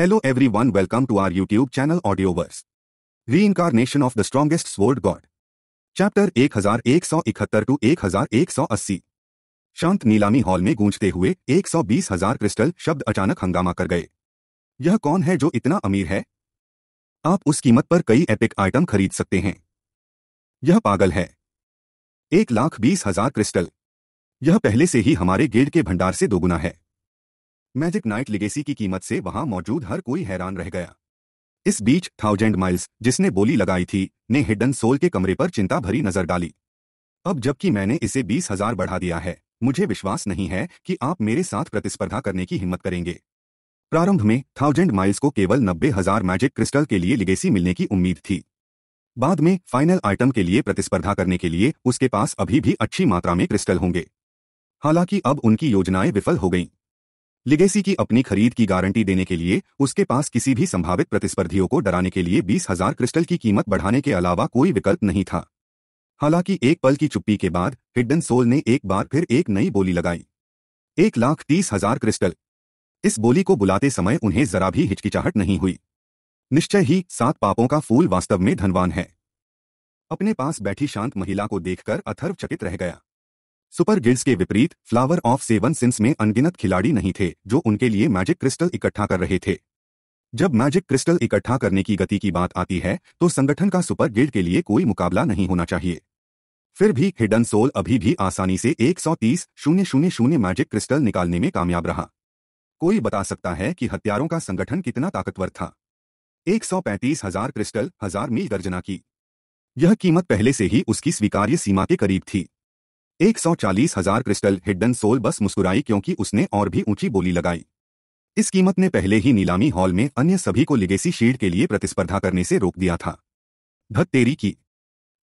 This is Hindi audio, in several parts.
Hello everyone welcome to our YouTube channel audio verse. Reincarnation of the strongest sword god. Chapter 1171 to 1180 शांत नीलामी हॉल में गूंजते हुए 120,000 क्रिस्टल शब्द अचानक हंगामा कर गए यह कौन है जो इतना अमीर है आप उस कीमत पर कई एपिक आइटम खरीद सकते हैं यह पागल है एक लाख बीस हजार क्रिस्टल यह पहले से ही हमारे गेड के भंडार से दोगुना है मैजिक नाइट लिगेसी की कीमत से वहां मौजूद हर कोई हैरान रह गया इस बीच थाउजेंड माइल्स जिसने बोली लगाई थी ने हिडन सोल के कमरे पर चिंता भरी नजर डाली अब जबकि मैंने इसे बीस हजार बढ़ा दिया है मुझे विश्वास नहीं है कि आप मेरे साथ प्रतिस्पर्धा करने की हिम्मत करेंगे प्रारंभ में थाउजेंड माइल्स को केवल नब्बे हजार मैजिक क्रिस्टल के लिए लिगेसी मिलने की उम्मीद थी बाद में फाइनल आइटम के लिए प्रतिस्पर्धा करने के लिए उसके पास अभी भी अच्छी मात्रा में क्रिस्टल होंगे हालांकि अब उनकी योजनाएं विफल हो गईं लिगेसी की अपनी खरीद की गारंटी देने के लिए उसके पास किसी भी संभावित प्रतिस्पर्धियों को डराने के लिए बीस हजार क्रिस्टल की कीमत बढ़ाने के अलावा कोई विकल्प नहीं था हालांकि एक पल की चुप्पी के बाद हिडन सोल ने एक बार फिर एक नई बोली लगाई एक लाख तीस हजार क्रिस्टल इस बोली को बुलाते समय उन्हें जरा भी हिचकिचाहट नहीं हुई निश्चय ही सात पापों का फूल वास्तव में धनवान है अपने पास बैठी शांत महिला को देखकर अथर्व चकित रह गया सुपर गिल्स के विपरीत फ्लावर ऑफ सेवन सिंस में अनगिनत खिलाड़ी नहीं थे जो उनके लिए मैजिक क्रिस्टल इकट्ठा कर रहे थे जब मैजिक क्रिस्टल इकट्ठा करने की गति की बात आती है तो संगठन का सुपर गिल्ड के लिए कोई मुकाबला नहीं होना चाहिए फिर भी हिडन सोल अभी भी आसानी से एक सौ तीस शून्य शून्य शून्य मैजिक क्रिस्टल निकालने में कामयाब रहा कोई बता सकता है कि हथियारों का संगठन कितना ताकतवर था एक सौ पैंतीस हजार क्रिस्टल हजार मील गर्जना की यह कीमत पहले से ही उसकी स्वीकार्य सीमा के करीब थी एक सौ चालीस हजार क्रिस्टल हिडन सोल बस मुस्कुराई क्योंकि उसने और भी ऊंची बोली लगाई इस कीमत ने पहले ही नीलामी हॉल में अन्य सभी को लिगेसी शील्ड के लिए प्रतिस्पर्धा करने से रोक दिया था धत तेरी की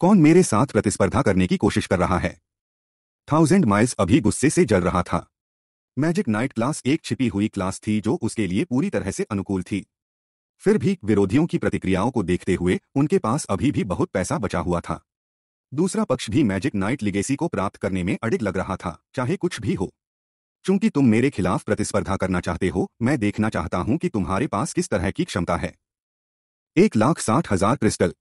कौन मेरे साथ प्रतिस्पर्धा करने की कोशिश कर रहा है थाउजेंड माइल्स अभी गुस्से से जल रहा था मैजिक नाइट क्लास एक छिपी हुई क्लास थी जो उसके लिए पूरी तरह से अनुकूल थी फिर भी विरोधियों की प्रतिक्रियाओं को देखते हुए उनके पास अभी भी बहुत पैसा बचा हुआ था दूसरा पक्ष भी मैजिक नाइट लिगेसी को प्राप्त करने में अडिग लग रहा था चाहे कुछ भी हो चूंकि तुम मेरे खिलाफ प्रतिस्पर्धा करना चाहते हो मैं देखना चाहता हूं कि तुम्हारे पास किस तरह की क्षमता है एक लाख साठ हजार क्रिस्टल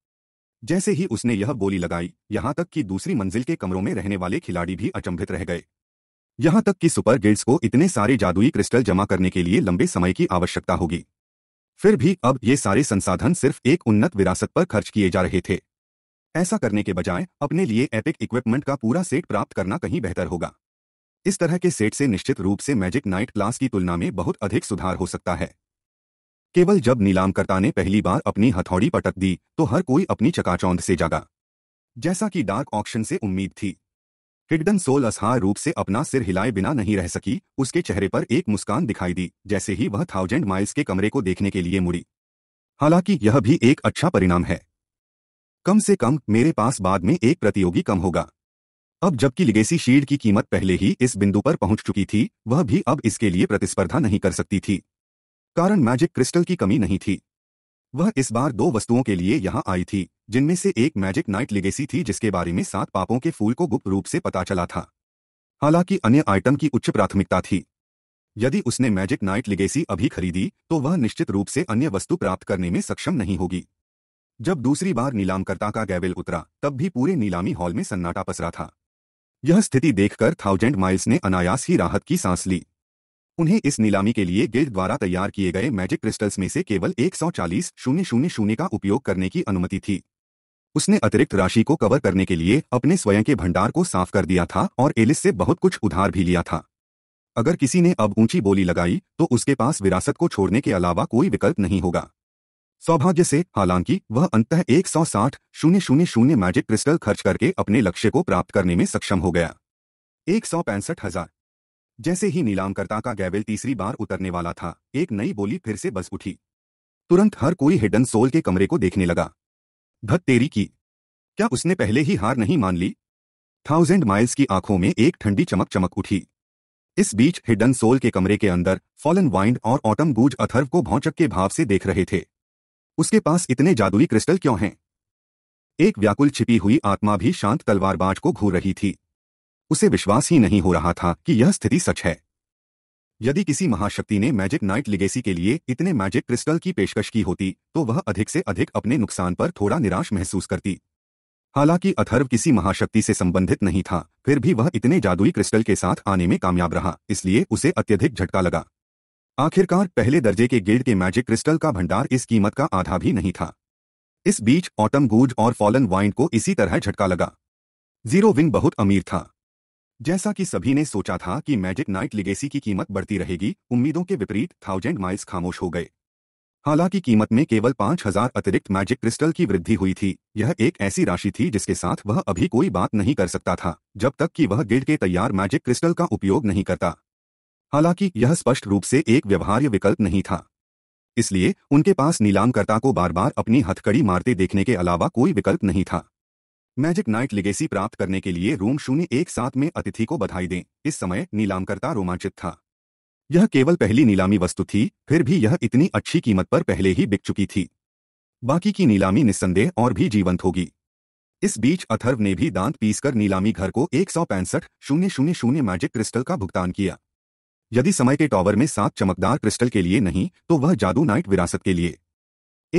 जैसे ही उसने यह बोली लगाई यहां तक कि दूसरी मंजिल के कमरों में रहने वाले खिलाड़ी भी अचंभित रह गए यहां तक कि सुपर गिल्ड्स को इतने सारे जादुई क्रिस्टल जमा करने के लिए लंबे समय की आवश्यकता होगी फिर भी अब ये सारे संसाधन सिर्फ एक उन्नत विरासत पर खर्च किए जा रहे थे ऐसा करने के बजाय अपने लिए एपिक इक्विपमेंट का पूरा सेट प्राप्त करना कहीं बेहतर होगा इस तरह के सेट से निश्चित रूप से मैजिक नाइट क्लास की तुलना में बहुत अधिक सुधार हो सकता है केवल जब नीलामकर्ता ने पहली बार अपनी हथौड़ी पटक दी तो हर कोई अपनी चकाचौंध से जागा जैसा कि डार्क ऑक्शन से उम्मीद थी हिडन सोल असहार रूप से अपना सिर हिलाए बिना नहीं रह सकी उसके चेहरे पर एक मुस्कान दिखाई दी जैसे ही वह थाउजेंड माइल्स के कमरे को देखने के लिए मुड़ी हालांकि यह भी एक अच्छा परिणाम है कम से कम मेरे पास बाद में एक प्रतियोगी कम होगा अब जबकि लिगेसी शील्ड की कीमत पहले ही इस बिंदु पर पहुंच चुकी थी वह भी अब इसके लिए प्रतिस्पर्धा नहीं कर सकती थी कारण मैजिक क्रिस्टल की कमी नहीं थी वह इस बार दो वस्तुओं के लिए यहां आई थी जिनमें से एक मैजिक नाइट लिगेसी थी जिसके बारे में सात पापों के फूल को गुप्त रूप से पता चला था हालांकि अन्य आइटम की उच्च प्राथमिकता थी यदि उसने मैजिक नाइट लिगेसी अभी खरीदी तो वह निश्चित रूप से अन्य वस्तु प्राप्त करने में सक्षम नहीं होगी जब दूसरी बार नीलामकर्ता का गैविल उतरा तब भी पूरे नीलामी हॉल में सन्नाटा पसरा था यह स्थिति देखकर थाउजेंड माइल्स ने अनायास ही राहत की सांस ली उन्हें इस नीलामी के लिए गिल्ड द्वारा तैयार किए गए मैजिक क्रिस्टल्स में से केवल एक सौ चालीस शून्य शून्य शून्य का उपयोग करने की अनुमति थी उसने अतिरिक्त राशि को कवर करने के लिए अपने स्वयं के भंडार को साफ कर दिया था और एलिस से बहुत कुछ उधार भी लिया था अगर किसी ने अब ऊंची बोली लगाई तो उसके पास विरासत को छोड़ने के अलावा कोई विकल्प नहीं होगा सौभाग्य से हालांकि वह अंततः एक सौ साठ शून्य शून्य शून्य मैजिक क्रिस्टल खर्च करके अपने लक्ष्य को प्राप्त करने में सक्षम हो गया एक सौ पैंसठ हजार जैसे ही नीलामकर्ता का गैवेल तीसरी बार उतरने वाला था एक नई बोली फिर से बस उठी तुरंत हर कोई हिडन सोल के कमरे को देखने लगा धत्तेरी की क्या उसने पहले ही हार नहीं मान ली थाउजेंड माइल्स की आंखों में एक ठंडी चमक चमक उठी इस बीच हिडन सोल के कमरे के अंदर फॉलन वाइंड और ऑटम गूज अथर्व को भौचक के भाव से देख रहे थे उसके पास इतने जादुई क्रिस्टल क्यों हैं एक व्याकुल छिपी हुई आत्मा भी शांत तलवार बाट को घूर रही थी उसे विश्वास ही नहीं हो रहा था कि यह स्थिति सच है यदि किसी महाशक्ति ने मैजिक नाइट लिगेसी के लिए इतने मैजिक क्रिस्टल की पेशकश की होती तो वह अधिक से अधिक अपने नुकसान पर थोड़ा निराश महसूस करती हालांकि अथर्व किसी महाशक्ति से संबंधित नहीं था फिर भी वह इतने जादुई क्रिस्टल के साथ आने में कामयाब रहा इसलिए उसे अत्यधिक झटका लगा आखिरकार पहले दर्जे के गिल्ड के मैजिक क्रिस्टल का भंडार इस कीमत का आधा भी नहीं था इस बीच ऑटम गूज और फॉलन वाइन को इसी तरह झटका लगा जीरो विंग बहुत अमीर था जैसा कि सभी ने सोचा था कि मैजिक नाइट लिगेसी की कीमत बढ़ती रहेगी उम्मीदों के विपरीत थाउजेंड माइल्स खामोश हो गए हालांकि कीमत में केवल पांच हजार अतिरिक्त मैजिक क्रिस्टल की वृद्धि हुई थी यह एक ऐसी राशि थी जिसके साथ वह अभी कोई बात नहीं कर सकता था जब तक कि वह गिल्ड के तैयार मैजिक क्रिस्टल का उपयोग नहीं करता हालांकि यह स्पष्ट रूप से एक व्यवहार्य विकल्प नहीं था इसलिए उनके पास नीलामकर्ता को बार बार अपनी हथकड़ी मारते देखने के अलावा कोई विकल्प नहीं था मैजिक नाइट लिगेसी प्राप्त करने के लिए रूम शून्य एक साथ में अतिथि को बधाई दें इस समय नीलामकर्ता रोमांचित था यह केवल पहली नीलामी वस्तु थी फिर भी यह इतनी अच्छी कीमत पर पहले ही बिक चुकी थी बाकी की नीलामी निस्संदेह और भी जीवंत होगी इस बीच अथर्व ने भी दांत पीसकर नीलामी घर को एक सौ पैंसठ शून्य शून्य शून्य मैजिक क्रिस्टल का भुगतान किया यदि समय के टॉवर में सात चमकदार क्रिस्टल के लिए नहीं तो वह जादू नाइट विरासत के लिए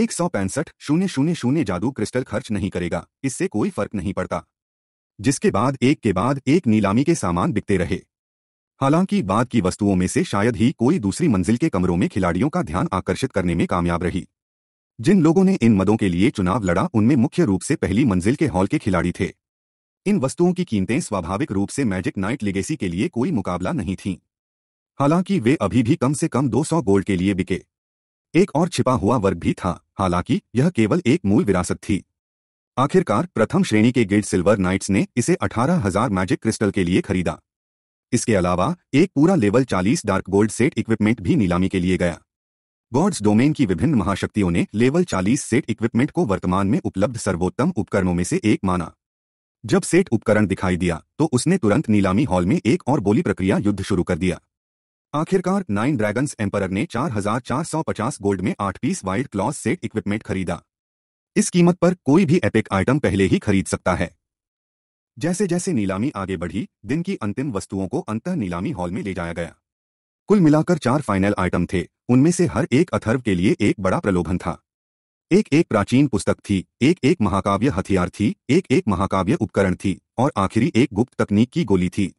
एक सौ पैंसठ शून्य शून्य शून्य जादू क्रिस्टल खर्च नहीं करेगा इससे कोई फर्क नहीं पड़ता जिसके बाद एक के बाद एक नीलामी के सामान बिकते रहे हालांकि बाद की वस्तुओं में से शायद ही कोई दूसरी मंजिल के कमरों में खिलाड़ियों का ध्यान आकर्षित करने में कामयाब रही जिन लोगों ने इन मदों के लिए चुनाव लड़ा उनमें मुख्य रूप से पहली मंजिल के हॉल के खिलाड़ी थे इन वस्तुओं की कीमतें स्वाभाविक रूप से मैजिक नाइट लेगेसी के लिए कोई मुकाबला नहीं थीं हालांकि वे अभी भी कम से कम 200 गोल्ड के लिए बिके एक और छिपा हुआ वर्ग भी था हालांकि यह केवल एक मूल विरासत थी आखिरकार प्रथम श्रेणी के गिल्ड सिल्वर नाइट्स ने इसे 18,000 मैजिक क्रिस्टल के लिए खरीदा इसके अलावा एक पूरा level 40 dark gold set equipment भी नीलामी के लिए गया गॉड्स डोमेन की विभिन्न महाशक्तियों ने लेवल 40 सेट इक्विपमेंट को वर्तमान में उपलब्ध सर्वोत्तम उपकरणों में से एक माना जब सेट उपकरण दिखाई दिया तो उसने तुरंत नीलामी हॉल में एक और बोली प्रक्रिया युद्ध शुरू कर दिया आखिरकार नाइन ड्रैगन्स एम्परर ने 4,450 गोल्ड में आठ piece wild claws set equipment खरीदा इस कीमत पर कोई भी एपिक आइटम पहले ही खरीद सकता है जैसे जैसे नीलामी आगे बढ़ी दिन की अंतिम वस्तुओं को अंत नीलामी हॉल में ले जाया गया कुल मिलाकर चार फाइनल आइटम थे उनमें से हर एक अथर्व के लिए एक बड़ा प्रलोभन था एक एक प्राचीन पुस्तक थी एक एक महाकाव्य हथियार थी एक एक महाकाव्य उपकरण थी और आखिरी एक गुप्त तकनीक की गोली थी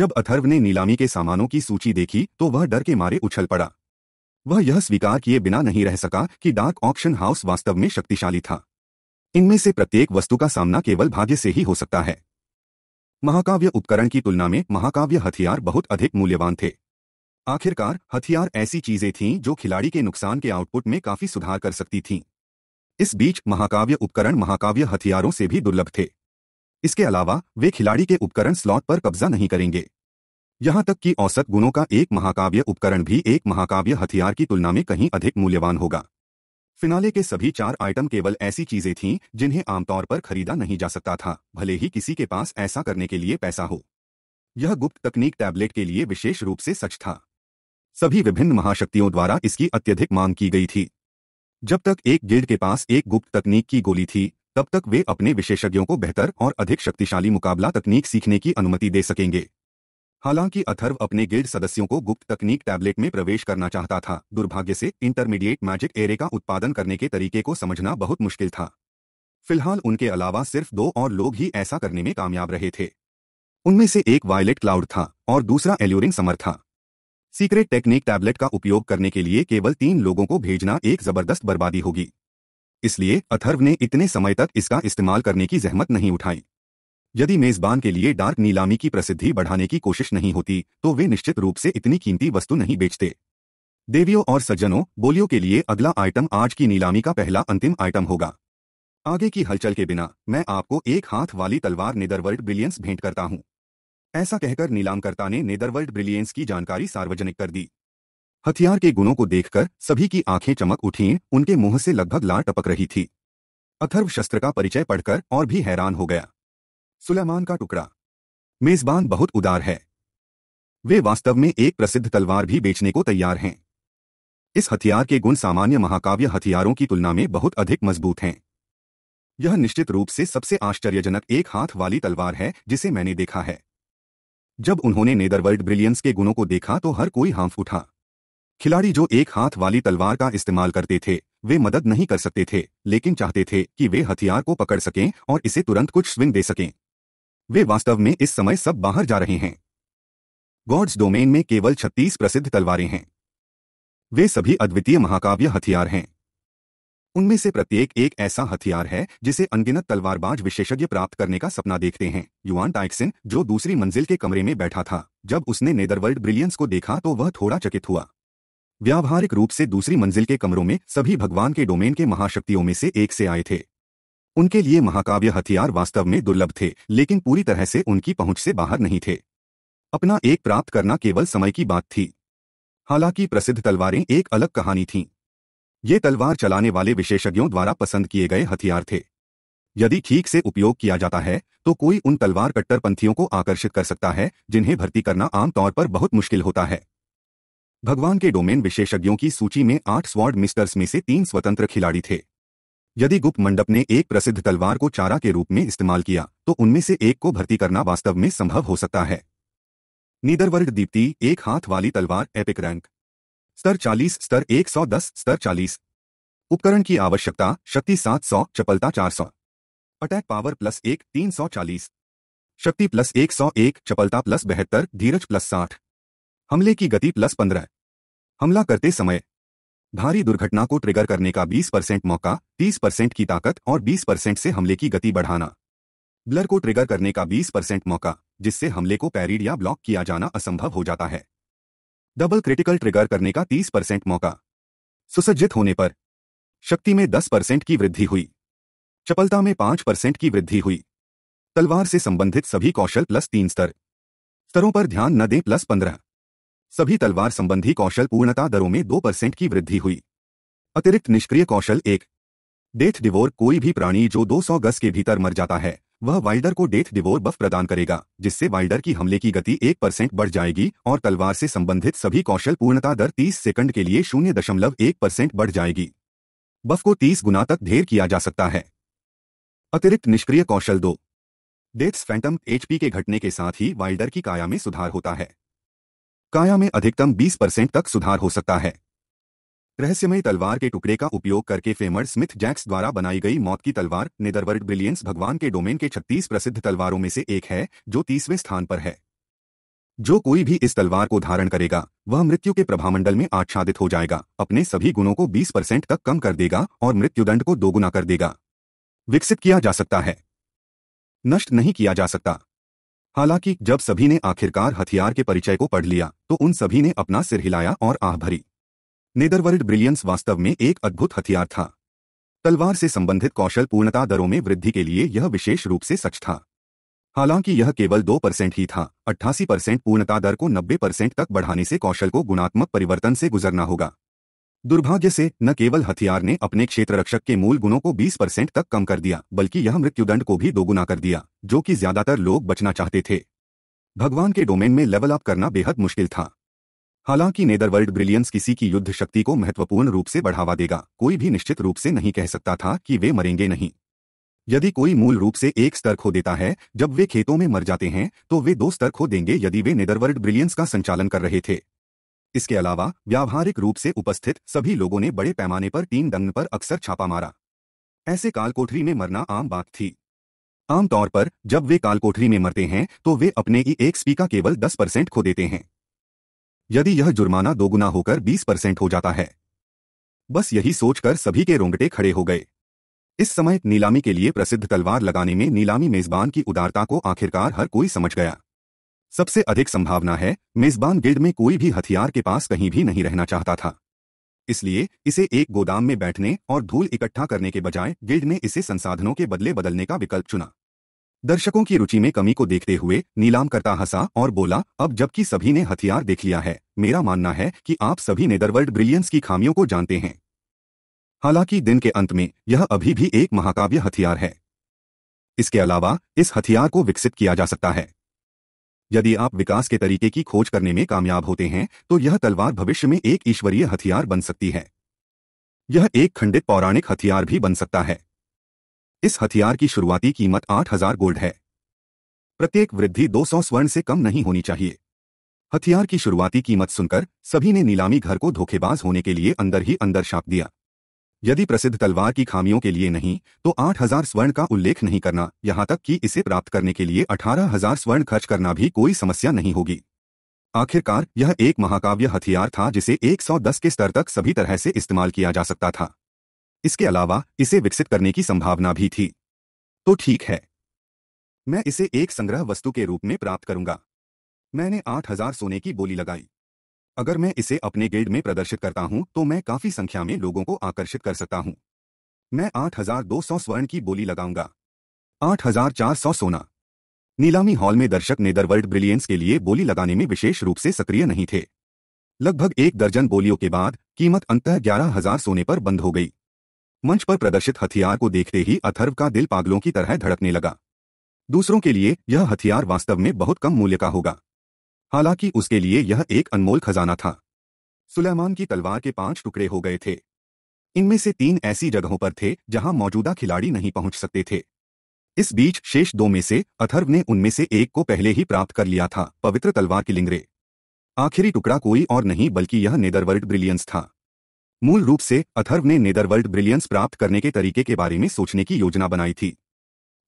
जब अथर्व ने नीलामी के सामानों की सूची देखी तो वह डर के मारे उछल पड़ा वह यह स्वीकार किए बिना नहीं रह सका कि डार्क ऑक्शन हाउस वास्तव में शक्तिशाली था इनमें से प्रत्येक वस्तु का सामना केवल भाग्य से ही हो सकता है महाकाव्य उपकरण की तुलना में महाकाव्य हथियार बहुत अधिक मूल्यवान थे आखिरकार हथियार ऐसी चीजें थीं जो खिलाड़ी के नुकसान के आउटपुट में काफी सुधार कर सकती थीं इस बीच महाकाव्य उपकरण महाकाव्य हथियारों से भी दुर्लभ थे इसके अलावा वे खिलाड़ी के उपकरण स्लॉट पर कब्जा नहीं करेंगे यहां तक कि औसत गुणों का एक महाकाव्य उपकरण भी एक महाकाव्य हथियार की तुलना में कहीं अधिक मूल्यवान होगा फिनाले के सभी चार आइटम केवल ऐसी चीजें थीं जिन्हें आमतौर पर खरीदा नहीं जा सकता था भले ही किसी के पास ऐसा करने के लिए पैसा हो यह गुप्त तकनीक टैबलेट के लिए विशेष रूप से सच था सभी विभिन्न महाशक्तियों द्वारा इसकी अत्यधिक मांग की गई थी जब तक एक गिल्ड के पास एक गुप्त तकनीक की गोली थी तब तक वे अपने विशेषज्ञों को बेहतर और अधिक शक्तिशाली मुकाबला तकनीक सीखने की अनुमति दे सकेंगे हालांकि अथर्व अपने गिल्ड सदस्यों को गुप्त तकनीक टैबलेट में प्रवेश करना चाहता था दुर्भाग्य से इंटरमीडिएट मैजिक एरे का उत्पादन करने के तरीके को समझना बहुत मुश्किल था फिलहाल उनके अलावा सिर्फ दो और लोग ही ऐसा करने में कामयाब रहे थे उनमें से एक वायलेट क्लाउड था और दूसरा एल्यूरिंग समर था सीक्रेट टेक्निक टैबलेट का उपयोग करने के लिए केवल तीन लोगों को भेजना एक जबरदस्त बर्बादी होगी इसलिए अथर्व ने इतने समय तक इसका इस्तेमाल करने की जहमत नहीं उठाई यदि मेजबान के लिए डार्क नीलामी की प्रसिद्धि बढ़ाने की कोशिश नहीं होती तो वे निश्चित रूप से इतनी कीमती वस्तु नहीं बेचते देवियों और सज्जनों बोलियों के लिए अगला आइटम आज की नीलामी का पहला अंतिम आइटम होगा आगे की हलचल के बिना मैं आपको एक हाथ वाली तलवार नेदरवर्ल्ड ब्रिलियंस भेंट करता हूं ऐसा कहकर नीलामकर्ता ने नेदरवर्ल्ड ब्रिलियंस की जानकारी सार्वजनिक कर दी हथियार के गुणों को देखकर सभी की आंखें चमक उठी उनके मुंह से लगभग लार टपक रही थी अथर्व शस्त्र का परिचय पढ़कर और भी हैरान हो गया सुलेमान का टुकड़ा मेजबान बहुत उदार है वे वास्तव में एक प्रसिद्ध तलवार भी बेचने को तैयार हैं इस हथियार के गुण सामान्य महाकाव्य हथियारों की तुलना में बहुत अधिक मजबूत हैं यह निश्चित रूप से सबसे आश्चर्यजनक एक हाथ वाली तलवार है जिसे मैंने देखा है जब उन्होंने नेदरवर्ल्ड ब्रिलियंस के गुणों को देखा तो हर कोई हाँफ उठा खिलाड़ी जो एक हाथ वाली तलवार का इस्तेमाल करते थे वे मदद नहीं कर सकते थे लेकिन चाहते थे कि वे हथियार को पकड़ सकें और इसे तुरंत कुछ स्विंग दे सकें वे वास्तव में इस समय सब बाहर जा रहे हैं गॉड्स डोमेन में केवल 36 प्रसिद्ध तलवारें हैं वे सभी अद्वितीय महाकाव्य हथियार हैं उनमें से प्रत्येक एक ऐसा हथियार है जिसे अनगिनत तलवारबाज विशेषज्ञ प्राप्त करने का सपना देखते हैं युवान टाइक्सिन जो दूसरी मंजिल के कमरे में बैठा था जब उसने नेदरवर्ल्ड ब्रिलियंस को देखा तो वह थोड़ा चकित हुआ व्यावहारिक रूप से दूसरी मंजिल के कमरों में सभी भगवान के डोमेन के महाशक्तियों में से एक से आए थे उनके लिए महाकाव्य हथियार वास्तव में दुर्लभ थे लेकिन पूरी तरह से उनकी पहुंच से बाहर नहीं थे अपना एक प्राप्त करना केवल समय की बात थी हालांकि प्रसिद्ध तलवारें एक अलग कहानी थीं ये तलवार चलाने वाले विशेषज्ञों द्वारा पसंद किए गए हथियार थे यदि ठीक से उपयोग किया जाता है तो कोई उन तलवार कट्टरपंथियों को आकर्षित कर सकता है जिन्हें भर्ती करना आमतौर पर बहुत मुश्किल होता है भगवान के डोमेन विशेषज्ञों की सूची में आठ स्वॉर्ड मिस्टर्स में से तीन स्वतंत्र खिलाड़ी थे यदि गुप्त मंडप ने एक प्रसिद्ध तलवार को चारा के रूप में इस्तेमाल किया तो उनमें से एक को भर्ती करना वास्तव में संभव हो सकता है नीदरवर्ल्ड दीप्ति एक हाथ वाली तलवार एपिक रैंक स्तर 40 स्तर 110 स्तर 40 उपकरण की आवश्यकता शक्ति 700 चपलता 400 अटैक पावर प्लस एक तीन सौ चालीस शक्ति प्लस एक सौ एक चपलता प्लस बहत्तर धीरज प्लस साठ हमले की गति प्लस पंद्रह हमला करते समय भारी दुर्घटना को ट्रिगर करने का 20 परसेंट मौका 30 परसेंट की ताकत और 20 परसेंट से हमले की गति बढ़ाना ब्लर को ट्रिगर करने का 20 परसेंट मौका जिससे हमले को पैरिड या ब्लॉक किया जाना असंभव हो जाता है डबल क्रिटिकल ट्रिगर करने का 30 परसेंट मौका सुसज्जित होने पर शक्ति में 10 परसेंट की वृद्धि हुई चपलता में पांच परसेंट की वृद्धि हुई तलवार से संबंधित सभी कौशल प्लस तीन स्तर स्तरों पर ध्यान न दें प्लस पंद्रह सभी तलवार संबंधी कौशल पूर्णता दरों में दो परसेंट की वृद्धि हुई अतिरिक्त निष्क्रिय कौशल एक डेथ डिवोर कोई भी प्राणी जो 200 गज के भीतर मर जाता है वह वाइल्डर को डेथ डिवोर बफ प्रदान करेगा जिससे वाइल्डर की हमले की गति एक परसेंट बढ़ जाएगी और तलवार से संबंधित सभी कौशल पूर्णता दर 30 सेकंड के लिए शून्य दशमलव एक परसेंट बढ़ जाएगी बफ को 30 गुना तक ढेर किया जा सकता है अतिरिक्त निष्क्रिय कौशल दो डेथ्स फैंटम एचपी के घटने के साथ ही वाइल्डर की काया में सुधार होता है काया में अधिकतम 20 परसेंट तक सुधार हो सकता है रहस्यमय तलवार के टुकड़े का उपयोग करके फेमर स्मिथ जैक्स द्वारा बनाई गई मौत की तलवार नेदरवर्ड ब्रिलियंस भगवान के डोमेन के 36 प्रसिद्ध तलवारों में से एक है जो तीसवें स्थान पर है जो कोई भी इस तलवार को धारण करेगा वह मृत्यु के प्रभामंडल में आच्छादित हो जाएगा अपने सभी गुणों को 20 परसेंट तक कम कर देगा और मृत्युदंड को दोगुना कर देगा विकसित किया जा सकता है नष्ट नहीं किया जा सकता हालांकि जब सभी ने आखिरकार हथियार के परिचय को पढ़ लिया तो उन सभी ने अपना सिर हिलाया और आह भरी नेदरवर्ल्ड ब्रिलियंस वास्तव में एक अद्भुत हथियार था तलवार से संबंधित कौशल पूर्णता दरों में वृद्धि के लिए यह विशेष रूप से सच था हालांकि यह केवल दो परसेंट ही था अट्ठासी परसेंट पूर्णता दर को नब्बे परसेंट तक बढ़ाने से कौशल को गुणात्मक परिवर्तन से गुजरना होगा दुर्भाग्य से न केवल हथियार ने अपने क्षेत्र रक्षक के मूल गुणों को 20 परसेंट तक कम कर दिया बल्कि यह मृत्युदंड को भी दोगुना कर दिया जो कि ज्यादातर लोग बचना चाहते थे भगवान के डोमेन में लेवल अप करना बेहद मुश्किल था हालांकि नेदरवर्ल्ड ब्रिलियंस किसी की युद्ध शक्ति को महत्वपूर्ण रूप से बढ़ावा देगा कोई भी निश्चित रूप से नहीं कह सकता था कि वे मरेंगे नहीं यदि कोई मूल रूप से एक स्तर खो देता है जब वे खेतों में मर जाते हैं तो वे दो स्तर खो देंगे यदि वे नेदरवर्ल्ड ब्रिलियंस का संचालन कर रहे थे इसके अलावा व्यावहारिक रूप से उपस्थित सभी लोगों ने बड़े पैमाने पर तीन दंग पर अक्सर छापा मारा ऐसे कालकोठरी में मरना आम बात थी आमतौर पर जब वे कालकोठरी में मरते हैं तो वे अपने ही एक स्पी का केवल 10 परसेंट खो देते हैं यदि यह जुर्माना दोगुना होकर 20 परसेंट हो जाता है बस यही सोचकर सभी के रोंगटे खड़े हो गए इस समय नीलामी के लिए प्रसिद्ध तलवार लगाने में नीलामी मेजबान की उदारता को आखिरकार हर कोई समझ गया सबसे अधिक संभावना है मेजबान गिल्ड में कोई भी हथियार के पास कहीं भी नहीं रहना चाहता था इसलिए इसे एक गोदाम में बैठने और धूल इकट्ठा करने के बजाय गिल्ड ने इसे संसाधनों के बदले बदलने का विकल्प चुना दर्शकों की रुचि में कमी को देखते हुए नीलाम करता हंसा और बोला अब जबकि सभी ने हथियार देख लिया है मेरा मानना है कि आप सभी नेदरवर्ल्ड ब्रिलियंस की खामियों को जानते हैं हालांकि दिन के अंत में यह अभी भी एक महाकाव्य हथियार है इसके अलावा इस हथियार को विकसित किया जा सकता है यदि आप विकास के तरीके की खोज करने में कामयाब होते हैं तो यह तलवार भविष्य में एक ईश्वरीय हथियार बन सकती है यह एक खंडित पौराणिक हथियार भी बन सकता है इस हथियार की शुरुआती कीमत 8000 गोल्ड है प्रत्येक वृद्धि 200 स्वर्ण से कम नहीं होनी चाहिए हथियार की शुरुआती कीमत सुनकर सभी ने नीलामी घर को धोखेबाज होने के लिए अंदर ही अंदर शाप दिया यदि प्रसिद्ध तलवार की खामियों के लिए नहीं तो 8000 स्वर्ण का उल्लेख नहीं करना यहां तक कि इसे प्राप्त करने के लिए 18000 स्वर्ण खर्च करना भी कोई समस्या नहीं होगी आखिरकार यह एक महाकाव्य हथियार था जिसे 110 के स्तर तक सभी तरह से इस्तेमाल किया जा सकता था इसके अलावा इसे विकसित करने की संभावना भी थी तो ठीक है मैं इसे एक संग्रह वस्तु के रूप में प्राप्त करूंगा मैंने आठ सोने की बोली लगाई अगर मैं इसे अपने गेड में प्रदर्शित करता हूं तो मैं काफी संख्या में लोगों को आकर्षित कर सकता हूं मैं 8,200 स्वर्ण की बोली लगाऊंगा 8,400 सोना नीलामी हॉल में दर्शक नेदरवर्ल्ड ब्रिलियंस के लिए बोली लगाने में विशेष रूप से सक्रिय नहीं थे लगभग एक दर्जन बोलियों के बाद कीमत अंतः ग्यारह हजार सोने पर बंद हो गई मंच पर प्रदर्शित हथियार को देखते ही अथर्व का दिल पागलों की तरह धड़कने लगा दूसरों के लिए यह हथियार वास्तव में बहुत कम मूल्य का होगा हालांकि उसके लिए यह एक अनमोल खजाना था सुलेमान की तलवार के पांच टुकड़े हो गए थे इनमें से तीन ऐसी जगहों पर थे जहां मौजूदा खिलाड़ी नहीं पहुंच सकते थे इस बीच शेष दो में से अथर्व ने उनमें से एक को पहले ही प्राप्त कर लिया था पवित्र तलवार की लिंगरे आखिरी टुकड़ा कोई और नहीं बल्कि यह नेदरवर्ल्ड ब्रिलियंस था मूल रूप से अथर्व ने नेदरवर्ल्ड ब्रिलियंस प्राप्त करने के तरीके के बारे में सोचने की योजना बनाई थी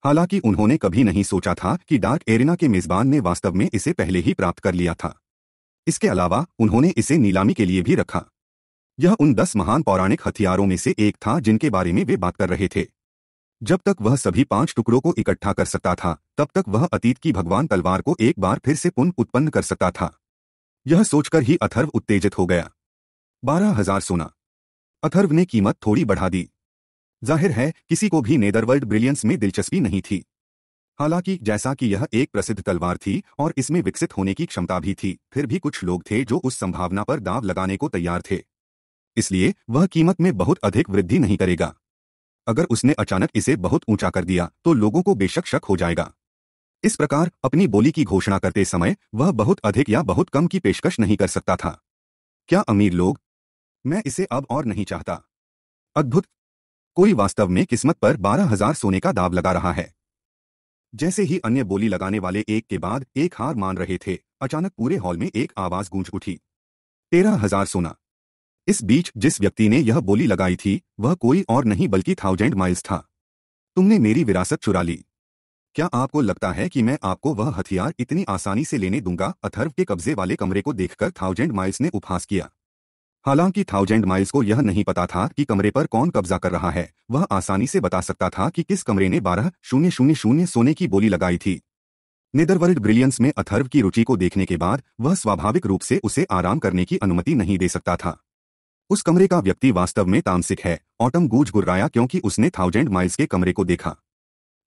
हालांकि उन्होंने कभी नहीं सोचा था कि डार्क एरिना के मेजबान ने वास्तव में इसे पहले ही प्राप्त कर लिया था इसके अलावा उन्होंने इसे नीलामी के लिए भी रखा यह उन दस महान पौराणिक हथियारों में से एक था जिनके बारे में वे बात कर रहे थे जब तक वह सभी पांच टुकड़ों को इकट्ठा कर सकता था तब तक वह अतीत की भगवान तलवार को एक बार फिर से पुनः उत्पन्न कर सकता था यह सोचकर ही अथर्व उत्तेजित हो गया बारह हजार सोना अथर्व ने कीमत थोड़ी बढ़ा दी जाहिर है किसी को भी नेदरवर्ल्ड ब्रिलियंस में दिलचस्पी नहीं थी हालांकि जैसा कि यह एक प्रसिद्ध तलवार थी और इसमें विकसित होने की क्षमता भी थी फिर भी कुछ लोग थे जो उस संभावना पर दाव लगाने को तैयार थे इसलिए वह कीमत में बहुत अधिक वृद्धि नहीं करेगा अगर उसने अचानक इसे बहुत ऊंचा कर दिया तो लोगों को बेशक शक हो जाएगा इस प्रकार अपनी बोली की घोषणा करते समय वह बहुत अधिक या बहुत कम की पेशकश नहीं कर सकता था क्या अमीर लोग मैं इसे अब और नहीं चाहता अद्भुत कोई वास्तव में किस्मत पर बारह हजार सोने का दाव लगा रहा है जैसे ही अन्य बोली लगाने वाले एक के बाद एक हार मान रहे थे अचानक पूरे हॉल में एक आवाज गूंज उठी तेरह हजार सोना इस बीच जिस व्यक्ति ने यह बोली लगाई थी वह कोई और नहीं बल्कि थाउजेंड माइल्स था तुमने मेरी विरासत चुरा ली क्या आपको लगता है कि मैं आपको वह हथियार इतनी आसानी से लेने दूंगा अथर्व के कब्जे वाले कमरे को देखकर थाउजेंड माइल्स ने उपहास किया हालांकि थाउजेंड माइल्स को यह नहीं पता था कि कमरे पर कौन कब्जा कर रहा है वह आसानी से बता सकता था कि किस कमरे ने बारह शून्य शून्य शून्य सोने की बोली लगाई थी नेदरवर्ल्ड ब्रिलियंस में अथर्व की रुचि को देखने के बाद वह स्वाभाविक रूप से उसे आराम करने की अनुमति नहीं दे सकता था उस कमरे का व्यक्ति वास्तव में तामसिक है ऑटम गूज गुर्राया क्योंकि उसने थाउजेंड माइल्स के कमरे को देखा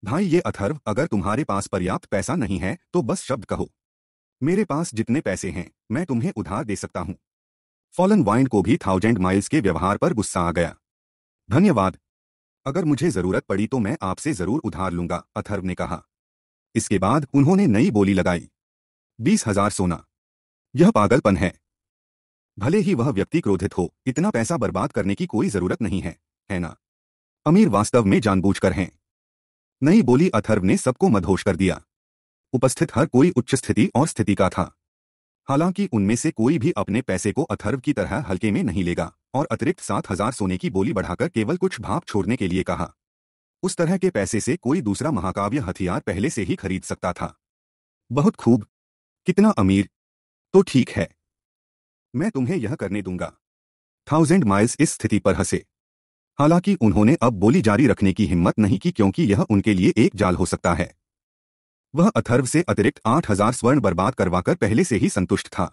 भाई ये अथर्व अगर तुम्हारे पास पर्याप्त पैसा नहीं है तो बस शब्द कहो मेरे पास जितने पैसे हैं मैं तुम्हें उधार दे सकता हूँ फॉलन वाइंड को भी थाउजेंड माइल्स के व्यवहार पर गुस्सा आ गया धन्यवाद अगर मुझे जरूरत पड़ी तो मैं आपसे जरूर उधार लूंगा अथर्व ने कहा इसके बाद उन्होंने नई बोली लगाई बीस हजार सोना यह पागलपन है भले ही वह व्यक्ति क्रोधित हो इतना पैसा बर्बाद करने की कोई जरूरत नहीं है है ना अमीर वास्तव में जानबूझकर हैं नई बोली अथर्व ने सबको मधोश कर दिया उपस्थित हर कोई उच्च स्थिति और स्थिति का था हालांकि उनमें से कोई भी अपने पैसे को अथर्व की तरह हल्के में नहीं लेगा और अतिरिक्त सात हजार सोने की बोली बढ़ाकर केवल कुछ भाप छोड़ने के लिए कहा उस तरह के पैसे से कोई दूसरा महाकाव्य हथियार पहले से ही खरीद सकता था बहुत खूब कितना अमीर तो ठीक है मैं तुम्हें यह करने दूंगा थाउजेंड माइल्स इस स्थिति पर हंसे हालांकि उन्होंने अब बोली जारी रखने की हिम्मत नहीं की क्योंकि यह उनके लिए एक जाल हो सकता है वह अथर्व से अतिरिक्त आठ हजार स्वर्ण बर्बाद करवाकर पहले से ही संतुष्ट था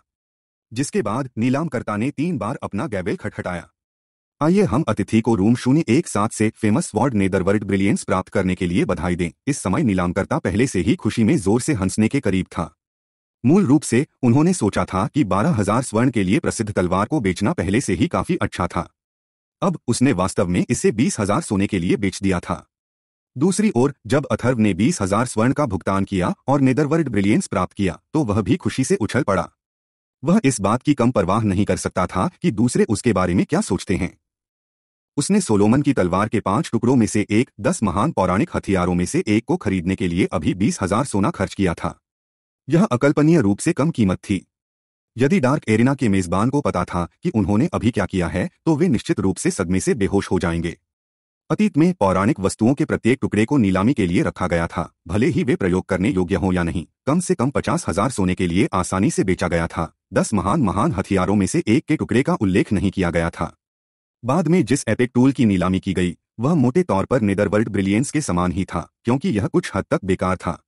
जिसके बाद नीलामकर्ता ने तीन बार अपना गैबेल खटखटाया आइए हम अतिथि को रूम शून्य एक सात से फेमस वार्ड नेदरवर्ड ब्रिलियंस प्राप्त करने के लिए बधाई दें इस समय नीलामकर्ता पहले से ही खुशी में जोर से हंसने के करीब था मूल रूप से उन्होंने सोचा था कि बारह हजार स्वर्ण के लिए प्रसिद्ध तलवार को बेचना पहले से ही काफी अच्छा था अब उसने वास्तव में इसे बीस हजार सोने के लिए बेच दिया था दूसरी ओर जब अथर्व ने बीस हजार स्वर्ण का भुगतान किया और नेदरवर्ड ब्रिलियंस प्राप्त किया तो वह भी खुशी से उछल पड़ा वह इस बात की कम परवाह नहीं कर सकता था कि दूसरे उसके बारे में क्या सोचते हैं उसने सोलोमन की तलवार के पांच टुकड़ों में से एक दस महान पौराणिक हथियारों में से एक को खरीदने के लिए अभी बीस हजार सोना खर्च किया था यह अकल्पनीय रूप से कम कीमत थी यदि डार्क एरिना के मेजबान को पता था कि उन्होंने अभी क्या किया है तो वे निश्चित रूप से सदमे से बेहोश हो जाएंगे अतीत में पौराणिक वस्तुओं के प्रत्येक टुकड़े को नीलामी के लिए रखा गया था भले ही वे प्रयोग करने योग्य हों या नहीं कम से कम पचास हजार सोने के लिए आसानी से बेचा गया था दस महान महान हथियारों में से एक के टुकड़े का उल्लेख नहीं किया गया था बाद में जिस एपिक टूल की नीलामी की गई वह मोटे तौर पर नेदरवर्ल्ड ब्रिलियंस के समान ही था क्योंकि यह कुछ हद तक बेकार था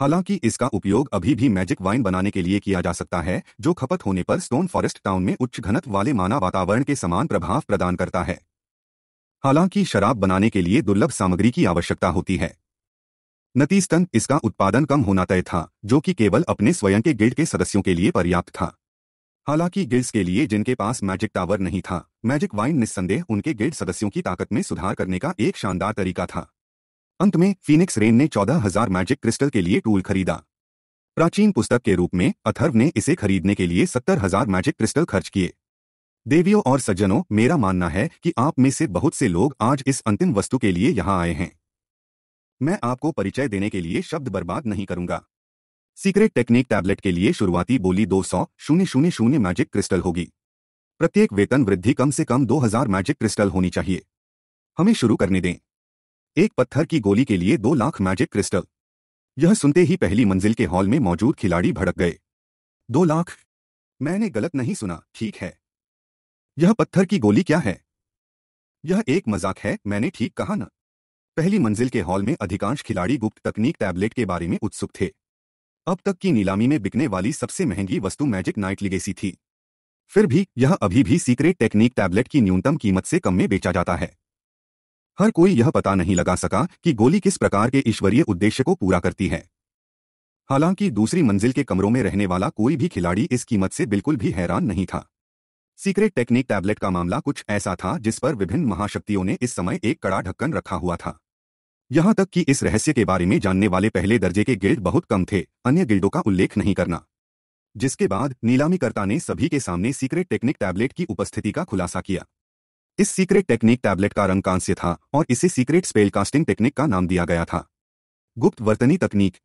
हालांकि इसका उपयोग अभी भी मैजिक वाइन बनाने के लिए किया जा सकता है जो खपत होने पर स्टोन फॉरेस्ट टाउन में उच्च घनत्व वाले माना वातावरण के समान प्रभाव प्रदान करता है हालांकि शराब बनाने के लिए दुर्लभ सामग्री की आवश्यकता होती है नतीजतन इसका उत्पादन कम होना तय था जो कि केवल अपने स्वयं के गिल्ड के सदस्यों के लिए पर्याप्त था हालांकि गिल्ड्स के लिए जिनके पास मैजिक टावर नहीं था मैजिक वाइन निस्संदेह उनके गिल्ड सदस्यों की ताकत में सुधार करने का एक शानदार तरीका था अंत में फीनिक्स रेन ने चौदह हजार मैजिक क्रिस्टल के लिए टूल खरीदा प्राचीन पुस्तक के रूप में अथर्व ने इसे खरीदने के लिए सत्तर हजार मैजिक क्रिस्टल खर्च किए देवियों और सज्जनों मेरा मानना है कि आप में से बहुत से लोग आज इस अंतिम वस्तु के लिए यहां आए हैं मैं आपको परिचय देने के लिए शब्द बर्बाद नहीं करूंगा सीक्रेट टेक्निक टैबलेट के लिए शुरुआती बोली दो सौ शून्य शून्य शून्य मैजिक क्रिस्टल होगी प्रत्येक वेतन वृद्धि कम से कम 2000 मैजिक क्रिस्टल होनी चाहिए हमें शुरू करने दें एक पत्थर की गोली के लिए दो लाख मैजिक क्रिस्टल यह सुनते ही पहली मंजिल के हॉल में मौजूद खिलाड़ी भड़क गए दो लाख मैंने गलत नहीं सुना ठीक है यह पत्थर की गोली क्या है यह एक मजाक है मैंने ठीक कहा ना पहली मंजिल के हॉल में अधिकांश खिलाड़ी गुप्त तकनीक टैबलेट के बारे में उत्सुक थे अब तक की नीलामी में बिकने वाली सबसे महंगी वस्तु मैजिक नाइट लिगेसी थी फिर भी यह अभी भी सीक्रेट टेक्निक टैबलेट की न्यूनतम कीमत से कम में बेचा जाता है हर कोई यह पता नहीं लगा सका कि गोली किस प्रकार के ईश्वरीय उद्देश्य को पूरा करती है हालांकि दूसरी मंजिल के कमरों में रहने वाला कोई भी खिलाड़ी इस कीमत से बिल्कुल भी हैरान नहीं था सीक्रेट टेक्निक टैबलेट का मामला कुछ ऐसा था जिस पर विभिन्न महाशक्तियों ने इस समय एक कड़ा ढक्कन रखा हुआ था यहां तक कि इस रहस्य के बारे में जानने वाले पहले दर्जे के गिल्ड बहुत कम थे अन्य गिल्डों का उल्लेख नहीं करना जिसके बाद नीलामीकर्ता ने सभी के सामने सीक्रेट टेक्निक टैबलेट की उपस्थिति का खुलासा किया इस सीक्रेट टेक्निक टैबलेट का रंग कांस्य था और इसे सीक्रेट स्पेलकास्टिंग टेक्निक का नाम दिया गया था गुप्त वर्तनी तकनीक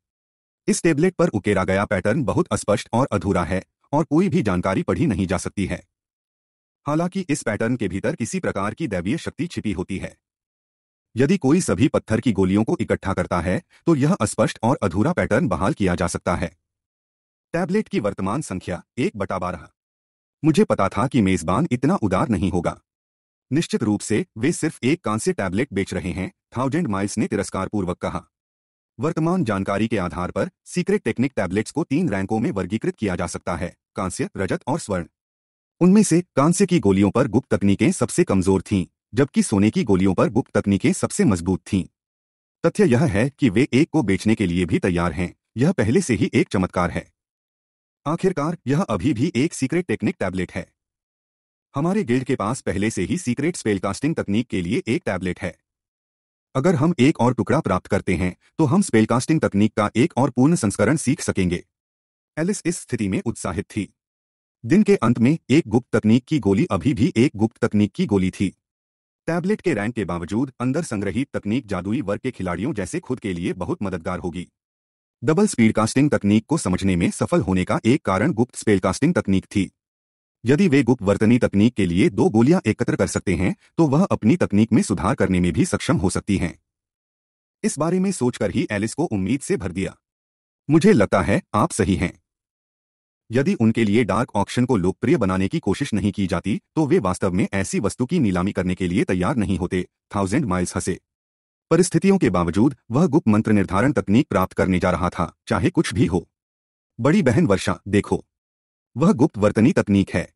इस टैबलेट पर उकेरा गया पैटर्न बहुत अस्पष्ट और अधूरा है और कोई भी जानकारी पढ़ी नहीं जा सकती है हालांकि इस पैटर्न के भीतर किसी प्रकार की दैवीय शक्ति छिपी होती है यदि कोई सभी पत्थर की गोलियों को इकट्ठा करता है तो यह अस्पष्ट और अधूरा पैटर्न बहाल किया जा सकता है टैबलेट की वर्तमान संख्या एक बटा बारह मुझे पता था कि मेजबान इतना उदार नहीं होगा निश्चित रूप से वे सिर्फ एक कांस्य टैबलेट बेच रहे हैं थाउजेंड माइल्स ने तिरस्कारपूर्वक कहा वर्तमान जानकारी के आधार पर सीक्रेट टेक्निक टैबलेट्स को तीन रैंकों में वर्गीकृत किया जा सकता है कांस्य रजत और स्वर्ण उनमें से कांस्य की गोलियों पर गुप्त तकनीकें सबसे कमजोर थीं जबकि सोने की गोलियों पर गुप्त तकनीकें सबसे मजबूत थीं तथ्य यह है कि वे एक को बेचने के लिए भी तैयार हैं यह पहले से ही एक चमत्कार है आखिरकार यह अभी भी एक सीक्रेट टेक्निक टैबलेट है हमारे गिल्ड के पास पहले से ही सीक्रेट स्पेलकास्टिंग तकनीक के लिए एक टैबलेट है अगर हम एक और टुकड़ा प्राप्त करते हैं तो हम स्पेलकास्टिंग तकनीक का एक और पूर्ण संस्करण सीख सकेंगे एलिस इस स्थिति में उत्साहित थी दिन के अंत में एक गुप्त तकनीक की गोली अभी भी एक गुप्त तकनीक की गोली थी टैबलेट के रैंक के बावजूद अंदर संग्रहित तकनीक जादुई वर्ग के खिलाड़ियों जैसे खुद के लिए बहुत मददगार होगी डबल स्पीड कास्टिंग तकनीक को समझने में सफल होने का एक कारण गुप्त स्पेल कास्टिंग तकनीक थी यदि वे गुप्त वर्तनी तकनीक के लिए दो गोलियां एकत्र कर सकते हैं तो वह अपनी तकनीक में सुधार करने में भी सक्षम हो सकती हैं इस बारे में सोचकर ही एलिस को उम्मीद से भर दिया मुझे लगता है आप सही हैं यदि उनके लिए डार्क ऑक्शन को लोकप्रिय बनाने की कोशिश नहीं की जाती तो वे वास्तव में ऐसी वस्तु की नीलामी करने के लिए तैयार नहीं होते थाउजेंड माइल्स हंसे परिस्थितियों के बावजूद वह गुप्त मंत्र निर्धारण तकनीक प्राप्त करने जा रहा था चाहे कुछ भी हो बड़ी बहन वर्षा देखो वह गुप्त वर्तनी तकनीक है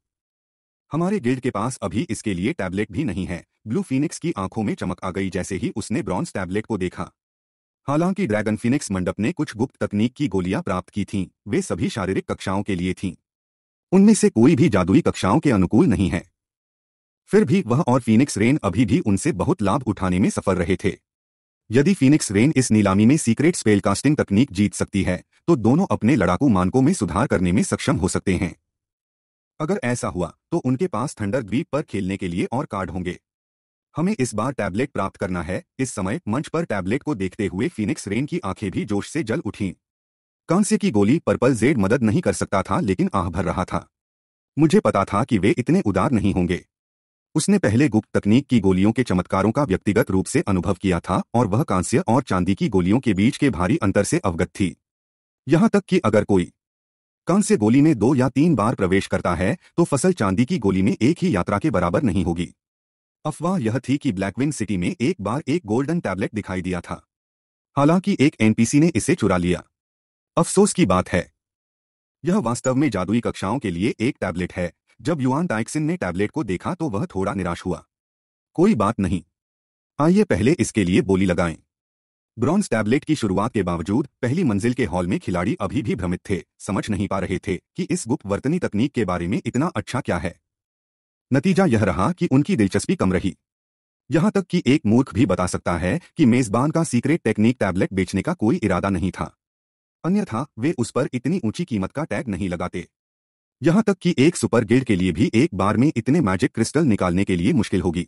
हमारे गिल्ड के पास अभी इसके लिए टैबलेट भी नहीं है ब्लू फीनिक्स की आंखों में चमक आ गई जैसे ही उसने ब्रॉन्ज टैबलेट को देखा हालांकि ड्रैगन फिनिक्स मंडप ने कुछ गुप्त तकनीक की गोलियां प्राप्त की थीं वे सभी शारीरिक कक्षाओं के लिए थीं उनमें से कोई भी जादुई कक्षाओं के अनुकूल नहीं है फिर भी वह और फीनिक्स रेन अभी भी उनसे बहुत लाभ उठाने में सफल रहे थे यदि फीनिक्स रेन इस नीलामी में सीक्रेट स्पेल कास्टिंग तकनीक जीत सकती है तो दोनों अपने लड़ाकू मानकों में सुधार करने में सक्षम हो सकते हैं अगर ऐसा हुआ तो उनके पास थंडर द्वीप पर खेलने के लिए और कार्ड होंगे हमें इस बार टैबलेट प्राप्त करना है इस समय मंच पर टैबलेट को देखते हुए फिनिक्स रेन की आंखें भी जोश से जल उठी कांसे की गोली पर्पल जेड मदद नहीं कर सकता था लेकिन आह भर रहा था मुझे पता था कि वे इतने उदार नहीं होंगे उसने पहले गुप्त तकनीक की गोलियों के चमत्कारों का व्यक्तिगत रूप से अनुभव किया था और वह कांस्य और चांदी की गोलियों के बीच के भारी अंतर से अवगत थी यहां तक कि अगर कोई कांस्य गोली में दो या तीन बार प्रवेश करता है तो फसल चांदी की गोली में एक ही यात्रा के बराबर नहीं होगी अफवाह यह थी कि ब्लैकविंग सिटी में एक बार एक गोल्डन टैबलेट दिखाई दिया था हालांकि एक एनपीसी ने इसे चुरा लिया अफसोस की बात है यह वास्तव में जादुई कक्षाओं के लिए एक टैबलेट है जब युआन टाइक्सिन ने टैबलेट को देखा तो वह थोड़ा निराश हुआ कोई बात नहीं आइए पहले इसके लिए बोली लगाएं ब्रॉन्ज टैबलेट की शुरुआत के बावजूद पहली मंजिल के हॉल में खिलाड़ी अभी भी भ्रमित थे समझ नहीं पा रहे थे कि इस गुप्त वर्तनी तकनीक के बारे में इतना अच्छा क्या है नतीजा यह रहा कि उनकी दिलचस्पी कम रही यहां तक कि एक मूर्ख भी बता सकता है कि मेजबान का सीक्रेट टेक्निक टैबलेट बेचने का कोई इरादा नहीं था अन्यथा वे उस पर इतनी ऊंची कीमत का टैग नहीं लगाते यहां तक कि एक सुपर गिल्ड के लिए भी एक बार में इतने मैजिक क्रिस्टल निकालने के लिए मुश्किल होगी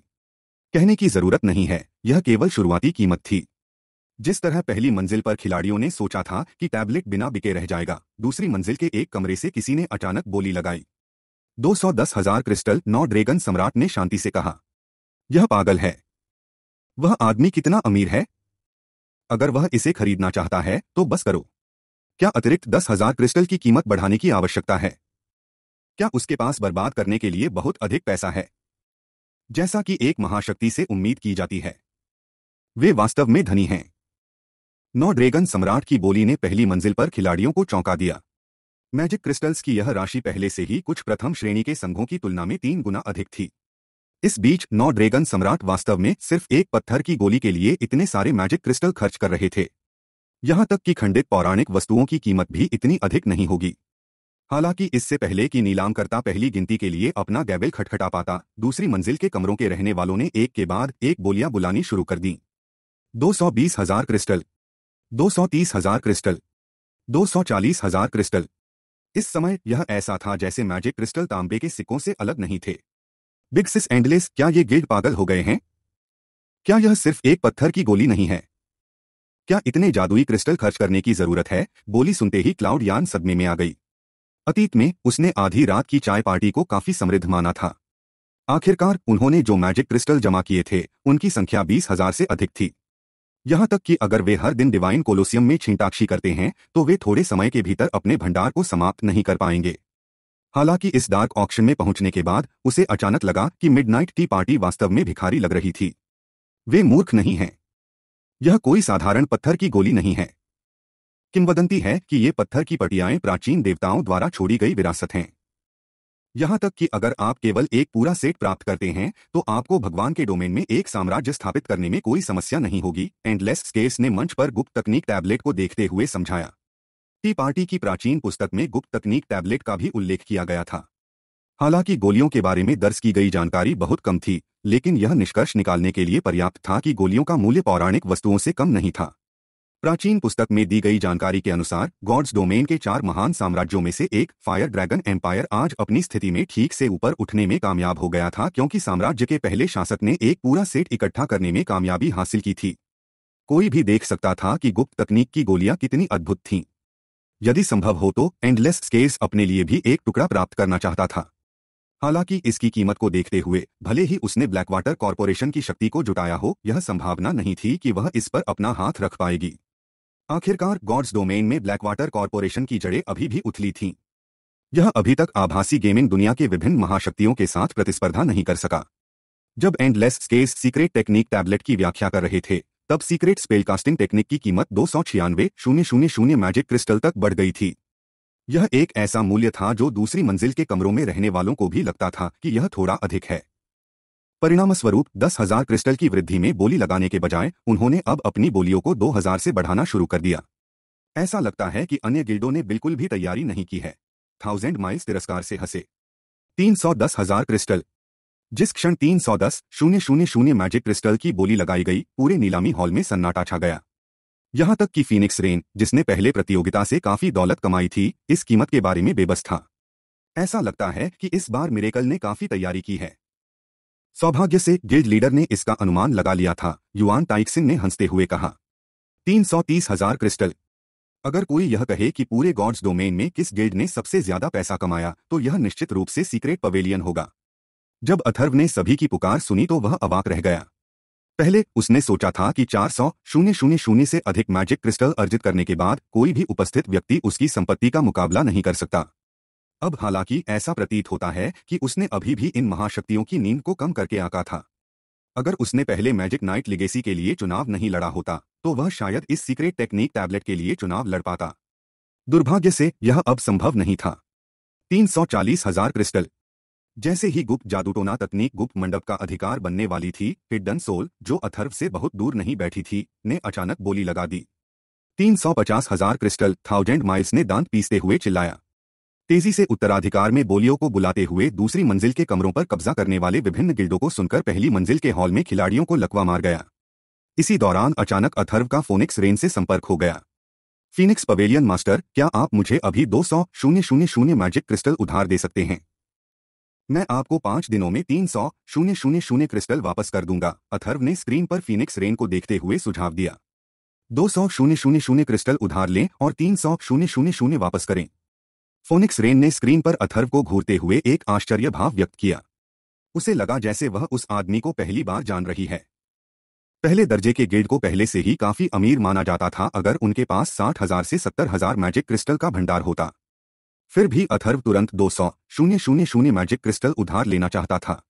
कहने की जरूरत नहीं है यह केवल शुरुआती कीमत थी जिस तरह पहली मंजिल पर खिलाड़ियों ने सोचा था कि टैबलेट बिना बिके रह जाएगा दूसरी मंजिल के एक कमरे से किसी ने अचानक बोली लगाई दो सौ दस हजार क्रिस्टल नौ ड्रेगन सम्राट ने शांति से कहा यह पागल है वह आदमी कितना अमीर है अगर वह इसे खरीदना चाहता है तो बस करो क्या अतिरिक्त दस हजार क्रिस्टल की कीमत बढ़ाने की आवश्यकता है क्या उसके पास बर्बाद करने के लिए बहुत अधिक पैसा है जैसा कि एक महाशक्ति से उम्मीद की जाती है वे वास्तव में धनी हैं नौ ड्रेगन सम्राट की बोली ने पहली मंजिल पर खिलाड़ियों को चौंका दिया मैजिक क्रिस्टल्स की यह राशि पहले से ही कुछ प्रथम श्रेणी के संघों की तुलना में तीन गुना अधिक थी इस बीच नौ ड्रेगन सम्राट वास्तव में सिर्फ एक पत्थर की गोली के लिए इतने सारे मैजिक क्रिस्टल खर्च कर रहे थे यहां तक कि खंडित पौराणिक वस्तुओं की कीमत भी इतनी अधिक नहीं होगी हालांकि इससे पहले कि नीलामकर्ता पहली गिनती के लिए अपना गैबल खटखटा पाता दूसरी मंजिल के कमरों के रहने वालों ने एक के बाद एक बोलियां बुलानी शुरू कर दी दो सौ बीस हजार क्रिस्टल दो सौ तीस हजार क्रिस्टल दो सौ चालीस हजार क्रिस्टल इस समय यह ऐसा था जैसे मैजिक क्रिस्टल तांबे के सिक्कों से अलग नहीं थे बिग सिस एंडलेस क्या ये गिल्ड पागल हो गए हैं क्या यह सिर्फ एक पत्थर की गोली नहीं है क्या इतने जादुई क्रिस्टल खर्च करने की जरूरत है बोली सुनते ही क्लाउड यान सदमे में आ गई अतीत में उसने आधी रात की चाय पार्टी को काफी समृद्ध माना था आखिरकार उन्होंने जो मैजिक क्रिस्टल जमा किए थे उनकी संख्या बीस हजार से अधिक थी यहाँ तक कि अगर वे हर दिन डिवाइन कोलोसियम में छींटाक्षी करते हैं तो वे थोड़े समय के भीतर अपने भंडार को समाप्त नहीं कर पाएंगे हालांकि इस डार्क ऑक्शन में पहुंचने के बाद उसे अचानक लगा कि मिडनाइट टी पार्टी वास्तव में भिखारी लग रही थी वे मूर्ख नहीं हैं यह कोई साधारण पत्थर की गोली नहीं है किंवदंती है कि ये पत्थर की पटियाएं प्राचीन देवताओं द्वारा छोड़ी गई विरासत हैं यहां तक कि अगर आप केवल एक पूरा सेट प्राप्त करते हैं तो आपको भगवान के डोमेन में एक साम्राज्य स्थापित करने में कोई समस्या नहीं होगी एंडलेस स्केस ने मंच पर गुप्त तकनीक टैबलेट को देखते हुए समझाया टी पार्टी की प्राचीन पुस्तक में गुप्त तकनीक टैबलेट का भी उल्लेख किया गया था हालांकि गोलियों के बारे में दर्ज की गई जानकारी बहुत कम थी लेकिन यह निष्कर्ष निकालने के लिए पर्याप्त था कि गोलियों का मूल्य पौराणिक वस्तुओं से कम नहीं था प्राचीन पुस्तक में दी गई जानकारी के अनुसार गॉड्स डोमेन के चार महान साम्राज्यों में से एक फायर ड्रैगन एम्पायर आज अपनी स्थिति में ठीक से ऊपर उठने में कामयाब हो गया था क्योंकि साम्राज्य के पहले शासक ने एक पूरा सेट इकट्ठा करने में कामयाबी हासिल की थी कोई भी देख सकता था कि गुप्त तकनीक की गोलियां कितनी अद्भुत थीं यदि संभव हो तो एंडलेस स्केस अपने लिए भी एक टुकड़ा प्राप्त करना चाहता था हालांकि इसकी कीमत को देखते हुए भले ही उसने ब्लैकवाटर कॉरपोरेशन की शक्ति को जुटाया हो यह संभावना नहीं थी कि वह इस पर अपना हाथ रख पाएगी आखिरकार गॉड्स डोमेन में ब्लैकवाटर कॉरपोरेशन की जड़ें अभी भी उथली थीं यह अभी तक आभासी गेमिंग दुनिया के विभिन्न महाशक्तियों के साथ प्रतिस्पर्धा नहीं कर सका जब Endless Skies secret technique tablet की व्याख्या कर रहे थे तब सीक्रेट स्पेलकास्टिंग टेक्निक की कीमत दो सौ छियानवे शून्य शून्य शून्य मैजिक क्रिस्टल तक बढ़ गई थी यह एक ऐसा मूल्य था जो दूसरी मंजिल के कमरों में रहने वालों को भी लगता था कि यह थोड़ा अधिक है परिणाम स्वरूप दस हजार क्रिस्टल की वृद्धि में बोली लगाने के बजाय उन्होंने अब अपनी बोलियों को दो हजार से बढ़ाना शुरू कर दिया ऐसा लगता है कि अन्य गिल्डों ने बिल्कुल भी तैयारी नहीं की है थाउजेंड माइल्स तिरस्कार से हंसे तीन सौ दस हजार क्रिस्टल जिस क्षण तीन सौ दस शून्य शून्य शून्य मैजिक क्रिस्टल की बोली लगाई गई पूरे नीलामी हॉल में सन्नाटा छा गया यहां तक कि फीनिक्स रेन जिसने पहले प्रतियोगिता से काफी दौलत कमाई थी इस कीमत के बारे में बेबस था ऐसा लगता है कि इस बार मिरेकल ने काफी तैयारी की है सौभाग्य से गिल्ड लीडर ने इसका अनुमान लगा लिया था युवान टाइक्सिन ने हंसते हुए कहा तीन सौ तीस हजार क्रिस्टल अगर कोई यह कहे कि पूरे गॉड्स डोमेन में किस गिल्ड ने सबसे ज्यादा पैसा कमाया तो यह निश्चित रूप से सीक्रेट पवेलियन होगा जब अथर्व ने सभी की पुकार सुनी तो वह अवाक रह गया पहले उसने सोचा था कि चार सौ शून्य शून्य शून्य से अधिक मैजिक क्रिस्टल अर्जित करने के बाद कोई भी उपस्थित व्यक्ति उसकी संपत्ति का मुकाबला नहीं कर सकता अब हालांकि ऐसा प्रतीत होता है कि उसने अभी भी इन महाशक्तियों की नींद को कम करके आका था अगर उसने पहले मैजिक नाइट लिगेसी के लिए चुनाव नहीं लड़ा होता तो वह शायद इस सीक्रेट टेक्निक टैबलेट के लिए चुनाव लड़ पाता दुर्भाग्य से यह अब संभव नहीं था तीन सौ चालीस हजार क्रिस्टल जैसे ही गुप्त जादूटोना तकनीक गुप्त मंडप का अधिकार बनने वाली थी हिडन सोल जो अथर्व से बहुत दूर नहीं बैठी थी ने अचानक बोली लगा दी तीन सौ पचास हजार क्रिस्टल थाउजेंड माइल्स ने दांत पीसते हुए चिल्लाया तेजी से उत्तराधिकार में बोलियों को बुलाते हुए दूसरी मंजिल के कमरों पर कब्जा करने वाले विभिन्न गिल्डों को सुनकर पहली मंजिल के हॉल में खिलाड़ियों को लकवा मार गया इसी दौरान अचानक अथर्व का फोनिक्स रेन से संपर्क हो गया फीनिक्स पवेलियन मास्टर क्या आप मुझे अभी दो सौ शून्य शून्य शून्य मैजिक क्रिस्टल उधार दे सकते हैं मैं आपको पांच दिनों में तीन सौ शून्य शून्य शून्य क्रिस्टल वापस कर दूंगा अथर्व ने स्क्रीन पर फीनिक्स रेन को देखते हुए सुझाव दिया दो सौ शून्य शून्य शून्य क्रिस्टल उधार लें और तीन सौ शून्य शून्य शून्य वापस करें फोनिक्स रेन ने स्क्रीन पर अथर्व को घूरते हुए एक आश्चर्य भाव व्यक्त किया उसे लगा जैसे वह उस आदमी को पहली बार जान रही है पहले दर्जे के गेड को पहले से ही काफी अमीर माना जाता था अगर उनके पास साठ हजार से सत्तर हजार मैजिक क्रिस्टल का भंडार होता फिर भी अथर्व तुरंत दो सौ शून्य शून्य शून्य मैजिक क्रिस्टल उधार लेना चाहता था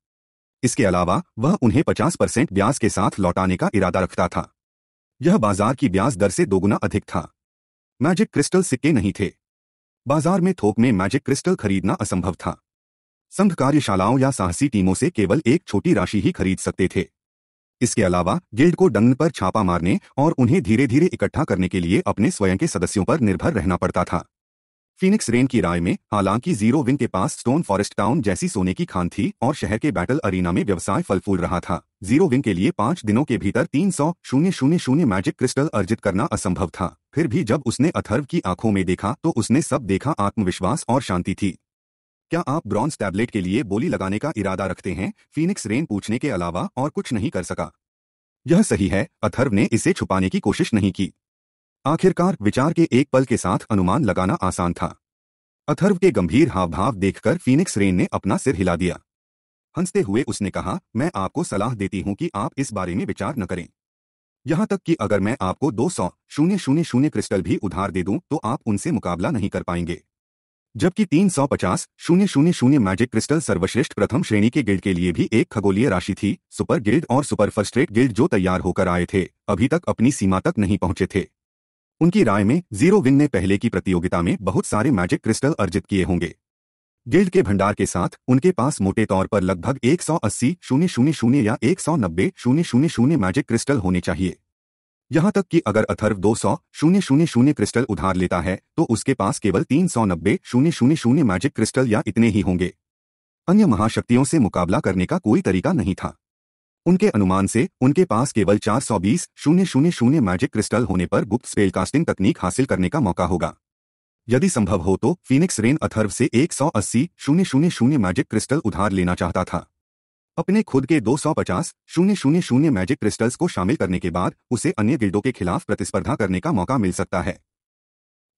इसके अलावा वह उन्हें पचास परसेंट ब्याज के साथ लौटाने का इरादा रखता था यह बाजार की ब्याज दर से दोगुना अधिक था मैजिक क्रिस्टल सिक्के नहीं थे बाजार में थोक में मैजिक क्रिस्टल खरीदना असंभव था संघ कार्यशालाओं या साहसी टीमों से केवल एक छोटी राशि ही खरीद सकते थे इसके अलावा गिल्ड को डंग पर छापा मारने और उन्हें धीरे धीरे इकट्ठा करने के लिए अपने स्वयं के सदस्यों पर निर्भर रहना पड़ता था फीनिक्स रेन की राय में हालांकि जीरो विन के पास स्टोन फॉरेस्ट टाउन जैसी सोने की खान थी और शहर के बैटल अरीना में व्यवसाय फल फूल रहा था जीरो विन के लिए पांच दिनों के भीतर तीन सौ शून्य शून्य शून्य मैजिक क्रिस्टल अर्जित करना असंभव था फिर भी जब उसने अथर्व की आंखों में देखा तो उसने सब देखा आत्मविश्वास और शांति थी क्या आप ब्रॉन्ज टैबलेट के लिए बोली लगाने का इरादा रखते हैं फीनिक्स रेन पूछने के अलावा और कुछ नहीं कर सका यह सही है अथर्व ने इसे छुपाने की कोशिश नहीं की आखिरकार विचार के एक पल के साथ अनुमान लगाना आसान था अथर्व के गंभीर हावभाव देखकर फीनिक्स रेन ने अपना सिर हिला दिया हंसते हुए उसने कहा मैं आपको सलाह देती हूं कि आप इस बारे में विचार न करें यहां तक कि अगर मैं आपको दो सौ शून्य शून्य शून्य क्रिस्टल भी उधार दे दूं तो आप उनसे मुकाबला नहीं कर पाएंगे जबकि तीन सौ पचास शून्य शून्य शून्य मैजिक क्रिस्टल सर्वश्रेष्ठ प्रथम श्रेणी के गिल्ड के लिए भी एक खगोलीय राशि थी सुपर गिल्ड और सुपर फर्स्ट्रेट गिल्ड जो तैयार होकर आए थे अभी तक अपनी सीमा तक नहीं पहुंचे थे उनकी राय में जीरो विन ने पहले की प्रतियोगिता में बहुत सारे मैजिक क्रिस्टल अर्जित किए होंगे गिल्ड के भंडार के साथ उनके पास मोटे तौर पर लगभग एक सौ अस्सी शून्य शून्य शून्य या एक सौ नब्बे शून्य शून्य शून्य मैजिक क्रिस्टल होने चाहिए यहां तक कि अगर अथर्व दो सौ शून्य शून्य शून्य क्रिस्टल उधार लेता है तो उसके पास केवल तीन सौ नब्बे शून्य शून्य शून्य मैजिक क्रिस्टल या इतने ही होंगे अन्य महाशक्तियों से मुकाबला करने का कोई तरीका नहीं था उनके अनुमान से उनके पास केवल चार सौ बीस शून्य शून्य शून्य मैजिक क्रिस्टल होने पर गुप्त स्पेलकास्टिंग तकनीक हासिल करने का मौका होगा यदि संभव हो तो फीनिक्स रेन अथर्व से एक सौ अस्सी शून्य शून्य शून्य मैजिक क्रिस्टल उधार लेना चाहता था अपने खुद के दो सौ पचास शून्य शून्य शून्य मैजिक क्रिस्टल्स को शामिल करने के बाद उसे अन्य गिल्डों के खिलाफ प्रतिस्पर्धा करने का मौका मिल सकता है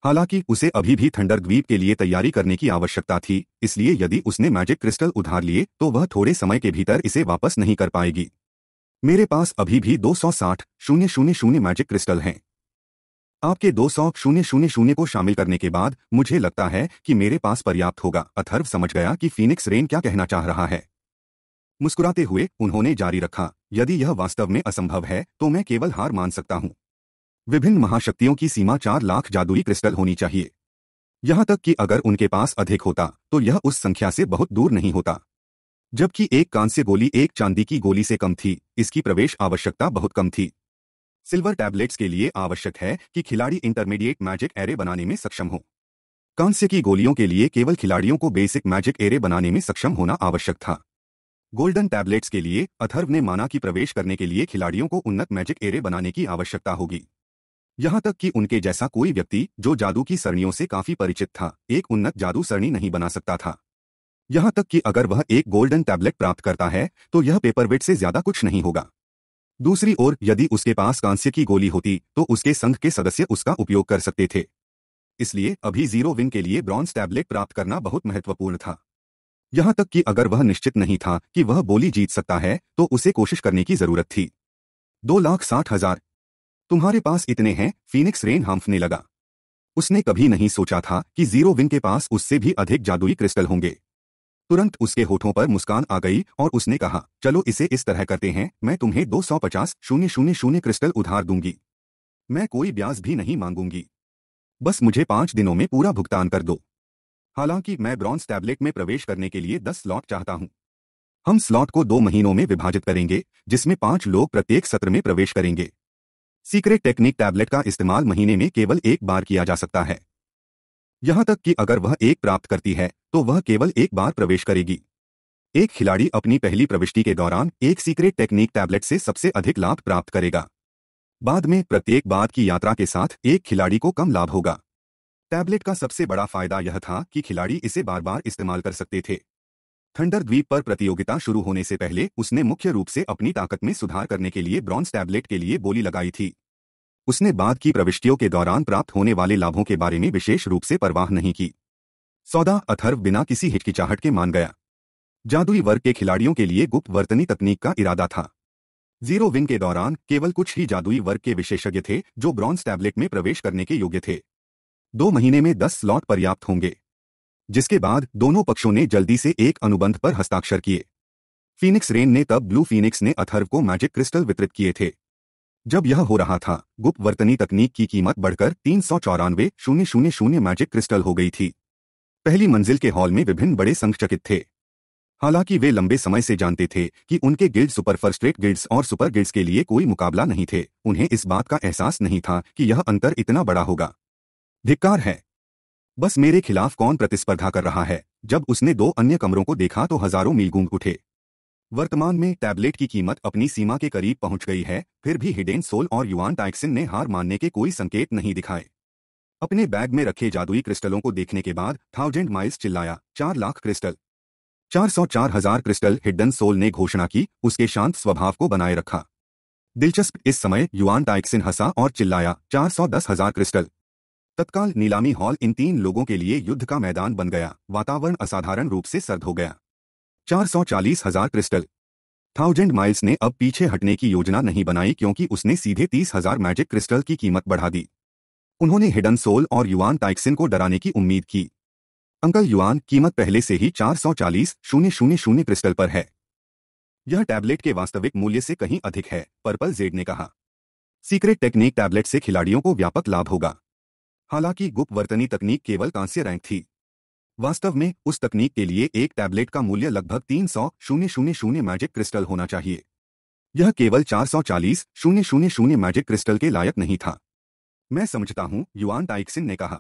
हालांकि उसे अभी भी थंडर द्वीप के लिए तैयारी करने की आवश्यकता थी इसलिए यदि उसने मैजिक क्रिस्टल उधार लिए तो वह थोड़े समय के भीतर इसे वापस नहीं कर पाएगी मेरे पास अभी भी दो सौ साठ शून्य शून्य शून्य मैजिक क्रिस्टल हैं आपके दो सौ शून्य शून्य शून्य को शामिल करने के बाद मुझे लगता है कि मेरे पास पर्याप्त होगा अथर्व समझ गया कि फीनिक्स रेन क्या कहना चाह रहा है मुस्कुराते हुए उन्होंने जारी रखा यदि यह वास्तव में असंभव है तो मैं केवल हार मान सकता हूं विभिन्न महाशक्तियों की सीमा चार लाख जादुई क्रिस्टल होनी चाहिए यहां तक कि अगर उनके पास अधिक होता तो यह उस संख्या से बहुत दूर नहीं होता जबकि एक कांस्य गोली एक चांदी की गोली से कम थी इसकी प्रवेश आवश्यकता बहुत कम थी सिल्वर टैबलेट्स के लिए आवश्यक है कि खिलाड़ी इंटरमीडिएट मैजिक एरे बनाने में सक्षम हो कांस्य की गोलियों के लिए केवल खिलाड़ियों को बेसिक मैजिक एरे बनाने में सक्षम होना आवश्यक था गोल्डन टैबलेट्स के लिए अथर्व ने माना कि प्रवेश करने के लिए खिलाड़ियों को उन्नत मैजिक एरे बनाने की आवश्यकता होगी यहाँ तक कि उनके जैसा कोई व्यक्ति जो जादू की सरणियों से काफी परिचित था एक उन्नत जादू सरणी नहीं बना सकता था यहाँ तक कि अगर वह एक गोल्डन टैबलेट प्राप्त करता है तो यह पेपरवेट से ज्यादा कुछ नहीं होगा दूसरी ओर यदि उसके पास कांस्य की गोली होती तो उसके संघ के सदस्य उसका उपयोग कर सकते थे इसलिए अभी जीरो विन के लिए ब्रॉन्ज टैबलेट प्राप्त करना बहुत महत्वपूर्ण था यहाँ तक कि अगर वह निश्चित नहीं था कि वह बोली जीत सकता है तो उसे कोशिश करने की जरूरत थी दो लाख साठ हजार तुम्हारे पास इतने हैं फीनिक्स रेन हम्फने लगा उसने कभी नहीं सोचा था कि जीरो विन के पास उससे भी अधिक जादुई क्रिस्टल होंगे तुरंत उसके होठों पर मुस्कान आ गई और उसने कहा चलो इसे इस तरह करते हैं मैं तुम्हें दो सौ पचास शून्य शून्य शून्य क्रिस्टल उधार दूंगी मैं कोई ब्याज भी नहीं मांगूंगी बस मुझे पांच दिनों में पूरा भुगतान कर दो हालांकि मैं ब्रॉन्ज टैबलेट में प्रवेश करने के लिए दस स्लॉट चाहता हूं हम स्लॉट को दो महीनों में विभाजित करेंगे जिसमें पांच लोग प्रत्येक सत्र में प्रवेश करेंगे सीक्रेट टेक्निक टैबलेट का इस्तेमाल महीने में केवल एक बार किया जा सकता है यहां तक कि अगर वह एक प्राप्त करती है तो वह केवल एक बार प्रवेश करेगी एक खिलाड़ी अपनी पहली प्रविष्टि के दौरान एक सीक्रेट टेक्निक टैबलेट से सबसे अधिक लाभ प्राप्त करेगा बाद में प्रत्येक बाद की यात्रा के साथ एक खिलाड़ी को कम लाभ होगा टैबलेट का सबसे बड़ा फायदा यह था कि खिलाड़ी इसे बार बार इस्तेमाल कर सकते थे थंडर द्वीप पर प्रतियोगिता शुरू होने से पहले उसने मुख्य रूप से अपनी ताकत में सुधार करने के लिए ब्रॉन्ज टैबलेट के लिए बोली लगाई थी उसने बाद की प्रविष्टियों के दौरान प्राप्त होने वाले लाभों के बारे में विशेष रूप से परवाह नहीं की सौदा अथर्व बिना किसी हिचकिचाहट के मान गया जादुई वर्ग के खिलाड़ियों के लिए गुप्त वर्तनी तकनीक का इरादा था जीरो विन के दौरान केवल कुछ ही जादुई वर्ग के विशेषज्ञ थे जो ब्रॉन्ज टैबलेट में प्रवेश करने के योग्य थे दो महीने में दस स्लॉट पर्याप्त होंगे जिसके बाद दोनों पक्षों ने जल्दी से एक अनुबंध पर हस्ताक्षर किए फीनिक्स रेन ने तब ब्लू फीनिक्स ने अथर्व को मैजिक क्रिस्टल वितरित किए थे जब यह हो रहा था गुप्त वर्तनी तकनीक की कीमत बढ़कर तीन सौ चौरानवे शून्य शून्य शून्य मैजिक क्रिस्टल हो गई थी पहली मंजिल के हॉल में विभिन्न बड़े संघचकित थे हालांकि वे लंबे समय से जानते थे कि उनके गिल्ड सुपर फर्स्ट्रेट गिल्ड्स और सुपर गिल्ड्स के लिए कोई मुकाबला नहीं थे उन्हें इस बात का एहसास नहीं था कि यह अंतर इतना बड़ा होगा धिक्कार है बस मेरे खिलाफ कौन प्रतिस्पर्धा कर रहा है जब उसने दो अन्य कमरों को देखा तो हजारों मील गूंग उठे वर्तमान में टैबलेट की कीमत अपनी सीमा के करीब पहुंच गई है फिर भी हिडेन सोल और युवान टाइक्सिन ने हार मानने के कोई संकेत नहीं दिखाए अपने बैग में रखे जादुई क्रिस्टलों को देखने के बाद थाउजेंड माइल्स चिल्लाया चार लाख क्रिस्टल चार सौ चार हजार क्रिस्टल हिडन सोल ने घोषणा की उसके शांत स्वभाव को बनाए रखा दिलचस्प इस समय युवान टाइक्सिन हंसा और चिल्लाया चार सौ दस हजार क्रिस्टल तत्काल नीलामी हॉल इन तीन लोगों के लिए युद्ध का मैदान बन गया वातावरण असाधारण रूप से सर्द हो गया चार सौ चालीस हजार क्रिस्टल थाउजेंड माइल्स ने अब पीछे हटने की योजना नहीं बनाई क्योंकि उसने सीधे तीस हजार मैजिक क्रिस्टल की कीमत बढ़ा दी उन्होंने हिडन सोल और युवान टाइक्सिन को डराने की उम्मीद की अंकल युआन कीमत पहले से ही चार सौ चालीस शून्य शून्य शून्य क्रिस्टल पर है यह टैबलेट के वास्तविक मूल्य से कहीं अधिक है पर्पल जेड ने कहा सीक्रेट टेक्निक टैबलेट से खिलाड़ियों को व्यापक लाभ होगा हालांकि गुप्त वर्तनी तकनीक केवल कांस्य रैंक थी वास्तव में उस तकनीक के लिए एक टैबलेट का मूल्य लगभग तीन सौ शून्य शून्य शून्य मैजिक क्रिस्टल होना चाहिए यह केवल चार सौ चालीस शून्य शून्य शून्य मैजिक क्रिस्टल के लायक नहीं था मैं समझता हूं युआन टाइक्सिन ने कहा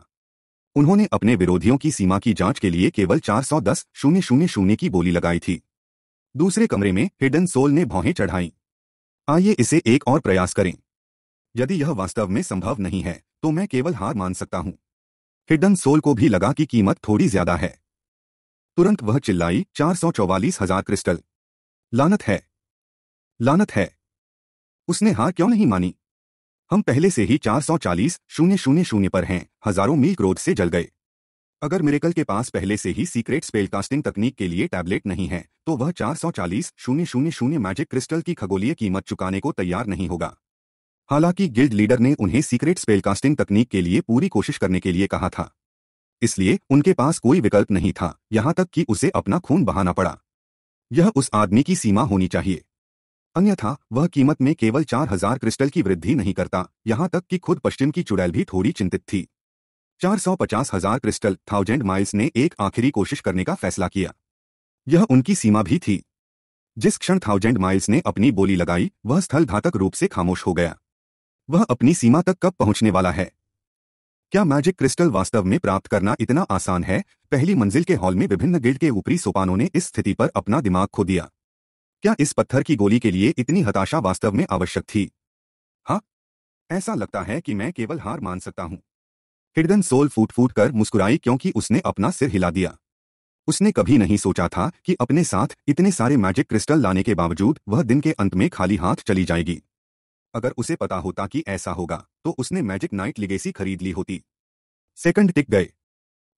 उन्होंने अपने विरोधियों की सीमा की जांच के लिए केवल चार सौ दस शून्य शून्य शून्य की बोली लगाई थी दूसरे कमरे में हिडन सोल ने भौहें चढ़ाई आइए इसे एक और प्रयास करें यदि यह वास्तव में संभव नहीं है तो मैं केवल हार मान सकता हूं हिडन सोल को भी लगा कि कीमत थोड़ी ज्यादा है तुरंत वह चिल्लाई चार सौ चौवालीस हजार क्रिस्टल लानत है लानत है उसने हार क्यों नहीं मानी हम पहले से ही चार सौ चालीस शून्य शून्य शून्य पर हैं हजारों मील क्रोध से जल गए अगर मेरेकल के पास पहले से ही सीक्रेट स्पेलकास्टिंग तकनीक के लिए टैबलेट नहीं है तो वह चार सौ चालीस शून्य शून्य शून्य मैजिक क्रिस्टल की खगोलीय कीमत चुकाने को तैयार नहीं होगा हालांकि गिल्ड लीडर ने उन्हें सीक्रेट स्पेलकास्टिंग तकनीक के लिए पूरी कोशिश करने के लिए कहा था इसलिए उनके पास कोई विकल्प नहीं था यहां तक कि उसे अपना खून बहाना पड़ा यह उस आदमी की सीमा होनी चाहिए अन्यथा वह कीमत में केवल चार हजार क्रिस्टल की वृद्धि नहीं करता यहां तक कि खुद पश्चिम की चुड़ैल भी थोड़ी चिंतित थी चार सौ पचास हजार क्रिस्टल थाउजेंड माइल्स ने एक आखिरी कोशिश करने का फैसला किया यह उनकी सीमा भी थी जिस क्षण थाउजेंड माइल्स ने अपनी बोली लगाई वह स्थल घातक रूप से खामोश हो गया वह अपनी सीमा तक कब पहुंचने वाला है क्या मैजिक क्रिस्टल वास्तव में प्राप्त करना इतना आसान है पहली मंजिल के हॉल में विभिन्न गिल्ड के ऊपरी सोपानों ने इस स्थिति पर अपना दिमाग खो दिया क्या इस पत्थर की गोली के लिए इतनी हताशा वास्तव में आवश्यक थी हाँ ऐसा लगता है कि मैं केवल हार मान सकता हूं हिडन सोल फूट फूट कर मुस्कुराई क्योंकि उसने अपना सिर हिला दिया उसने कभी नहीं सोचा था कि अपने साथ इतने सारे मैजिक क्रिस्टल लाने के बावजूद वह दिन के अंत में खाली हाथ चली जाएगी अगर उसे पता होता कि ऐसा होगा तो उसने मैजिक नाइट लिगेसी खरीद ली होती सेकंड टिक गए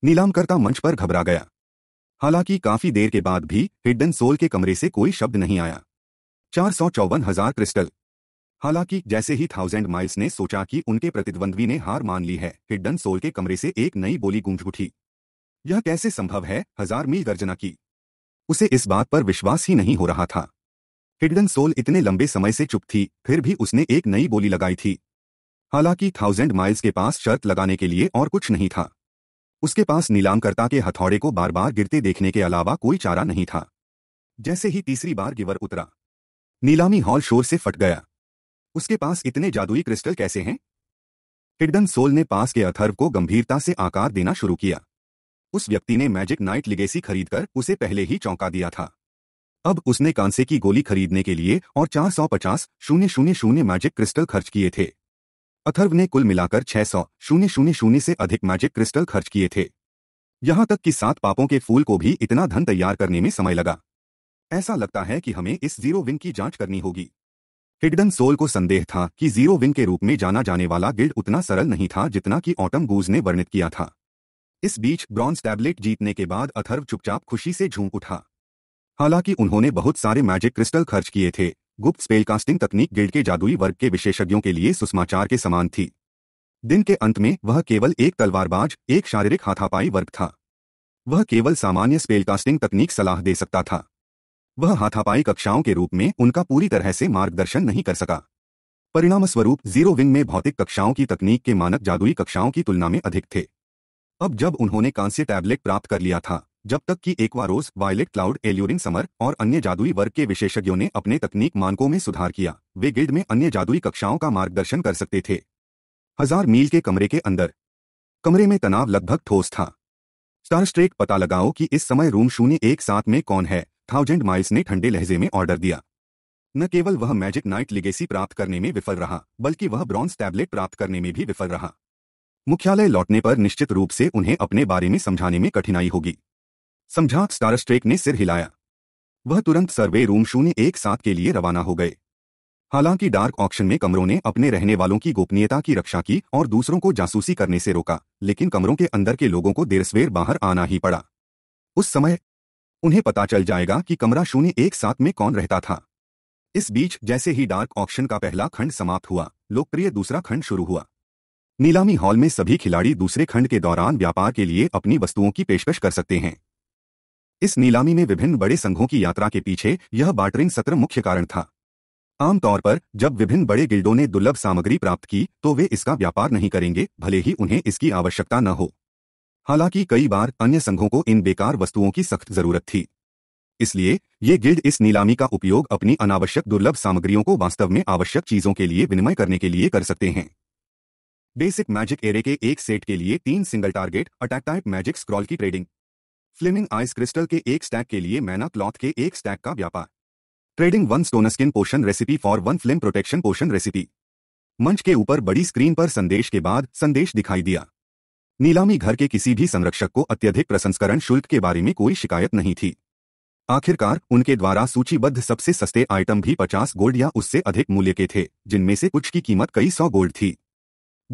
नीलामकर्ता मंच पर घबरा गया हालांकि काफी देर के बाद भी हिडन सोल के कमरे से कोई शब्द नहीं आया चार सौ चौवन हजार क्रिस्टल हालांकि जैसे ही थाउजेंड माइल्स ने सोचा कि उनके प्रतिद्वंद्वी ने हार मान ली है हिडन सोल के कमरे से एक नई बोली गूंज उठी यह कैसे संभव है हजार मील गर्जना की उसे इस बात पर विश्वास ही नहीं हो रहा था हिडन सोल इतने लंबे समय से चुप थी फिर भी उसने एक नई बोली लगाई थी हालांकि थाउजेंड माइल्स के पास शर्त लगाने के लिए और कुछ नहीं था उसके पास नीलामकर्ता के हथौड़े को बार बार गिरते देखने के अलावा कोई चारा नहीं था जैसे ही तीसरी बार गिवर उतरा नीलामी हॉल शोर से फट गया उसके पास इतने जादुई क्रिस्टल कैसे हैं हिडन सोल ने पास के अथर्व को गंभीरता से आकार देना शुरू किया उस व्यक्ति ने मैजिक नाइट लिगेसी खरीदकर उसे पहले ही चौंका दिया था अब उसने कांसे की गोली खरीदने के लिए और चार सौ पचास शून्य शून्य शून्य मैजिक क्रिस्टल खर्च किए थे अथर्व ने कुल मिलाकर छह सौ शून्य शून्य शून्य से अधिक मैजिक क्रिस्टल खर्च किए थे यहां तक कि सात पापों के फूल को भी इतना धन तैयार करने में समय लगा ऐसा लगता है कि हमें इस जीरो विन की जांच करनी होगी हिडन सोल को संदेह था कि जीरो विन के रूप में जाना जाने वाला गिल्ड उतना सरल नहीं था जितना कि ऑटम गूज ने वर्णित किया था इस बीच ब्रॉन्ज टैबलेट जीतने के बाद अथर्व चुपचाप खुशी से झूम उठा हालांकि उन्होंने बहुत सारे मैजिक क्रिस्टल खर्च किए थे गुप्त स्पेलकास्टिंग तकनीक गिल्ड के जादुई वर्ग के विशेषज्ञों के लिए सुषमाचार के समान थी दिन के अंत में वह केवल एक तलवारबाज एक शारीरिक हाथापाई वर्ग था वह केवल सामान्य स्पेलकास्टिंग तकनीक सलाह दे सकता था वह हाथापाई कक्षाओं के रूप में उनका पूरी तरह से मार्गदर्शन नहीं कर सका परिणामस्वरूप जीरो विंग में भौतिक कक्षाओं की तकनीक के मानक जादुई कक्षाओं की तुलना में अधिक थे अब जब उन्होंने कांस्य टैबलेट प्राप्त कर लिया था जब तक कि Aquaros violet cloud alluring summer और अन्य जादुई वर्ग के विशेषज्ञों ने अपने तकनीक मानकों में सुधार किया वे गिल्ड में अन्य जादुई कक्षाओं का मार्गदर्शन कर सकते थे हजार मील के कमरे के अंदर कमरे में तनाव लगभग ठोस था स्टार पता लगाओ कि इस समय रूम शून्य एक साथ में कौन है थाउजेंड माइल्स ने ठंडे लहजे में ऑर्डर दिया न केवल वह मैजिक नाइट लिगेसी प्राप्त करने में विफल रहा बल्कि वह ब्रॉन्ज टैबलेट प्राप्त करने में भी विफल रहा मुख्यालय लौटने पर निश्चित रूप से उन्हें अपने बारे में समझाने में कठिनाई होगी समझा स्टारस्ट्रेक ने सिर हिलाया वह तुरंत सर्वे रूम शून्य एक साथ के लिए रवाना हो गए हालांकि डार्क ऑक्शन में कमरों ने अपने रहने वालों की गोपनीयता की रक्षा की और दूसरों को जासूसी करने से रोका लेकिन कमरों के अंदर के लोगों को देर सवेर बाहर आना ही पड़ा उस समय उन्हें पता चल जाएगा कि कमरा शून्य एक साथ में कौन रहता था इस बीच जैसे ही डार्क ऑक्शन का पहला खंड समाप्त हुआ लोकप्रिय दूसरा खंड शुरू हुआ नीलामी हॉल में सभी खिलाड़ी दूसरे खंड के दौरान व्यापार के लिए अपनी वस्तुओं की पेशकश कर सकते हैं इस नीलामी में विभिन्न बड़े संघों की यात्रा के पीछे यह बार्टरिंग सत्र मुख्य कारण था आमतौर पर जब विभिन्न बड़े गिल्डों ने दुर्लभ सामग्री प्राप्त की तो वे इसका व्यापार नहीं करेंगे भले ही उन्हें इसकी आवश्यकता न हो हालांकि कई बार अन्य संघों को इन बेकार वस्तुओं की सख्त जरूरत थी इसलिए ये गिल्ड इस नीलामी का उपयोग अपनी अनावश्यक दुर्लभ सामग्रियों को वास्तव में आवश्यक चीजों के लिए विनिमय करने के लिए कर सकते हैं बेसिक मैजिक एरे के एक सेट के लिए तीन single target attack type magic scroll की ट्रेडिंग फ्लेमिंग आइस क्रिस्टल के एक स्टैक के लिए मैना क्लॉथ के एक स्टैक का व्यापार trading one stone skin potion recipe for one flame protection potion recipe मंच के ऊपर बड़ी स्क्रीन पर संदेश के बाद संदेश दिखाई दिया नीलामी घर के किसी भी संरक्षक को अत्यधिक प्रसंस्करण शुल्क के बारे में कोई शिकायत नहीं थी आखिरकार उनके द्वारा सूचीबद्ध सबसे सस्ते आइटम भी 50 गोल्ड या उससे अधिक मूल्य के थे जिनमें से कुछ की कीमत कई सौ गोल्ड थी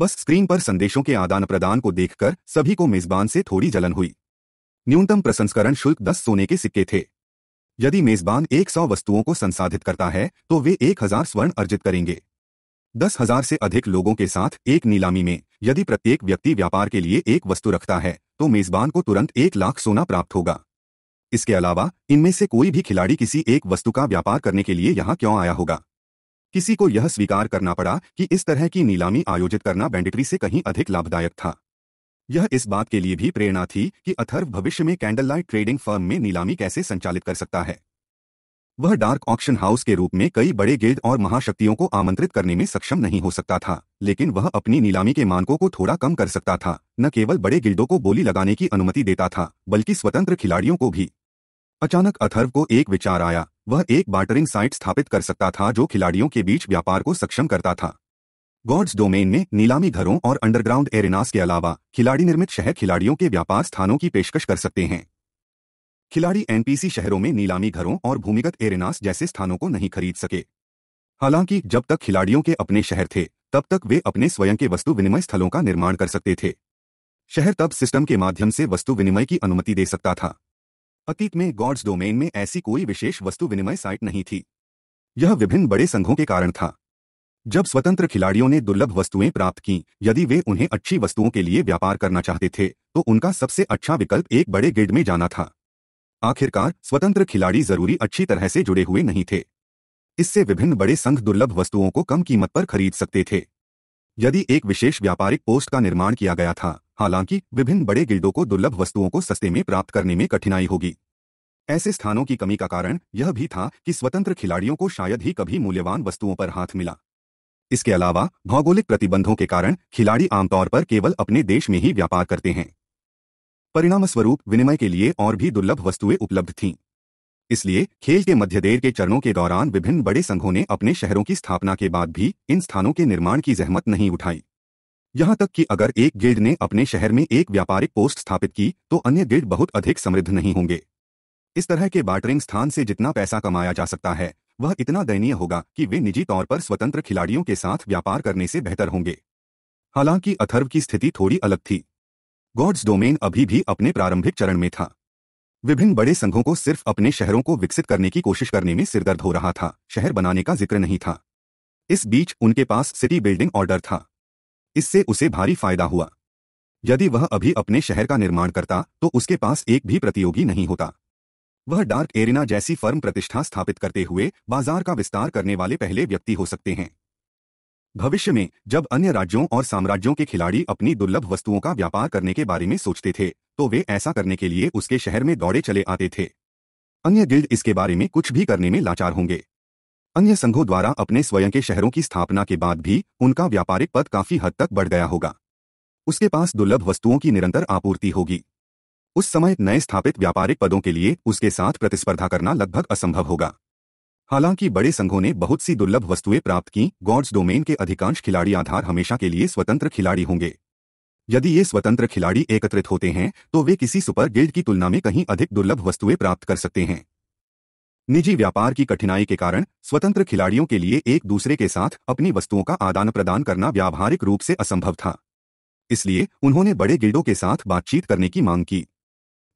बस स्क्रीन पर संदेशों के आदान प्रदान को देखकर सभी को मेजबान से थोड़ी जलन हुई न्यूनतम प्रसंस्करण शुल्क दस सोने के सिक्के थे यदि मेजबान एक सौ वस्तुओं को संसाधित करता है तो वे एक हजार स्वर्ण अर्जित करेंगे दस हजार से अधिक लोगों के साथ एक नीलामी में यदि प्रत्येक व्यक्ति व्यापार के लिए एक वस्तु रखता है तो मेजबान को तुरंत एक लाख सोना प्राप्त होगा इसके अलावा इनमें से कोई भी खिलाड़ी किसी एक वस्तु का व्यापार करने के लिए यहाँ क्यों आया होगा किसी को यह स्वीकार करना पड़ा कि इस तरह की नीलामी आयोजित करना बैंडिटरी से कहीं अधिक लाभदायक था यह इस बात के लिए भी प्रेरणा थी कि अथर्व भविष्य में कैंडललाइट ट्रेडिंग फर्म में नीलामी कैसे संचालित कर सकता है वह डार्क ऑक्शन हाउस के रूप में कई बड़े गिल्ड और महाशक्तियों को आमंत्रित करने में सक्षम नहीं हो सकता था लेकिन वह अपनी नीलामी के मानकों को थोड़ा कम कर सकता था न केवल बड़े गिल्डों को बोली लगाने की अनुमति देता था बल्कि स्वतंत्र खिलाड़ियों को भी अचानक अथर्व को एक विचार आया वह एक बार्टरिंग साइट स्थापित कर सकता था जो खिलाड़ियों के बीच व्यापार को सक्षम करता था गॉड्स डोमेन में नीलामी घरों और अंडरग्राउंड एरेनास के अलावा खिलाड़ी निर्मित शहर खिलाड़ियों के व्यापार स्थानों की पेशकश कर सकते हैं खिलाड़ी एनपीसी शहरों में नीलामी घरों और भूमिगत एरेनास जैसे स्थानों को नहीं खरीद सके हालांकि जब तक खिलाड़ियों के अपने शहर थे तब तक वे अपने स्वयं के वस्तु विनिमय स्थलों का निर्माण कर सकते थे शहर तब सिस्टम के माध्यम से वस्तु विनिमय की अनुमति दे सकता था अतीत में गॉड्स डोमेन में ऐसी कोई विशेष वस्तु विनिमय साइट नहीं थी यह विभिन्न बड़े संघों के कारण था जब स्वतंत्र खिलाड़ियों ने दुर्लभ वस्तुएं प्राप्त की यदि वे उन्हें अच्छी वस्तुओं के लिए व्यापार करना चाहते थे तो उनका सबसे अच्छा विकल्प एक बड़े गिल्ड में जाना था आखिरकार स्वतंत्र खिलाड़ी जरूरी अच्छी तरह से जुड़े हुए नहीं थे इससे विभिन्न बड़े संघ दुर्लभ वस्तुओं को कम कीमत पर खरीद सकते थे यदि एक विशेष व्यापारिक पोस्ट का निर्माण किया गया था हालांकि विभिन्न बड़े गिल्डों को दुर्लभ वस्तुओं को सस्ते में प्राप्त करने में कठिनाई होगी ऐसे स्थानों की कमी का कारण यह भी था कि स्वतंत्र खिलाड़ियों को शायद ही कभी मूल्यवान वस्तुओं पर हाथ मिला इसके अलावा भौगोलिक प्रतिबंधों के कारण खिलाड़ी आमतौर पर केवल अपने देश में ही व्यापार करते हैं परिणामस्वरूप विनिमय के लिए और भी दुर्लभ वस्तुएं उपलब्ध थीं इसलिए खेल के मध्य देर के चरणों के दौरान विभिन्न बड़े संघों ने अपने शहरों की स्थापना के बाद भी इन स्थानों के निर्माण की जहमत नहीं उठाई यहां तक कि अगर एक गिल्ड ने अपने शहर में एक व्यापारिक पोस्ट स्थापित की तो अन्य गिल्ड बहुत अधिक समृद्ध नहीं होंगे इस तरह के बाटरिंग स्थान से जितना पैसा कमाया जा सकता है वह इतना दयनीय होगा कि वे निजी तौर पर स्वतंत्र खिलाड़ियों के साथ व्यापार करने से बेहतर होंगे हालांकि अथर्व की स्थिति थोड़ी अलग थी गॉड्स डोमेन अभी भी अपने प्रारंभिक चरण में था विभिन्न बड़े संघों को सिर्फ अपने शहरों को विकसित करने की कोशिश करने में सिरदर्द हो रहा था शहर बनाने का जिक्र नहीं था इस बीच उनके पास सिटी बिल्डिंग ऑर्डर था इससे उसे भारी फायदा हुआ यदि वह अभी अपने शहर का निर्माण करता तो उसके पास एक भी प्रतियोगी नहीं होता वह डार्क एरिना जैसी फर्म प्रतिष्ठा स्थापित करते हुए बाजार का विस्तार करने वाले पहले व्यक्ति हो सकते हैं भविष्य में जब अन्य राज्यों और साम्राज्यों के खिलाड़ी अपनी दुर्लभ वस्तुओं का व्यापार करने के बारे में सोचते थे तो वे ऐसा करने के लिए उसके शहर में दौड़े चले आते थे अन्य गिल्ड इसके बारे में कुछ भी करने में लाचार होंगे अन्य संघों द्वारा अपने स्वयं के शहरों की स्थापना के बाद भी उनका व्यापारिक पद काफी हद तक बढ़ गया होगा उसके पास दुर्लभ वस्तुओं की निरंतर आपूर्ति होगी उस समय नए स्थापित व्यापारिक पदों के लिए उसके साथ प्रतिस्पर्धा करना लगभग असंभव होगा हालांकि बड़े संघों ने बहुत सी दुर्लभ वस्तुएं प्राप्त की गॉड्स डोमेन के अधिकांश खिलाड़ी आधार हमेशा के लिए स्वतंत्र खिलाड़ी होंगे यदि ये स्वतंत्र खिलाड़ी एकत्रित होते हैं तो वे किसी सुपर गिल्ड की तुलना में कहीं अधिक दुर्लभ वस्तुएं प्राप्त कर सकते हैं निजी व्यापार की कठिनाई के कारण स्वतंत्र खिलाड़ियों के लिए एक दूसरे के साथ अपनी वस्तुओं का आदान प्रदान करना व्यावहारिक रूप से असंभव था इसलिए उन्होंने बड़े गिल्डों के साथ बातचीत करने की मांग की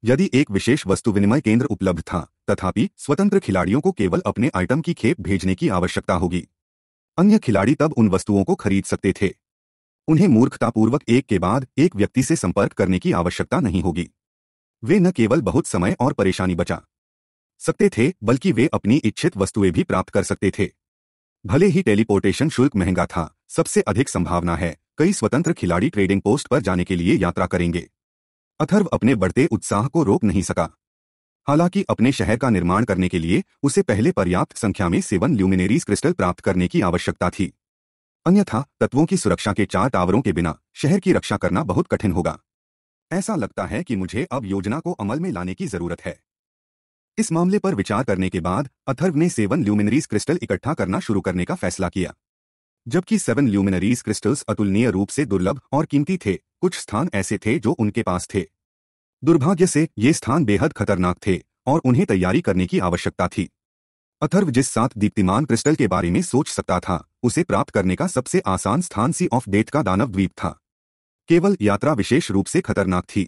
यदि एक विशेष वस्तु विनिमय केंद्र उपलब्ध था तथापि स्वतंत्र खिलाड़ियों को केवल अपने आइटम की खेप भेजने की आवश्यकता होगी अन्य खिलाड़ी तब उन वस्तुओं को खरीद सकते थे उन्हें मूर्खतापूर्वक एक के बाद एक व्यक्ति से संपर्क करने की आवश्यकता नहीं होगी वे न केवल बहुत समय और परेशानी बचा सकते थे बल्कि वे अपनी इच्छित वस्तुएं भी प्राप्त कर सकते थे भले ही टेलीपोर्टेशन शुल्क महंगा था सबसे अधिक संभावना है कई स्वतंत्र खिलाड़ी ट्रेडिंग पोस्ट पर जाने के लिए यात्रा करेंगे अथर्व अपने बढ़ते उत्साह को रोक नहीं सका हालांकि अपने शहर का निर्माण करने के लिए उसे पहले पर्याप्त संख्या में सेवन ल्यूमिनेरीज क्रिस्टल प्राप्त करने की आवश्यकता थी अन्यथा तत्वों की सुरक्षा के चार टावरों के बिना शहर की रक्षा करना बहुत कठिन होगा ऐसा लगता है कि मुझे अब योजना को अमल में लाने की जरूरत है इस मामले पर विचार करने के बाद अथर्व ने सेवन ल्यूमिनरीज क्रिस्टल इकट्ठा करना शुरू करने का फैसला किया जबकि सेवन ल्यूमिनरीज क्रिस्टल्स अतुलनीय रूप से दुर्लभ और कीमती थे कुछ स्थान ऐसे थे जो उनके पास थे दुर्भाग्य से ये स्थान बेहद खतरनाक थे और उन्हें तैयारी करने की आवश्यकता थी अथर्व जिस साथ दीप्तिमान क्रिस्टल के बारे में सोच सकता था उसे प्राप्त करने का सबसे आसान स्थान सी ऑफ डेथ का दानव द्वीप था केवल यात्रा विशेष रूप से खतरनाक थी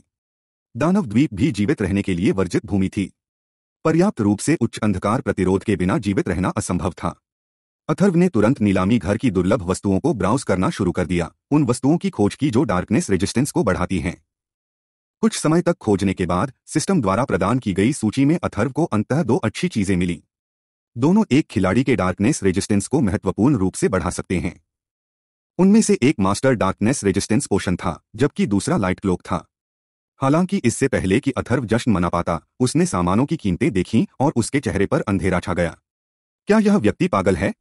दानव द्वीप भी जीवित रहने के लिए वर्जित भूमि थी पर्याप्त रूप से उच्च अंधकार प्रतिरोध के बिना जीवित रहना असंभव था अथर्व ने तुरंत नीलामी घर की दुर्लभ वस्तुओं को ब्राउज करना शुरू कर दिया उन वस्तुओं की खोज की जो डार्कनेस रेजिस्टेंस को बढ़ाती हैं कुछ समय तक खोजने के बाद सिस्टम द्वारा प्रदान की गई सूची में अथर्व को अंत दो अच्छी चीजें मिली दोनों एक खिलाड़ी के डार्कनेस रेजिस्टेंस को महत्वपूर्ण रूप से बढ़ा सकते हैं उनमें से एक मास्टर डार्कनेस रेजिस्टेंस पोषण था जबकि दूसरा लाइट क्लोक था हालांकि इससे पहले कि अथर्व जश्न मना पाता उसने सामानों की कीमतें देखीं और उसके चेहरे पर अंधेरा छा गया क्या यह व्यक्ति पागल है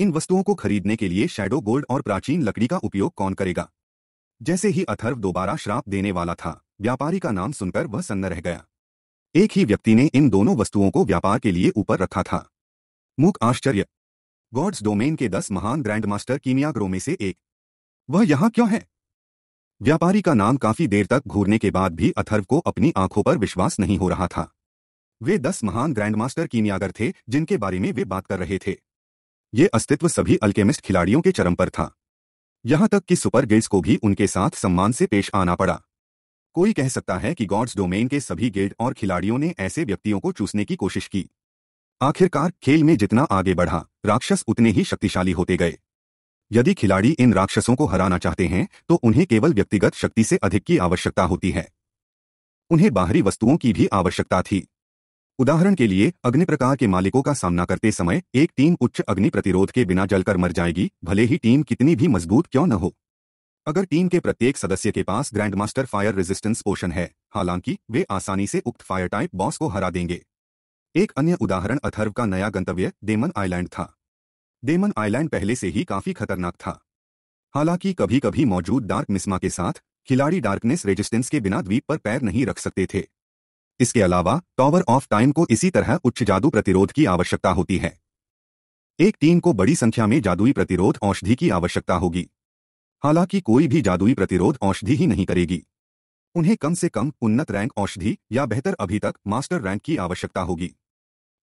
इन वस्तुओं को खरीदने के लिए शैडो गोल्ड और प्राचीन लकड़ी का उपयोग कौन करेगा जैसे ही अथर्व दोबारा श्राप देने वाला था व्यापारी का नाम सुनकर वह सन्न रह गया एक ही व्यक्ति ने इन दोनों वस्तुओं को व्यापार के लिए ऊपर रखा था मुख आश्चर्य गॉड्स डोमेन के दस महान ग्रैंडमास्टर कीमियाग्रो में से एक वह यहां क्यों है व्यापारी का नाम काफी देर तक घूरने के बाद भी अथर्व को अपनी आंखों पर विश्वास नहीं हो रहा था वे दस महान ग्रैंडमास्टर कीमियागर थे जिनके बारे में वे बात कर रहे थे ये अस्तित्व सभी अल्केमिस्ट खिलाड़ियों के चरम पर था यहां तक कि सुपर गिल्ड्स को भी उनके साथ सम्मान से पेश आना पड़ा कोई कह सकता है कि गॉड्स डोमेन के सभी गिल्ड और खिलाड़ियों ने ऐसे व्यक्तियों को चूसने की कोशिश की आखिरकार खेल में जितना आगे बढ़ा राक्षस उतने ही शक्तिशाली होते गए यदि खिलाड़ी इन राक्षसों को हराना चाहते हैं तो उन्हें केवल व्यक्तिगत शक्ति से अधिक की आवश्यकता होती है उन्हें बाहरी वस्तुओं की भी आवश्यकता थी उदाहरण के लिए अग्नि प्रकार के मालिकों का सामना करते समय एक टीम उच्च अग्नि प्रतिरोध के बिना जलकर मर जाएगी भले ही टीम कितनी भी मजबूत क्यों न हो अगर टीम के प्रत्येक सदस्य के पास ग्रैंडमास्टर फायर रेजिस्टेंस पोषण है हालांकि वे आसानी से उक्त फायर टाइप बॉस को हरा देंगे एक अन्य उदाहरण अथर्व का नया गंतव्य डेमन आइलैंड था डेमन आइलैंड पहले से ही काफी खतरनाक था हालांकि कभी कभी मौजूद डार्क मिस्मा के साथ खिलाड़ी डार्कनेस रेजिस्टेंस के बिना द्वीप पर पैर नहीं रख सकते थे इसके अलावा टॉवर ऑफ टाइम को इसी तरह उच्च जादू प्रतिरोध की आवश्यकता होती है एक टीम को बड़ी संख्या में जादुई प्रतिरोध औषधि की आवश्यकता होगी हालांकि कोई भी जादुई प्रतिरोध औषधि ही नहीं करेगी उन्हें कम से कम उन्नत रैंक औषधि या बेहतर अभी तक मास्टर रैंक की आवश्यकता होगी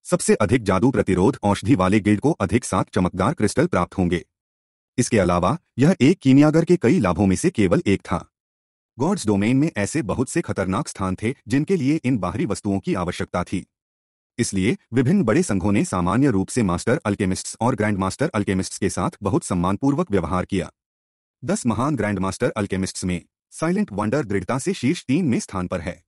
सबसे अधिक जादू प्रतिरोध औषधि वाले गिल्ड को अधिक सात चमकदार क्रिस्टल प्राप्त होंगे इसके अलावा यह एक कीमियागर के कई लाभों में से केवल एक था गॉड्स डोमेन में ऐसे बहुत से खतरनाक स्थान थे जिनके लिए इन बाहरी वस्तुओं की आवश्यकता थी इसलिए विभिन्न बड़े संघों ने सामान्य रूप से मास्टर अल्केमिस्ट्स और ग्रैंड मास्टर अल्केमिस्ट्स के साथ बहुत सम्मानपूर्वक व्यवहार किया दस महान ग्रैंड मास्टर अल्केमिस्ट्स में साइलेंट वंडर दृढ़ता से शीर्ष तीन में स्थान पर है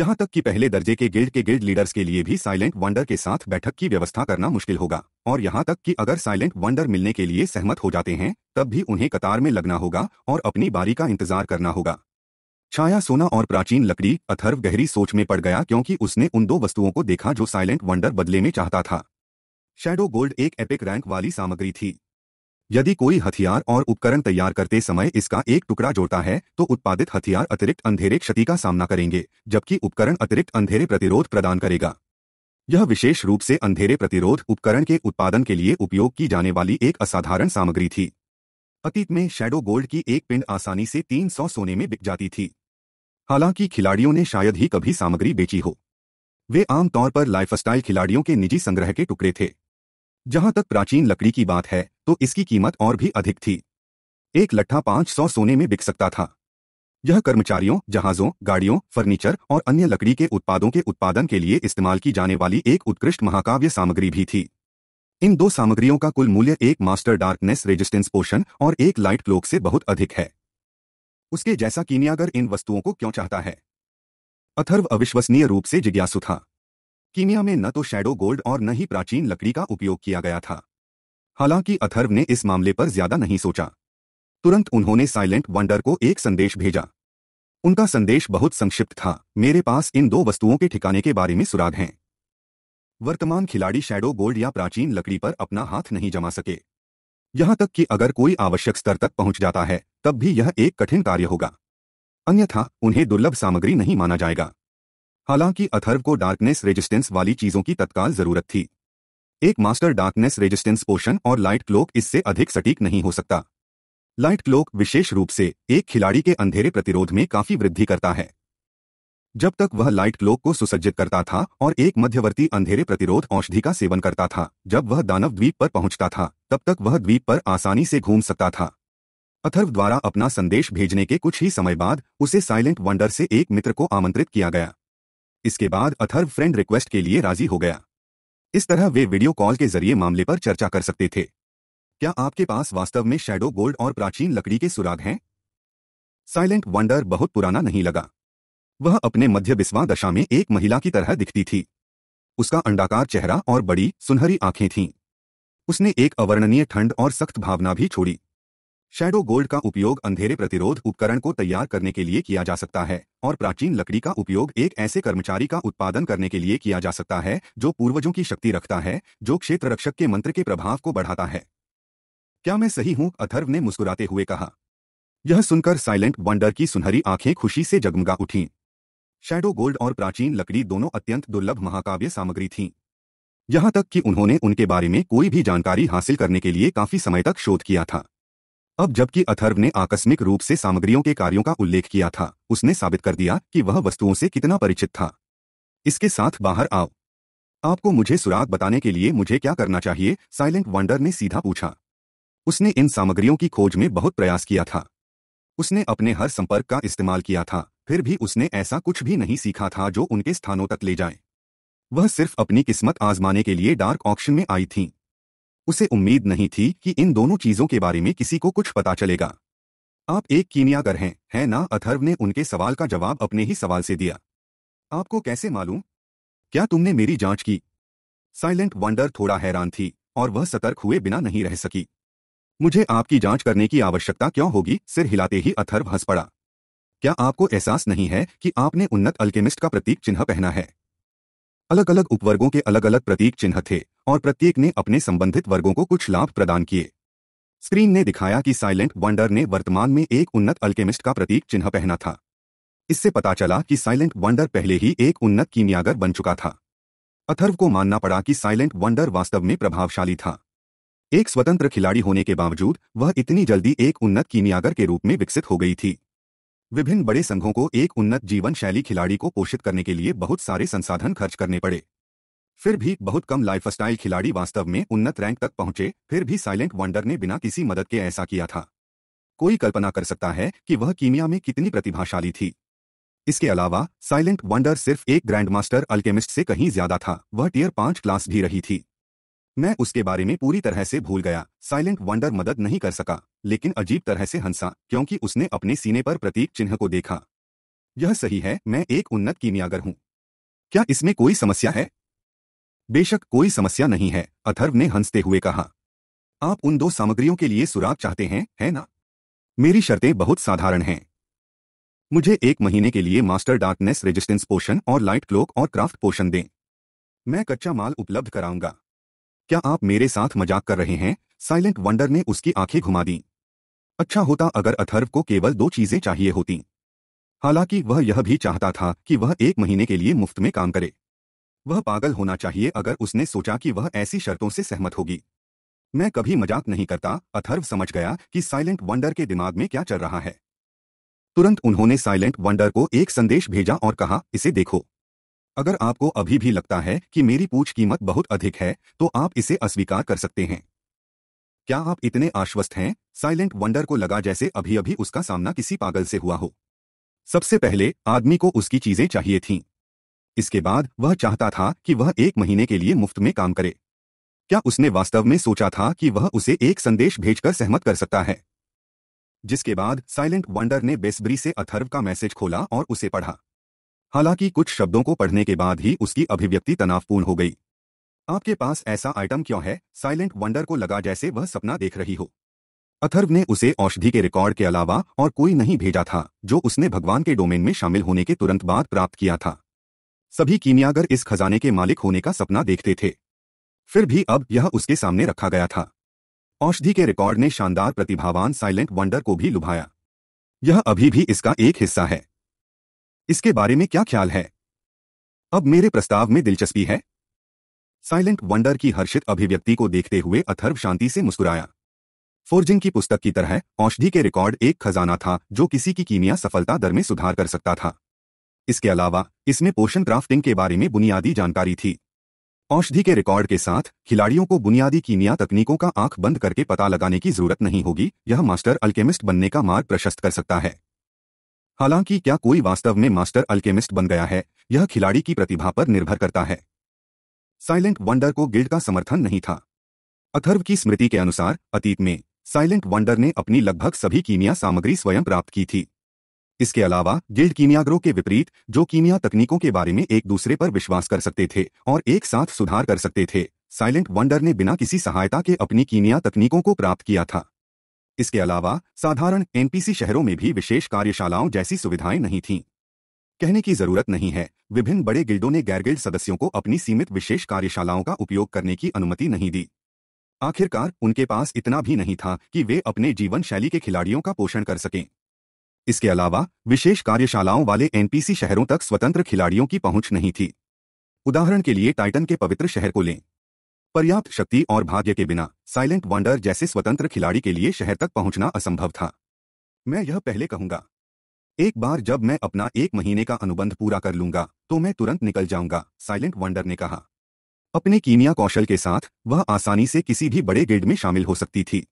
यहां तक कि पहले दर्जे के गिल्ड के गिल्ड लीडर्स के लिए भी साइलेंट वंडर के साथ बैठक की व्यवस्था करना मुश्किल होगा और यहाँ तक कि अगर साइलेंट वंडर मिलने के लिए सहमत हो जाते हैं तब भी उन्हें कतार में लगना होगा और अपनी बारी का इंतजार करना होगा छाया सोना और प्राचीन लकड़ी अथर्व गहरी सोच में पड़ गया क्योंकि उसने उन दो वस्तुओं को देखा जो साइलेंट वंडर बदले में चाहता था शेडो गोल्ड एक एपिक रैंक वाली सामग्री थी यदि कोई हथियार और उपकरण तैयार करते समय इसका एक टुकड़ा जोड़ता है तो उत्पादित हथियार अतिरिक्त अंधेरे क्षति का सामना करेंगे जबकि उपकरण अतिरिक्त अंधेरे प्रतिरोध प्रदान करेगा यह विशेष रूप से अंधेरे प्रतिरोध उपकरण के उत्पादन के लिए उपयोग की जाने वाली एक असाधारण सामग्री थी अतीत में शैडो गोल्ड की एक पिंड आसानी से 300 सोने में बिक जाती थी हालांकि खिलाड़ियों ने शायद ही कभी सामग्री बेची हो वे आमतौर पर लाइफस्टाइल खिलाड़ियों के निजी संग्रह के टुकड़े थे जहां तक प्राचीन लकड़ी की बात है तो इसकी कीमत और भी अधिक थी एक लट्ठा 500 सोने में बिक सकता था यह कर्मचारियों जहाजों गाड़ियों फर्नीचर और अन्य लकड़ी के उत्पादों के उत्पादन के लिए इस्तेमाल की जाने वाली एक उत्कृष्ट महाकाव्य सामग्री भी थी इन दो सामग्रियों का कुल मूल्य एक मास्टर डार्कनेस रेजिस्टेंस पोर्शन और एक लाइट क्लोक से बहुत अधिक है उसके जैसा कीनियागर इन वस्तुओं को क्यों चाहता है अथर्व अविश्वसनीय रूप से जिज्ञासु था कीनिया में न तो शैडो गोल्ड और न ही प्राचीन लकड़ी का उपयोग किया गया था हालांकि अथर्व ने इस मामले पर ज्यादा नहीं सोचा तुरंत उन्होंने साइलेंट वंडर को एक संदेश भेजा उनका संदेश बहुत संक्षिप्त था मेरे पास इन दो वस्तुओं के ठिकाने के बारे में सुराग हैं वर्तमान खिलाड़ी शैडो गोल्ड या प्राचीन लकड़ी पर अपना हाथ नहीं जमा सके यहां तक कि अगर कोई आवश्यक स्तर तक पहुंच जाता है तब भी यह एक कठिन कार्य होगा अन्यथा उन्हें दुर्लभ सामग्री नहीं माना जाएगा हालांकि अथर्व को डार्कनेस रेजिस्टेंस वाली चीजों की तत्काल जरूरत थी एक मास्टर डार्कनेस रेजिस्टेंस पोशन और लाइट क्लोक इससे अधिक सटीक नहीं हो सकता लाइट क्लोक विशेष रूप से एक खिलाड़ी के अंधेरे प्रतिरोध में काफी वृद्धि करता है जब तक वह लाइट क्लोक को सुसज्जित करता था और एक मध्यवर्ती अंधेरे प्रतिरोध औषधि का सेवन करता था जब वह दानव द्वीप पर पहुंचता था तब तक वह द्वीप पर आसानी से घूम सकता था अथर्व द्वारा अपना संदेश भेजने के कुछ ही समय बाद उसे साइलेंट वंडर से एक मित्र को आमंत्रित किया गया इसके बाद अथर्व फ्रेंड रिक्वेस्ट के लिए राजी हो गया इस तरह वे वीडियो कॉल के जरिए मामले पर चर्चा कर सकते थे क्या आपके पास वास्तव में शेडो गोल्ड और प्राचीन लकड़ी के सुराग हैं साइलेंट वंडर बहुत पुराना नहीं लगा वह अपने मध्य बिस्वा दशा में एक महिला की तरह दिखती थी उसका अंडाकार चेहरा और बड़ी सुनहरी आंखें थीं उसने एक अवर्णनीय ठंड और सख्त भावना भी छोड़ी शेडो गोल्ड का उपयोग अंधेरे प्रतिरोध उपकरण को तैयार करने के लिए किया जा सकता है और प्राचीन लकड़ी का उपयोग एक ऐसे कर्मचारी का उत्पादन करने के लिए किया जा सकता है जो पूर्वजों की शक्ति रखता है जो क्षेत्र रक्षक के मंत्र के प्रभाव को बढ़ाता है क्या मैं सही हूं अथर्व ने मुस्कुराते हुए कहा यह सुनकर साइलेंट वंडर की सुनहरी आंखें खुशी से जगमगा उठीं शैडो गोल्ड और प्राचीन लकड़ी दोनों अत्यंत दुर्लभ महाकाव्य सामग्री थीं यहां तक कि उन्होंने उनके बारे में कोई भी जानकारी हासिल करने के लिए काफी समय तक शोध किया था अब जबकि अथर्व ने आकस्मिक रूप से सामग्रियों के कार्यों का उल्लेख किया था उसने साबित कर दिया कि वह वस्तुओं से कितना परिचित था इसके साथ बाहर आओ आपको मुझे सुराग बताने के लिए मुझे क्या करना चाहिए साइलेंट वंडर ने सीधा पूछा उसने इन सामग्रियों की खोज में बहुत प्रयास किया था उसने अपने हर संपर्क का इस्तेमाल किया था फिर भी उसने ऐसा कुछ भी नहीं सीखा था जो उनके स्थानों तक ले जाए वह सिर्फ अपनी किस्मत आजमाने के लिए डार्क ऑक्शन में आई थी उसे उम्मीद नहीं थी कि इन दोनों चीजों के बारे में किसी को कुछ पता चलेगा आप एक कीमियागर हैं है ना अथर्व ने उनके सवाल का जवाब अपने ही सवाल से दिया आपको कैसे मालूम क्या तुमने मेरी जांच की साइलेंट वंडर थोड़ा हैरान थी और वह सतर्क हुए बिना नहीं रह सकी मुझे आपकी जांच करने की आवश्यकता क्यों होगी सिर हिलाते ही अथर्व हंस पड़ा क्या आपको एहसास नहीं है कि आपने उन्नत अल्केमिस्ट का प्रतीक चिन्ह पहना है अलग अलग उपवर्गों के अलग अलग प्रतीक चिन्ह थे और प्रत्येक ने अपने संबंधित वर्गों को कुछ लाभ प्रदान किए स्क्रीन ने दिखाया कि साइलेंट वंडर ने वर्तमान में एक उन्नत अल्केमिस्ट का प्रतीक चिन्ह पहना था इससे पता चला कि साइलेंट वंडर पहले ही एक उन्नत कीमियागर बन चुका था अथर्व को मानना पड़ा कि साइलेंट वंडर वास्तव में प्रभावशाली था एक स्वतंत्र खिलाड़ी होने के बावजूद वह इतनी जल्दी एक उन्नत कीमियागर के रूप में विकसित हो गई थी विभिन्न बड़े संघों को एक उन्नत जीवन शैली खिलाड़ी को पोषित करने के लिए बहुत सारे संसाधन खर्च करने पड़े फिर भी बहुत कम लाइफस्टाइल खिलाड़ी वास्तव में उन्नत रैंक तक पहुंचे फिर भी साइलेंट वंडर ने बिना किसी मदद के ऐसा किया था कोई कल्पना कर सकता है कि वह कीमिया में कितनी प्रतिभाशाली थी इसके अलावा साइलेंट वंडर सिर्फ एक ग्रैंडमास्टर अल्केमिस्ट से कहीं ज्यादा था वह टीयर पांच क्लास भी रही थी मैं उसके बारे में पूरी तरह से भूल गया साइलेंट वंडर मदद नहीं कर सका लेकिन अजीब तरह से हंसा क्योंकि उसने अपने सीने पर प्रतीक चिन्ह को देखा यह सही है मैं एक उन्नत कीमियागर हूं क्या इसमें कोई समस्या है बेशक कोई समस्या नहीं है अथर्व ने हंसते हुए कहा आप उन दो सामग्रियों के लिए सुराग चाहते हैं है ना मेरी शर्तें बहुत साधारण हैं मुझे एक महीने के लिए मास्टर डार्कनेस रेजिस्टेंस पोशन और लाइट क्लोक और क्राफ्ट पोशन दें मैं कच्चा माल उपलब्ध कराऊंगा क्या आप मेरे साथ मजाक कर रहे हैं साइलेंट वंडर ने उसकी आंखें घुमा दी अच्छा होता अगर अथर्व को केवल दो चीजें चाहिए होती हालांकि वह यह भी चाहता था कि वह एक महीने के लिए मुफ्त में काम करे वह पागल होना चाहिए अगर उसने सोचा कि वह ऐसी शर्तों से सहमत होगी मैं कभी मजाक नहीं करता अथर्व समझ गया कि साइलेंट वंडर के दिमाग में क्या चल रहा है तुरंत उन्होंने साइलेंट वंडर को एक संदेश भेजा और कहा इसे देखो अगर आपको अभी भी लगता है कि मेरी पूछ कीमत बहुत अधिक है तो आप इसे अस्वीकार कर सकते हैं क्या आप इतने आश्वस्त हैं साइलेंट वंडर को लगा जैसे अभी अभी उसका सामना किसी पागल से हुआ हो सबसे पहले आदमी को उसकी चीजें चाहिए थीं इसके बाद वह चाहता था कि वह एक महीने के लिए मुफ्त में काम करे क्या उसने वास्तव में सोचा था कि वह उसे एक संदेश भेजकर सहमत कर सकता है जिसके बाद साइलेंट वंडर ने बेसब्री से अथर्व का मैसेज खोला और उसे पढ़ा हालांकि कुछ शब्दों को पढ़ने के बाद ही उसकी अभिव्यक्ति तनावपूर्ण हो गई आपके पास ऐसा आइटम क्यों है साइलेंट वंडर को लगा जैसे वह सपना देख रही हो अथर्व ने उसे औषधि के रिकॉर्ड के अलावा और कोई नहीं भेजा था जो उसने भगवान के डोमेन में शामिल होने के तुरंत बाद प्राप्त किया था सभी कीमियागर इस खजाने के मालिक होने का सपना देखते थे फिर भी अब यह उसके सामने रखा गया था औषधि के रिकॉर्ड ने शानदार प्रतिभावान साइलेंट वंडर को भी लुभाया यह अभी भी इसका एक हिस्सा है इसके बारे में क्या ख्याल है अब मेरे प्रस्ताव में दिलचस्पी है साइलेंट वंडर की हर्षित अभिव्यक्ति को देखते हुए अथर्व शांति से मुस्कुराया फोर्जिंग की पुस्तक की तरह औषधि के रिकॉर्ड एक खजाना था जो किसी की कीमिया सफलता दर में सुधार कर सकता था इसके अलावा इसमें पोषण क्राफ्टिंग के बारे में बुनियादी जानकारी थी औषधि के रिकॉर्ड के साथ खिलाड़ियों को बुनियादी कीमिया तकनीकों का आंख बंद करके पता लगाने की जरूरत नहीं होगी यह मास्टर अल्केमिस्ट बनने का मार्ग प्रशस्त कर सकता है हालांकि क्या कोई वास्तव में मास्टर अल्केमिस्ट बन गया है यह खिलाड़ी की प्रतिभा पर निर्भर करता है साइलेंट वंडर को गिल्ड का समर्थन नहीं था अथर्व की स्मृति के अनुसार अतीत में साइलेंट वंडर ने अपनी लगभग सभी कीमिया सामग्री स्वयं प्राप्त की थी इसके अलावा गिल्ड कीमियाग्रो के विपरीत जो कीमिया तकनीकों के बारे में एक दूसरे पर विश्वास कर सकते थे और एक साथ सुधार कर सकते थे साइलेंट वंडर ने बिना किसी सहायता के अपनी कीमिया तकनीकों को प्राप्त किया था इसके अलावा साधारण एनपीसी शहरों में भी विशेष कार्यशालाओं जैसी सुविधाएं नहीं थीं कहने की जरूरत नहीं है विभिन्न बड़े गिल्डों ने गैर गिल्ड सदस्यों को अपनी सीमित विशेष कार्यशालाओं का उपयोग करने की अनुमति नहीं दी आखिरकार उनके पास इतना भी नहीं था कि वे अपने जीवन शैली के खिलाड़ियों का पोषण कर सकें इसके अलावा विशेष कार्यशालाओं वाले एनपीसी शहरों तक स्वतंत्र खिलाड़ियों की पहुंच नहीं थी उदाहरण के लिए टाइटन के पवित्र शहर को लें पर्याप्त शक्ति और भाग्य के बिना साइलेंट वंडर जैसे स्वतंत्र खिलाड़ी के लिए शहर तक पहुंचना असंभव था मैं यह पहले कहूंगा एक बार जब मैं अपना एक महीने का अनुबंध पूरा कर लूंगा तो मैं तुरंत निकल जाऊंगा साइलेंट वंडर ने कहा अपने कीमिया कौशल के साथ वह आसानी से किसी भी बड़े गिल्ड में शामिल हो सकती थी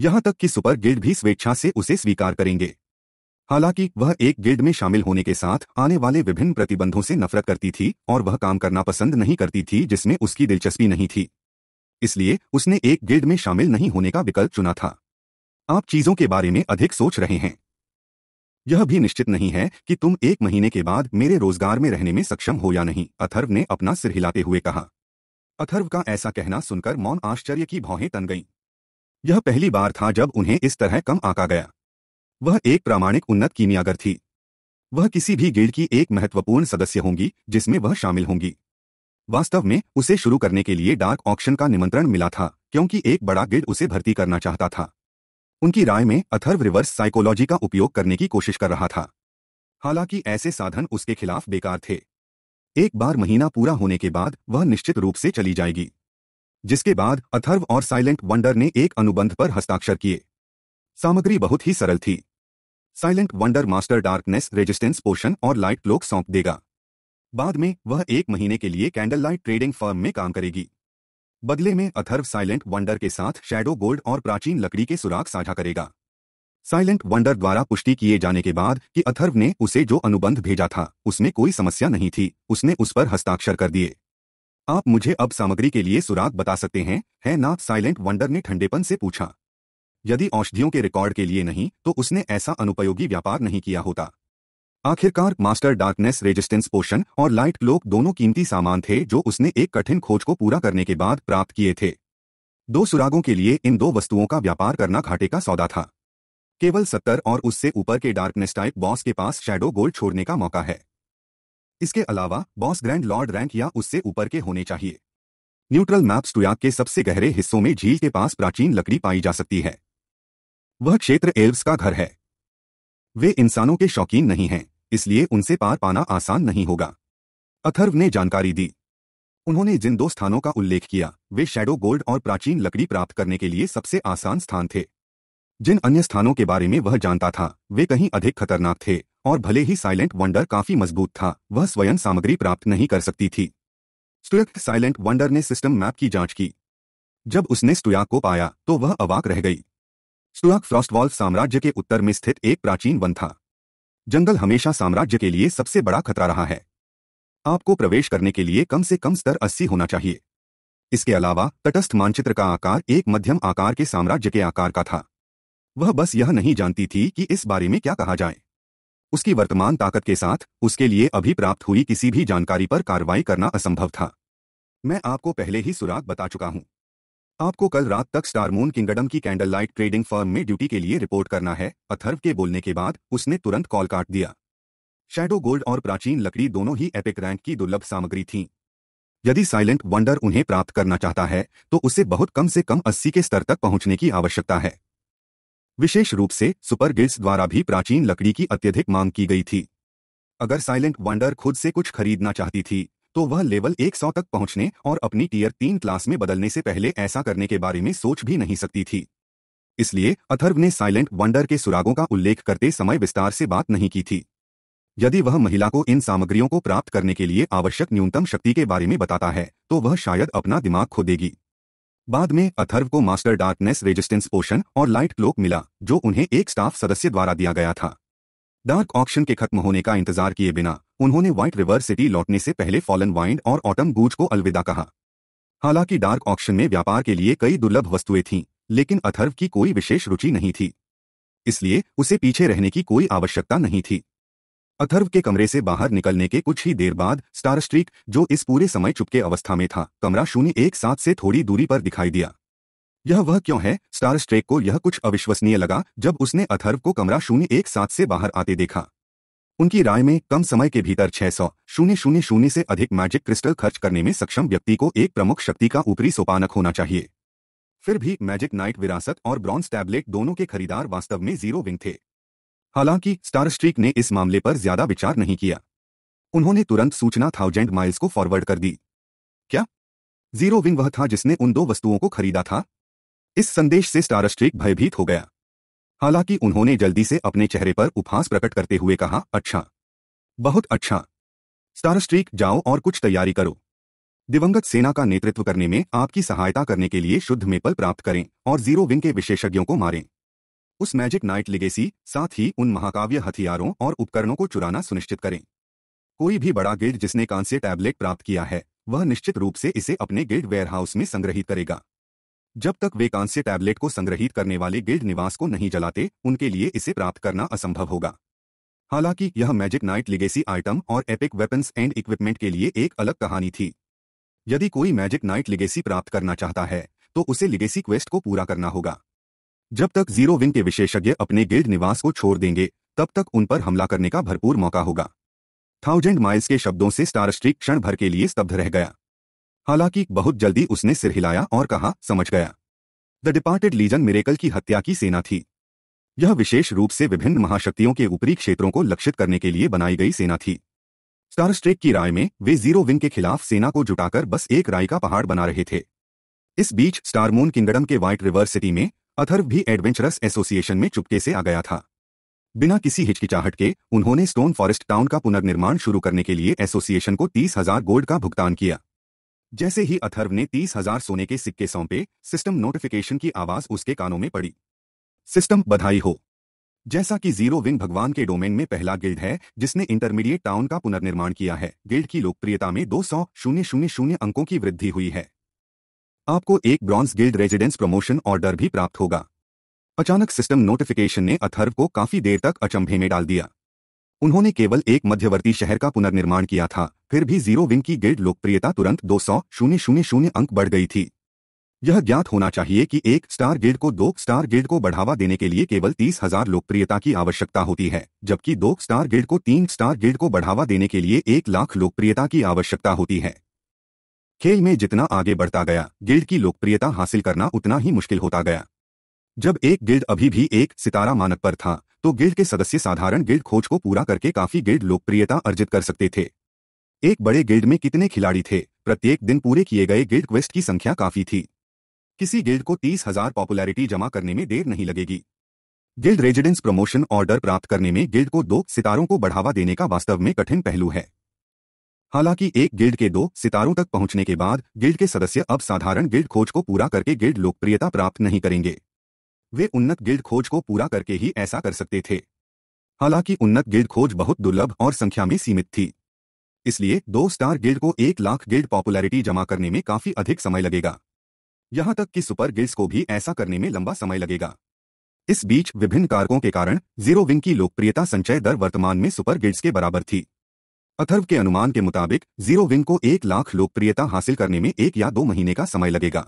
यहां तक कि सुपर गिल्ड भी स्वेच्छा से उसे स्वीकार करेंगे हालांकि वह एक गिल्ड में शामिल होने के साथ आने वाले विभिन्न प्रतिबंधों से नफरत करती थी और वह काम करना पसंद नहीं करती थी जिसमें उसकी दिलचस्पी नहीं थी इसलिए उसने एक गिल्ड में शामिल नहीं होने का विकल्प चुना था आप चीजों के बारे में अधिक सोच रहे हैं यह भी निश्चित नहीं है कि तुम एक महीने के बाद मेरे रोजगार में रहने में सक्षम हो या नहीं अथर्व ने अपना सिर हिलाते हुए कहा अथर्व का ऐसा कहना सुनकर मौन आश्चर्य की भौहें तन गईं। यह पहली बार था जब उन्हें इस तरह कम आका गया वह एक प्रामाणिक उन्नत कीमियागर थी वह किसी भी गिल्ड की एक महत्वपूर्ण सदस्य होंगी जिसमें वह शामिल होंगी वास्तव में उसे शुरू करने के लिए डार्क ऑक्शन का निमंत्रण मिला था क्योंकि एक बड़ा गिल्ड उसे भर्ती करना चाहता था उनकी राय में अथर्व रिवर्स साइकोलॉजी का उपयोग करने की कोशिश कर रहा था हालांकि ऐसे साधन उसके खिलाफ बेकार थे एक बार महीना पूरा होने के बाद वह निश्चित रूप से चली जाएगी जिसके बाद अथर्व और साइलेंट वंडर ने एक अनुबंध पर हस्ताक्षर किए सामग्री बहुत ही सरल थी Silent Wonder master darkness resistance potion और लाइट क्लोक सौंप देगा बाद में वह एक महीने के लिए कैंडल लाइट ट्रेडिंग फर्म में काम करेगी बदले में अथर्व साइलेंट वंडर के साथ शैडो गोल्ड और प्राचीन लकड़ी के सुराग साझा करेगा साइलेंट वंडर द्वारा पुष्टि किए जाने के बाद कि अथर्व ने उसे जो अनुबंध भेजा था उसमें कोई समस्या नहीं थी उसने उस पर हस्ताक्षर कर दिए आप मुझे अब सामग्री के लिए सुराग बता सकते हैं है ना साइलेंट वंडर ने ठंडेपन से पूछा यदि औषधियों के रिकॉर्ड के लिए नहीं तो उसने ऐसा अनुपयोगी व्यापार नहीं किया होता आखिरकार मास्टर डार्कनेस रेजिस्टेंस पोशन और लाइट क्लोक दोनों कीमती सामान थे जो उसने एक कठिन खोज को पूरा करने के बाद प्राप्त किए थे दो सुरागों के लिए इन दो वस्तुओं का व्यापार करना घाटे का सौदा था केवल सत्तर और उससे ऊपर के डार्कनेस टाइप बॉस के पास शैडो गोल्ड छोड़ने का मौका है इसके अलावा बॉस ग्रैंड लॉर्ड रैंक या उससे ऊपर के होने चाहिए न्यूट्रल मैप्स टुयाक के सबसे गहरे हिस्सों में झील के पास प्राचीन लकड़ी पाई जा सकती है वह क्षेत्र एल्व्स का घर है वे इंसानों के शौकीन नहीं हैं इसलिए उनसे पार पाना आसान नहीं होगा अथर्व ने जानकारी दी उन्होंने जिन दो स्थानों का उल्लेख किया वे शैडो गोल्ड और प्राचीन लकड़ी प्राप्त करने के लिए सबसे आसान स्थान थे जिन अन्य स्थानों के बारे में वह जानता था वे कहीं अधिक खतरनाक थे और भले ही साइलेंट वंडर काफी मजबूत था वह स्वयं सामग्री प्राप्त नहीं कर सकती थी स्टुयक साइलेंट वंडर ने सिस्टम मैप की जांच की जब उसने स्टुया को पाया तो वह अवाक रह गई सुराग फ्रॉस्टवॉल्फ साम्राज्य के उत्तर में स्थित एक प्राचीन वन था जंगल हमेशा साम्राज्य के लिए सबसे बड़ा खतरा रहा है आपको प्रवेश करने के लिए कम से कम स्तर अस्सी होना चाहिए इसके अलावा तटस्थ मानचित्र का आकार एक मध्यम आकार के साम्राज्य के आकार का था वह बस यह नहीं जानती थी कि इस बारे में क्या कहा जाए उसकी वर्तमान ताकत के साथ उसके लिए अभी प्राप्त हुई किसी भी जानकारी पर कार्रवाई करना असंभव था मैं आपको पहले ही सुराग बता चुका हूं आपको कल रात तक स्टारमून किंगडम की कैंडल लाइट ट्रेडिंग फर्म में ड्यूटी के लिए रिपोर्ट करना है अथर्व के बोलने के बाद उसने तुरंत कॉल काट दिया शैडो गोल्ड और प्राचीन लकड़ी दोनों ही एपिक रैंक की दुर्लभ सामग्री थी यदि साइलेंट वंडर उन्हें प्राप्त करना चाहता है तो उसे बहुत कम से कम 80 के स्तर तक पहुंचने की आवश्यकता है विशेष रूप से सुपर गिल्स द्वारा भी प्राचीन लकड़ी की अत्यधिक मांग की गई थी अगर साइलेंट वंडर खुद से कुछ खरीदना चाहती थी तो वह लेवल 100 तक पहुंचने और अपनी टीयर तीन क्लास में बदलने से पहले ऐसा करने के बारे में सोच भी नहीं सकती थी इसलिए अथर्व ने साइलेंट वंडर के सुरागों का उल्लेख करते समय विस्तार से बात नहीं की थी यदि वह महिला को इन सामग्रियों को प्राप्त करने के लिए आवश्यक न्यूनतम शक्ति के बारे में बताता है तो वह शायद अपना दिमाग खो देगी बाद में अथर्व को मास्टर डार्कनेस रेजिस्टेंस पोशन और लाइट क्लोक मिला जो उन्हें एक स्टाफ सदस्य द्वारा दिया गया था डार्क ऑक्शन के खत्म होने का इंतजार किए बिना उन्होंने व्हाइट रिवर सिटी लौटने से पहले फॉलन वाइंड और ऑटम गूज को अलविदा कहा हालांकि डार्क ऑक्शन में व्यापार के लिए कई दुर्लभ वस्तुएं थीं लेकिन अथर्व की कोई विशेष रुचि नहीं थी इसलिए उसे पीछे रहने की कोई आवश्यकता नहीं थी अथर्व के कमरे से बाहर निकलने के कुछ ही देर बाद स्टार स्ट्रीक जो इस पूरे समय चुपके अवस्था में था कमरा शून्य एक साथ से थोड़ी दूरी पर दिखाई दिया यह वह क्यों है स्टार स्ट्रेक को यह कुछ अविश्वसनीय लगा जब उसने अथर्व को कमरा शून्य एक सात से बाहर आते देखा उनकी राय में कम समय के भीतर छह सौ शून्य शून्य शून्य से अधिक मैजिक क्रिस्टल खर्च करने में सक्षम व्यक्ति को एक प्रमुख शक्ति का ऊपरी सोपानक होना चाहिए फिर भी मैजिक नाइट विरासत और ब्रॉन्ज टैबलेट दोनों के खरीदार वास्तव में जीरो विंग थे हालांकि स्टार स्ट्रीक ने इस मामले पर ज्यादा विचार नहीं किया उन्होंने तुरंत सूचना थाउजेंड माइल्स को फॉरवर्ड कर दी क्या जीरो विंग वह था जिसने उन दो वस्तुओं को खरीदा था इस संदेश से स्टारस्ट्रिक भयभीत हो गया हालांकि उन्होंने जल्दी से अपने चेहरे पर उपहास प्रकट करते हुए कहा अच्छा बहुत अच्छा स्टारस्ट्रिक जाओ और कुछ तैयारी करो दिवंगत सेना का नेतृत्व करने में आपकी सहायता करने के लिए शुद्ध मेपल प्राप्त करें और जीरो विंग के विशेषज्ञों को मारें उस मैजिक नाइट लिगेसी साथ ही उन महाकाव्य हथियारों और उपकरणों को चुराना सुनिश्चित करें कोई भी बड़ा गिल्ड जिसने कांस्य टैबलेट प्राप्त किया है वह निश्चित रूप से इसे अपने गिल्ड वेयरहाउस में संग्रहित करेगा जब तक वे कांस्य टैबलेट को संग्रहित करने वाले गिल्ड निवास को नहीं जलाते उनके लिए इसे प्राप्त करना असंभव होगा हालांकि यह मैजिक नाइट लिगेसी आइटम और एपिक वेपन्स एंड इक्विपमेंट के लिए एक अलग कहानी थी यदि कोई मैजिक नाइट लिगेसी प्राप्त करना चाहता है तो उसे लिगेसी क्वेस्ट को पूरा करना होगा जब तक जीरो विन के विशेषज्ञ अपने गिल्ड निवास को छोड़ देंगे तब तक उन पर हमला करने का भरपूर मौका होगा थाउजेंड माइल्स के शब्दों से स्टार स्ट्रीक क्षण भर के लिए स्तब्ध रह गया हालांकि बहुत जल्दी उसने सिर हिलाया और कहा समझ गया द डिपार्टेड लीजन मेरेकल की हत्या की सेना थी यह विशेष रूप से विभिन्न महाशक्तियों के ऊपरी क्षेत्रों को लक्षित करने के लिए बनाई गई सेना थी स्टार स्ट्रेक की राय में वे जीरो विंग के खिलाफ सेना को जुटाकर बस एक राय का पहाड़ बना रहे थे इस बीच स्टारमून किंगडम के व्हाइट रिवर सिटी में अथर्व भी एडवेंचरस एसोसिएशन में चुपके से आ गया था बिना किसी हिचकिचाहट के उन्होंने स्टोन फॉरेस्ट टाउन का पुनर्निर्माण शुरू करने के लिए एसोसिएशन को तीस हजार गोल्ड का भुगतान किया जैसे ही अथर्व ने तीस हजार सोने के सिक्के सौंपे सिस्टम नोटिफिकेशन की आवाज उसके कानों में पड़ी सिस्टम बधाई हो जैसा कि जीरो विंग भगवान के डोमेन में पहला गिल्ड है जिसने इंटरमीडिएट टाउन का पुनर्निर्माण किया है गिल्ड की लोकप्रियता में दो सौ शून्य शून्य शून्य अंकों की वृद्धि हुई है आपको एक bronze guild residence promotion order भी प्राप्त होगा अचानक सिस्टम नोटिफिकेशन ने अथर्व को काफी देर तक अचंभे में डाल दिया उन्होंने केवल एक मध्यवर्ती शहर का पुनर्निर्माण किया था फिर भी जीरो विंग की गिल्ड लोकप्रियता तुरंत दो सौ शून्य शून्य शून्य अंक बढ़ गई थी यह ज्ञात होना चाहिए कि एक स्टार गिल्ड को दो स्टार गिल्ड को बढ़ावा देने के लिए केवल तीस हजार लोकप्रियता की आवश्यकता होती है जबकि दो स्टार गिल्ड को तीन स्टार गिल्ड को बढ़ावा देने के लिए एक लाख लोकप्रियता की आवश्यकता होती है खेल में जितना आगे बढ़ता गया गिल्ड की लोकप्रियता हासिल करना उतना ही मुश्किल होता गया जब एक गिल्ड अभी भी एक सितारा मानक पर था तो गिल्ड के सदस्य साधारण गिल्ड खोज को पूरा करके काफी गिल्ड लोकप्रियता अर्जित कर सकते थे एक बड़े गिल्ड में कितने खिलाड़ी थे प्रत्येक दिन पूरे किए गए गिल्ड क्वेस्ट की संख्या काफी थी किसी गिल्ड को तीस हजार पॉपुलैरिटी जमा करने में देर नहीं लगेगी गिल्ड रेजिडेंस प्रमोशन ऑर्डर प्राप्त करने में गिल्ड को दो सितारों को बढ़ावा देने का वास्तव में कठिन पहलू है हालांकि एक गिल्ड के दो सितारों तक पहुंचने के बाद गिल्ड के सदस्य अब साधारण गिल्ड खोज को पूरा करके गिल्ड लोकप्रियता प्राप्त नहीं करेंगे वे उन्नत गिल्ड खोज को पूरा करके ही ऐसा कर सकते थे हालांकि उन्नत गिल्ड खोज बहुत दुर्लभ और संख्या में सीमित थी इसलिए दो स्टार गिल्ड को एक लाख गिल्ड पॉपुलैरिटी जमा करने में काफी अधिक समय लगेगा यहां तक कि सुपर गिल्ड्स को भी ऐसा करने में लंबा समय लगेगा इस बीच विभिन्न कारकों के कारण जीरो विंग की लोकप्रियता संचय दर वर्तमान में सुपर गिल्ड्स के बराबर थी अथर्व के अनुमान के मुताबिक जीरो विंग को एक लाख लोकप्रियता हासिल करने में एक या दो महीने का समय लगेगा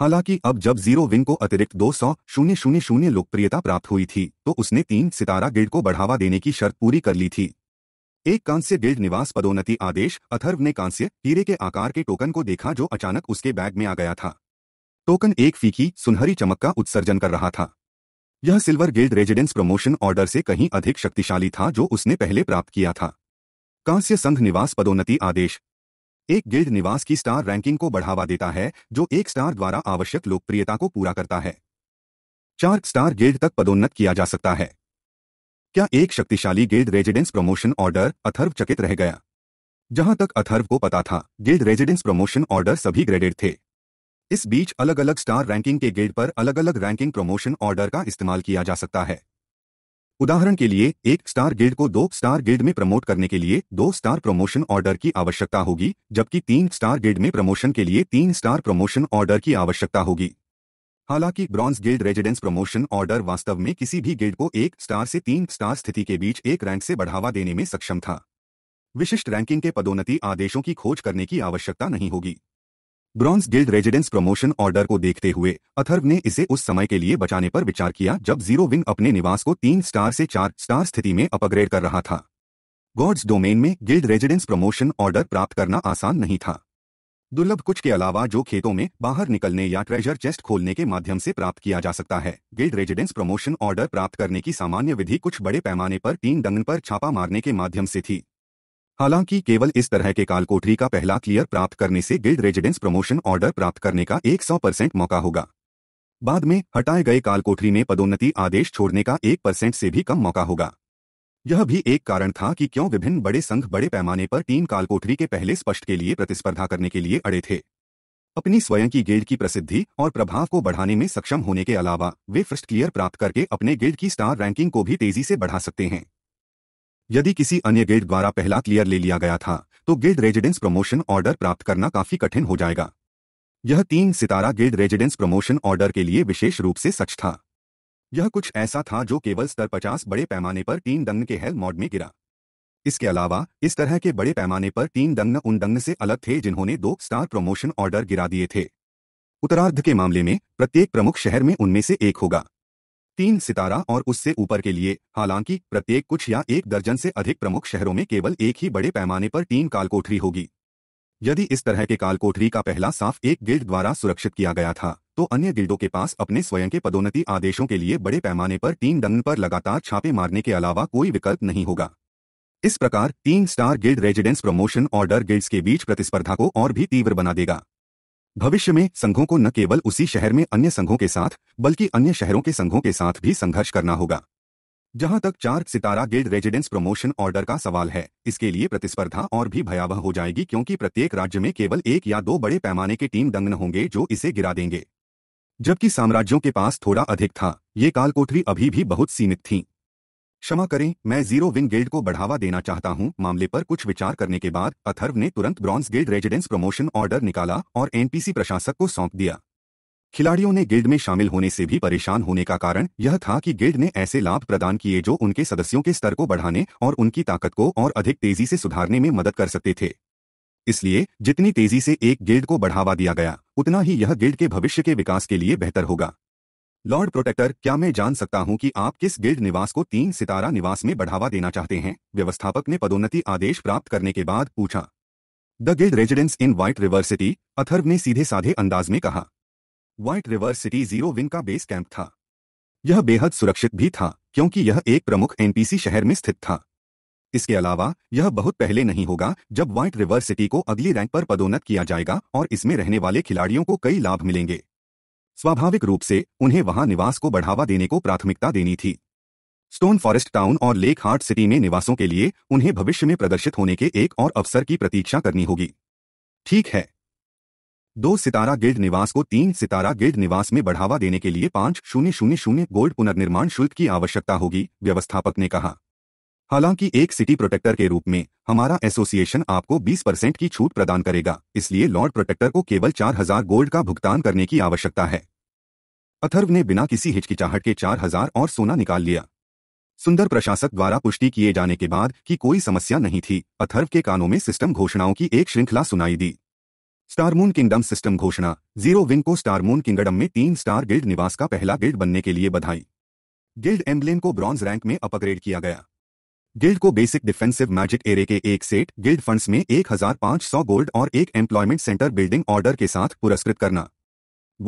हालांकि अब जब जीरो विन को अतिरिक्त दो सौ शून्य शून्य शून्य लोकप्रियता प्राप्त हुई थी तो उसने तीन सितारा गिल्ड को बढ़ावा देने की शर्त पूरी कर ली थी एक कांस्य गिल्ड निवास पदोन्नति आदेश अथर्व ने कांस्य हीरे के आकार के टोकन को देखा जो अचानक उसके बैग में आ गया था टोकन एक फीकी सुनहरी चमक का उत्सर्जन कर रहा था यह silver guild residence promotion order से कहीं अधिक शक्तिशाली था जो उसने पहले प्राप्त किया था कांस्य संघ निवास पदोन्नति आदेश एक गिल्ड निवास की स्टार रैंकिंग को बढ़ावा देता है जो एक स्टार द्वारा आवश्यक लोकप्रियता को पूरा करता है चार स्टार गिल्ड तक पदोन्नत किया जा सकता है क्या एक शक्तिशाली guild residence promotion order Atharva चकित रह गया जहां तक अथर्व को पता था गिल्ड रेजिडेंस प्रमोशन ऑर्डर सभी ग्रेडेड थे इस बीच अलग अलग स्टार रैंकिंग के गिल्ड पर अलग अलग रैंकिंग प्रमोशन ऑर्डर का इस्तेमाल किया जा सकता है उदाहरण के लिए एक स्टार गिल्ड को दो स्टार गिल्ड में प्रमोट करने के लिए दो स्टार प्रमोशन ऑर्डर की आवश्यकता होगी जबकि तीन स्टार गिल्ड में प्रमोशन के लिए तीन स्टार प्रमोशन ऑर्डर की आवश्यकता होगी हालांकि bronze guild residence promotion order वास्तव में किसी भी गिल्ड को एक स्टार से तीन स्टार स्थिति के बीच एक रैंक से बढ़ावा देने में सक्षम था विशिष्ट रैंकिंग के पदोन्नति आदेशों की खोज करने की आवश्यकता नहीं होगी bronze guild residence promotion order को देखते हुए अथर्व ने इसे उस समय के लिए बचाने पर विचार किया जब जीरो विंग अपने निवास को तीन स्टार से चार स्टार स्थिति में अपग्रेड कर रहा था गॉड्स डोमेन में गिल्ड रेजिडेंस प्रमोशन ऑर्डर प्राप्त करना आसान नहीं था दुर्लभ कुछ के अलावा जो खेतों में बाहर निकलने या ट्रेजर चेस्ट खोलने के माध्यम से प्राप्त किया जा सकता है गिल्ड रेजिडेंस प्रमोशन ऑर्डर प्राप्त करने की सामान्य विधि कुछ बड़े पैमाने पर तीन डंगन पर छापा मारने के माध्यम से थी हालांकि केवल इस तरह के काल कोठरी का पहला क्लियर प्राप्त करने से गिल्ड रेजिडेंस प्रमोशन ऑर्डर प्राप्त करने का 100 परसेंट मौका होगा बाद में हटाए गए काल कोठरी में पदोन्नति आदेश छोड़ने का 1 परसेंट से भी कम मौका होगा यह भी एक कारण था कि क्यों विभिन्न बड़े संघ बड़े पैमाने पर टीम काल कोठरी के पहले स्पष्ट के लिए प्रतिस्पर्धा करने के लिए अड़े थे अपनी स्वयं की गिल्ड की प्रसिद्धि और प्रभाव को बढ़ाने में सक्षम होने के अलावा वे फर्स्ट क्लियर प्राप्त करके अपने गिल्ड की स्टार रैंकिंग को भी तेजी से बढ़ा सकते हैं यदि किसी अन्य गिल्ड द्वारा पहला क्लियर ले लिया गया था तो गिल्ड रेजिडेंस प्रमोशन ऑर्डर प्राप्त करना काफी कठिन हो जाएगा यह तीन सितारा गिल्ड रेजिडेंस प्रमोशन ऑर्डर के लिए विशेष रूप से सच था यह कुछ ऐसा था जो केवल स्तर 50 बड़े पैमाने पर तीन दंग के हेल मॉड में गिरा इसके अलावा इस तरह के बड़े पैमाने पर तीन दंग उन दंग से अलग थे जिन्होंने दो स्टार प्रमोशन ऑर्डर गिरा दिए थे उत्तरार्ध के मामले में प्रत्येक प्रमुख शहर में उनमें से एक होगा तीन सितारा और उससे ऊपर के लिए हालांकि प्रत्येक कुछ या एक दर्जन से अधिक प्रमुख शहरों में केवल एक ही बड़े पैमाने पर टीम काल कोठरी होगी यदि इस तरह के काल कोठरी का पहला साफ एक गिल्ड द्वारा सुरक्षित किया गया था तो अन्य गिल्डों के पास अपने स्वयं के पदोन्नति आदेशों के लिए बड़े पैमाने पर टीम डन पर लगातार छापे मारने के अलावा कोई विकल्प नहीं होगा इस प्रकार तीन star guild residence promotion order guilds के बीच प्रतिस्पर्धा को और भी तीव्र बना देगा भविष्य में संघों को न केवल उसी शहर में अन्य संघों के साथ बल्कि अन्य शहरों के संघों के साथ भी संघर्ष करना होगा जहां तक चार सितारा गिल्ड रेजिडेंस प्रमोशन ऑर्डर का सवाल है इसके लिए प्रतिस्पर्धा और भी भयावह हो जाएगी क्योंकि प्रत्येक राज्य में केवल एक या दो बड़े पैमाने के टीम दंगन होंगे जो इसे गिरा देंगे जबकि साम्राज्यों के पास थोड़ा अधिक था ये कालकोठरी अभी भी बहुत सीमित थी क्षमा करें मैं जीरो विन गिल्ड को बढ़ावा देना चाहता हूं मामले पर कुछ विचार करने के बाद अथर्व ने तुरंत bronze guild residence promotion order निकाला और एनपीसी प्रशासक को सौंप दिया खिलाड़ियों ने गिल्ड में शामिल होने से भी परेशान होने का कारण यह था कि गिल्ड ने ऐसे लाभ प्रदान किए जो उनके सदस्यों के स्तर को बढ़ाने और उनकी ताकत को और अधिक तेजी से सुधारने में मदद कर सकते थे इसलिए जितनी तेजी से एक गिल्ड को बढ़ावा दिया गया उतना ही यह गिल्ड के भविष्य के विकास के लिए बेहतर होगा लॉर्ड प्रोटेक्टर क्या मैं जान सकता हूं कि आप किस गिल्ड निवास को तीन सितारा निवास में बढ़ावा देना चाहते हैं व्यवस्थापक ने पदोन्नति आदेश प्राप्त करने के बाद पूछा the guild residence in White River City Atharva ने सीधे साधे अंदाज में कहा White River City Zero Win का बेस कैंप था यह बेहद सुरक्षित भी था क्योंकि यह एक प्रमुख एनपीसी शहर में स्थित था इसके अलावा यह बहुत पहले नहीं होगा जब व्हाइट रिवर सिटी को अगली रैंक पर पदोन्नत किया जाएगा और इसमें रहने वाले खिलाड़ियों को कई लाभ मिलेंगे स्वाभाविक रूप से उन्हें वहां निवास को बढ़ावा देने को प्राथमिकता देनी थी स्टोन फॉरेस्ट टाउन और लेक हार्ट सिटी में निवासों के लिए उन्हें भविष्य में प्रदर्शित होने के एक और अवसर की प्रतीक्षा करनी होगी ठीक है दो सितारा गिल्ड निवास को तीन सितारा गिल्ड निवास में बढ़ावा देने के लिए पांच शून्य शून्य शून्य गोल्ड पुनर्निर्माण शुल्क की आवश्यकता होगी व्यवस्थापक ने कहा हालांकि एक सिटी प्रोटेक्टर के रूप में हमारा एसोसिएशन आपको 20 परसेंट की छूट प्रदान करेगा इसलिए लॉर्ड प्रोटेक्टर को केवल 4000 गोल्ड का भुगतान करने की आवश्यकता है अथर्व ने बिना किसी हिचकिचाहट के 4000 और सोना निकाल लिया सुंदर प्रशासक द्वारा पुष्टि किए जाने के बाद कि कोई समस्या नहीं थी अथर्व के कानों में सिस्टम घोषणाओं की एक श्रृंखला सुनाई दी स्टारमून किंगडम सिस्टम घोषणा जीरो विन को स्टारमून किंगडम में तीन स्टार गिल्ड निवास का पहला गिल्ड बनने के लिए बधाई गिल्ड एम्बलेन को ब्रॉन्ज रैंक में अपग्रेड किया गया गिल्ड को बेसिक डिफेंसिव मैजिक एरे के एक सेट गिल्ड फंड्स में 1500 गोल्ड और एक एम्प्लॉयमेंट सेंटर बिल्डिंग ऑर्डर के साथ पुरस्कृत करना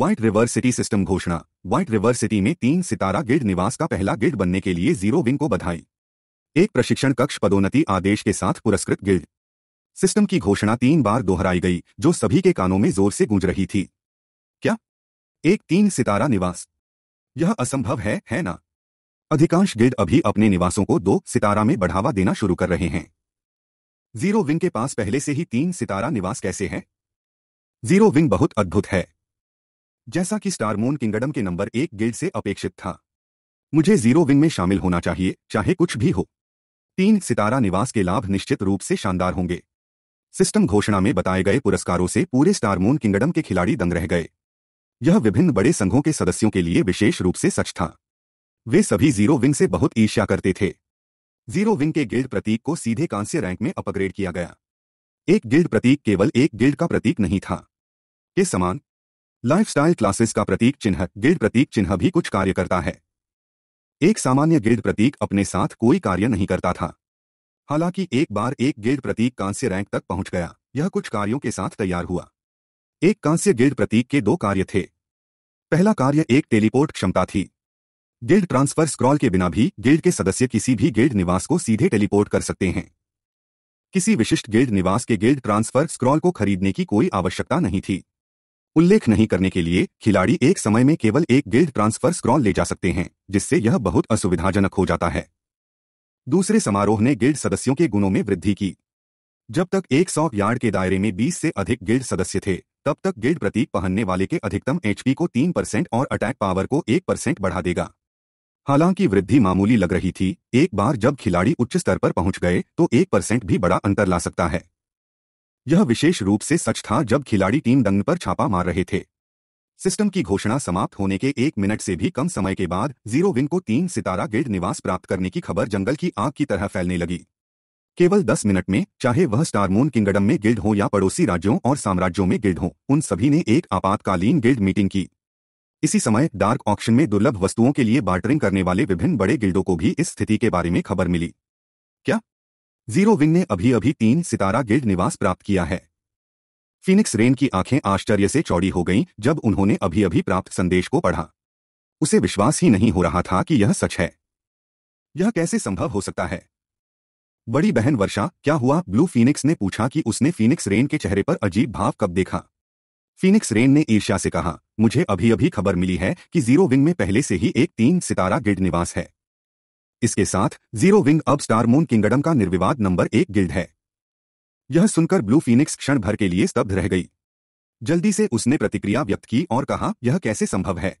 व्हाइट रिवर सिटी सिस्टम घोषणा व्हाइट रिवर सिटी में तीन सितारा गिल्ड निवास का पहला गिल्ड बनने के लिए जीरो विंग को बधाई एक प्रशिक्षण कक्ष पदोन्नति आदेश के साथ पुरस्कृत गिल्ड सिस्टम की घोषणा तीन बार दोहराई गई जो सभी के कानों में जोर से गूंज रही थी क्या एक तीन सितारा निवास यह असंभव है है ना अधिकांश गिल्ड अभी अपने निवासों को दो सितारा में बढ़ावा देना शुरू कर रहे हैं जीरो विंग के पास पहले से ही तीन सितारा निवास कैसे हैं जीरो विंग बहुत अद्भुत है जैसा कि स्टारमोन किंगडम के नंबर एक गिल्ड से अपेक्षित था मुझे जीरो विंग में शामिल होना चाहिए चाहे कुछ भी हो तीन सितारा निवास के लाभ निश्चित रूप से शानदार होंगे सिस्टम घोषणा में बताए गए पुरस्कारों से पूरे स्टारमोन किंगडम के खिलाड़ी दंग रह गए यह विभिन्न बड़े संघों के सदस्यों के लिए विशेष रूप से सच था वे सभी जीरो विंग से बहुत ईर्ष्या करते थे जीरो विंग के गिल्ड प्रतीक को सीधे कांस्य रैंक में अपग्रेड किया गया एक गिल्ड प्रतीक केवल एक गिल्ड का प्रतीक नहीं था के समान लाइफस्टाइल क्लासेस का प्रतीक चिन्ह गिल्ड प्रतीक चिन्ह भी कुछ कार्य करता है एक सामान्य गिल्ड प्रतीक अपने साथ कोई कार्य नहीं करता था हालांकि एक बार एक गिल्ड प्रतीक कांस्य रैंक तक पहुंच गया यह कुछ कार्यों के साथ तैयार हुआ एक कांस्य गिल्ड प्रतीक के दो कार्य थे पहला कार्य एक टेलीपोर्ट क्षमता थी गिल्ड ट्रांसफर स्क्रॉल के बिना भी गिल्ड के सदस्य किसी भी गिल्ड निवास को सीधे टेलीपोर्ट कर सकते हैं किसी विशिष्ट गिल्ड निवास के गिल्ड ट्रांसफर स्क्रॉल को खरीदने की कोई आवश्यकता नहीं थी उल्लेख नहीं करने के लिए खिलाड़ी एक समय में केवल एक गिल्ड ट्रांसफर स्क्रॉल ले जा सकते हैं जिससे यह बहुत असुविधाजनक हो जाता है दूसरे समारोह ने गिल्ड सदस्यों के गुणों में वृद्धि की जब तक 100 यार्ड के दायरे में 20 से अधिक गिल्ड सदस्य थे तब तक गिल्ड प्रतीक पहनने वाले के अधिकतम एचपी को 3 परसेंट और अटैक पावर को 1 परसेंट बढ़ा देगा हालांकि वृद्धि मामूली लग रही थी एक बार जब खिलाड़ी उच्च स्तर पर पहुंच गए तो एक परसेंट भी बड़ा अंतर ला सकता है यह विशेष रूप से सच था जब खिलाड़ी टीम दंग पर छापा मार रहे थे सिस्टम की घोषणा समाप्त होने के एक मिनट से भी कम समय के बाद जीरो विन को तीन सितारा गिल्ड निवास प्राप्त करने की खबर जंगल की आग की तरह फैलने लगी केवल दस मिनट में चाहे वह स्टारमून किंगडम में गिल्ड हो या पड़ोसी राज्यों और साम्राज्यों में गिल्ड हो उन सभी ने एक आपातकालीन गिल्ड मीटिंग की इसी समय डार्क ऑक्शन में दुर्लभ वस्तुओं के लिए बार्टरिंग करने वाले विभिन्न बड़े गिल्डों को भी इस स्थिति के बारे में खबर मिली क्या जीरो विंग ने अभी अभी तीन सितारा गिल्ड निवास प्राप्त किया है फिनिक्स रेन की आंखें आश्चर्य से चौड़ी हो गईं जब उन्होंने अभी अभी प्राप्त संदेश को पढ़ा उसे विश्वास ही नहीं हो रहा था कि यह सच है यह कैसे संभव हो सकता है बड़ी बहन वर्षा क्या हुआ ब्लू फिनिक्स ने पूछा कि उसने फिनिक्स रेन के चेहरे पर अजीब भाव कब देखा फीनिक्स रेन ने ईर्ष्या से कहा मुझे अभी अभी खबर मिली है कि जीरो विंग में पहले से ही एक तीन सितारा गिल्ड निवास है इसके साथ जीरो विंग अब स्टार मून किंगडम का निर्विवाद नंबर एक गिल्ड है यह सुनकर ब्लू फिनिक्स क्षण भर के लिए स्तब्ध रह गई जल्दी से उसने प्रतिक्रिया व्यक्त की और कहा यह कैसे संभव है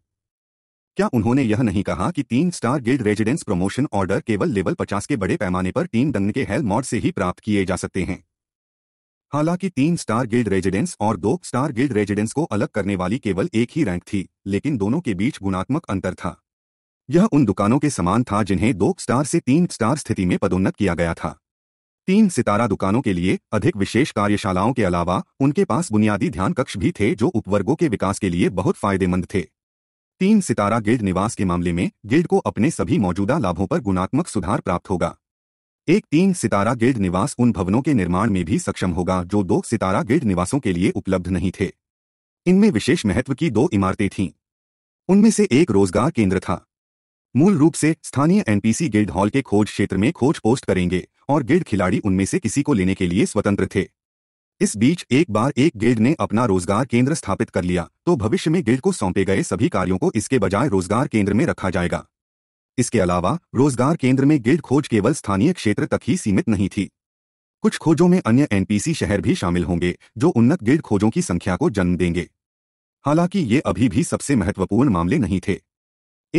क्या उन्होंने यह नहीं कहा कि तीन star guild residence promotion order केवल लेवल 50 के बड़े पैमाने पर टीम दंग के हेल मॉड से ही प्राप्त किए जा सकते हैं हालांकि तीन स्टार गिल्ड रेजिडेंस और दो स्टार गिल्ड रेजिडेंस को अलग करने वाली केवल एक ही रैंक थी लेकिन दोनों के बीच गुणात्मक अंतर था यह उन दुकानों के समान था जिन्हें दो स्टार से तीन स्टार स्थिति में पदोन्नत किया गया था तीन सितारा दुकानों के लिए अधिक विशेष कार्यशालाओं के अलावा उनके पास बुनियादी ध्यान कक्ष भी थे जो उपवर्गों के विकास के लिए बहुत फायदेमंद थे तीन सितारा गिल्ड निवास के मामले में गिल्ड को अपने सभी मौजूदा लाभों पर गुणात्मक सुधार प्राप्त होगा एक तीन सितारा गिल्ड निवास उन भवनों के निर्माण में भी सक्षम होगा जो दो सितारा गिल्ड निवासों के लिए उपलब्ध नहीं थे इनमें विशेष महत्व की दो इमारतें थीं उनमें से एक रोजगार केंद्र था मूल रूप से स्थानीय एनपीसी गिल्ड हॉल के खोज क्षेत्र में खोज पोस्ट करेंगे और गिल्ड खिलाड़ी उनमें से किसी को लेने के लिए स्वतंत्र थे इस बीच एक बार एक गिल्ड ने अपना रोजगार केंद्र स्थापित कर लिया तो भविष्य में गिल्ड को सौंपे गए सभी कार्यों को इसके बजाय रोजगार केंद्र में रखा जाएगा इसके अलावा रोजगार केंद्र में गिल्ड खोज केवल स्थानीय क्षेत्र तक ही सीमित नहीं थी कुछ खोजों में अन्य एनपीसी शहर भी शामिल होंगे जो उन्नत गिल्ड खोजों की संख्या को जन्म देंगे हालांकि ये अभी भी सबसे महत्वपूर्ण मामले नहीं थे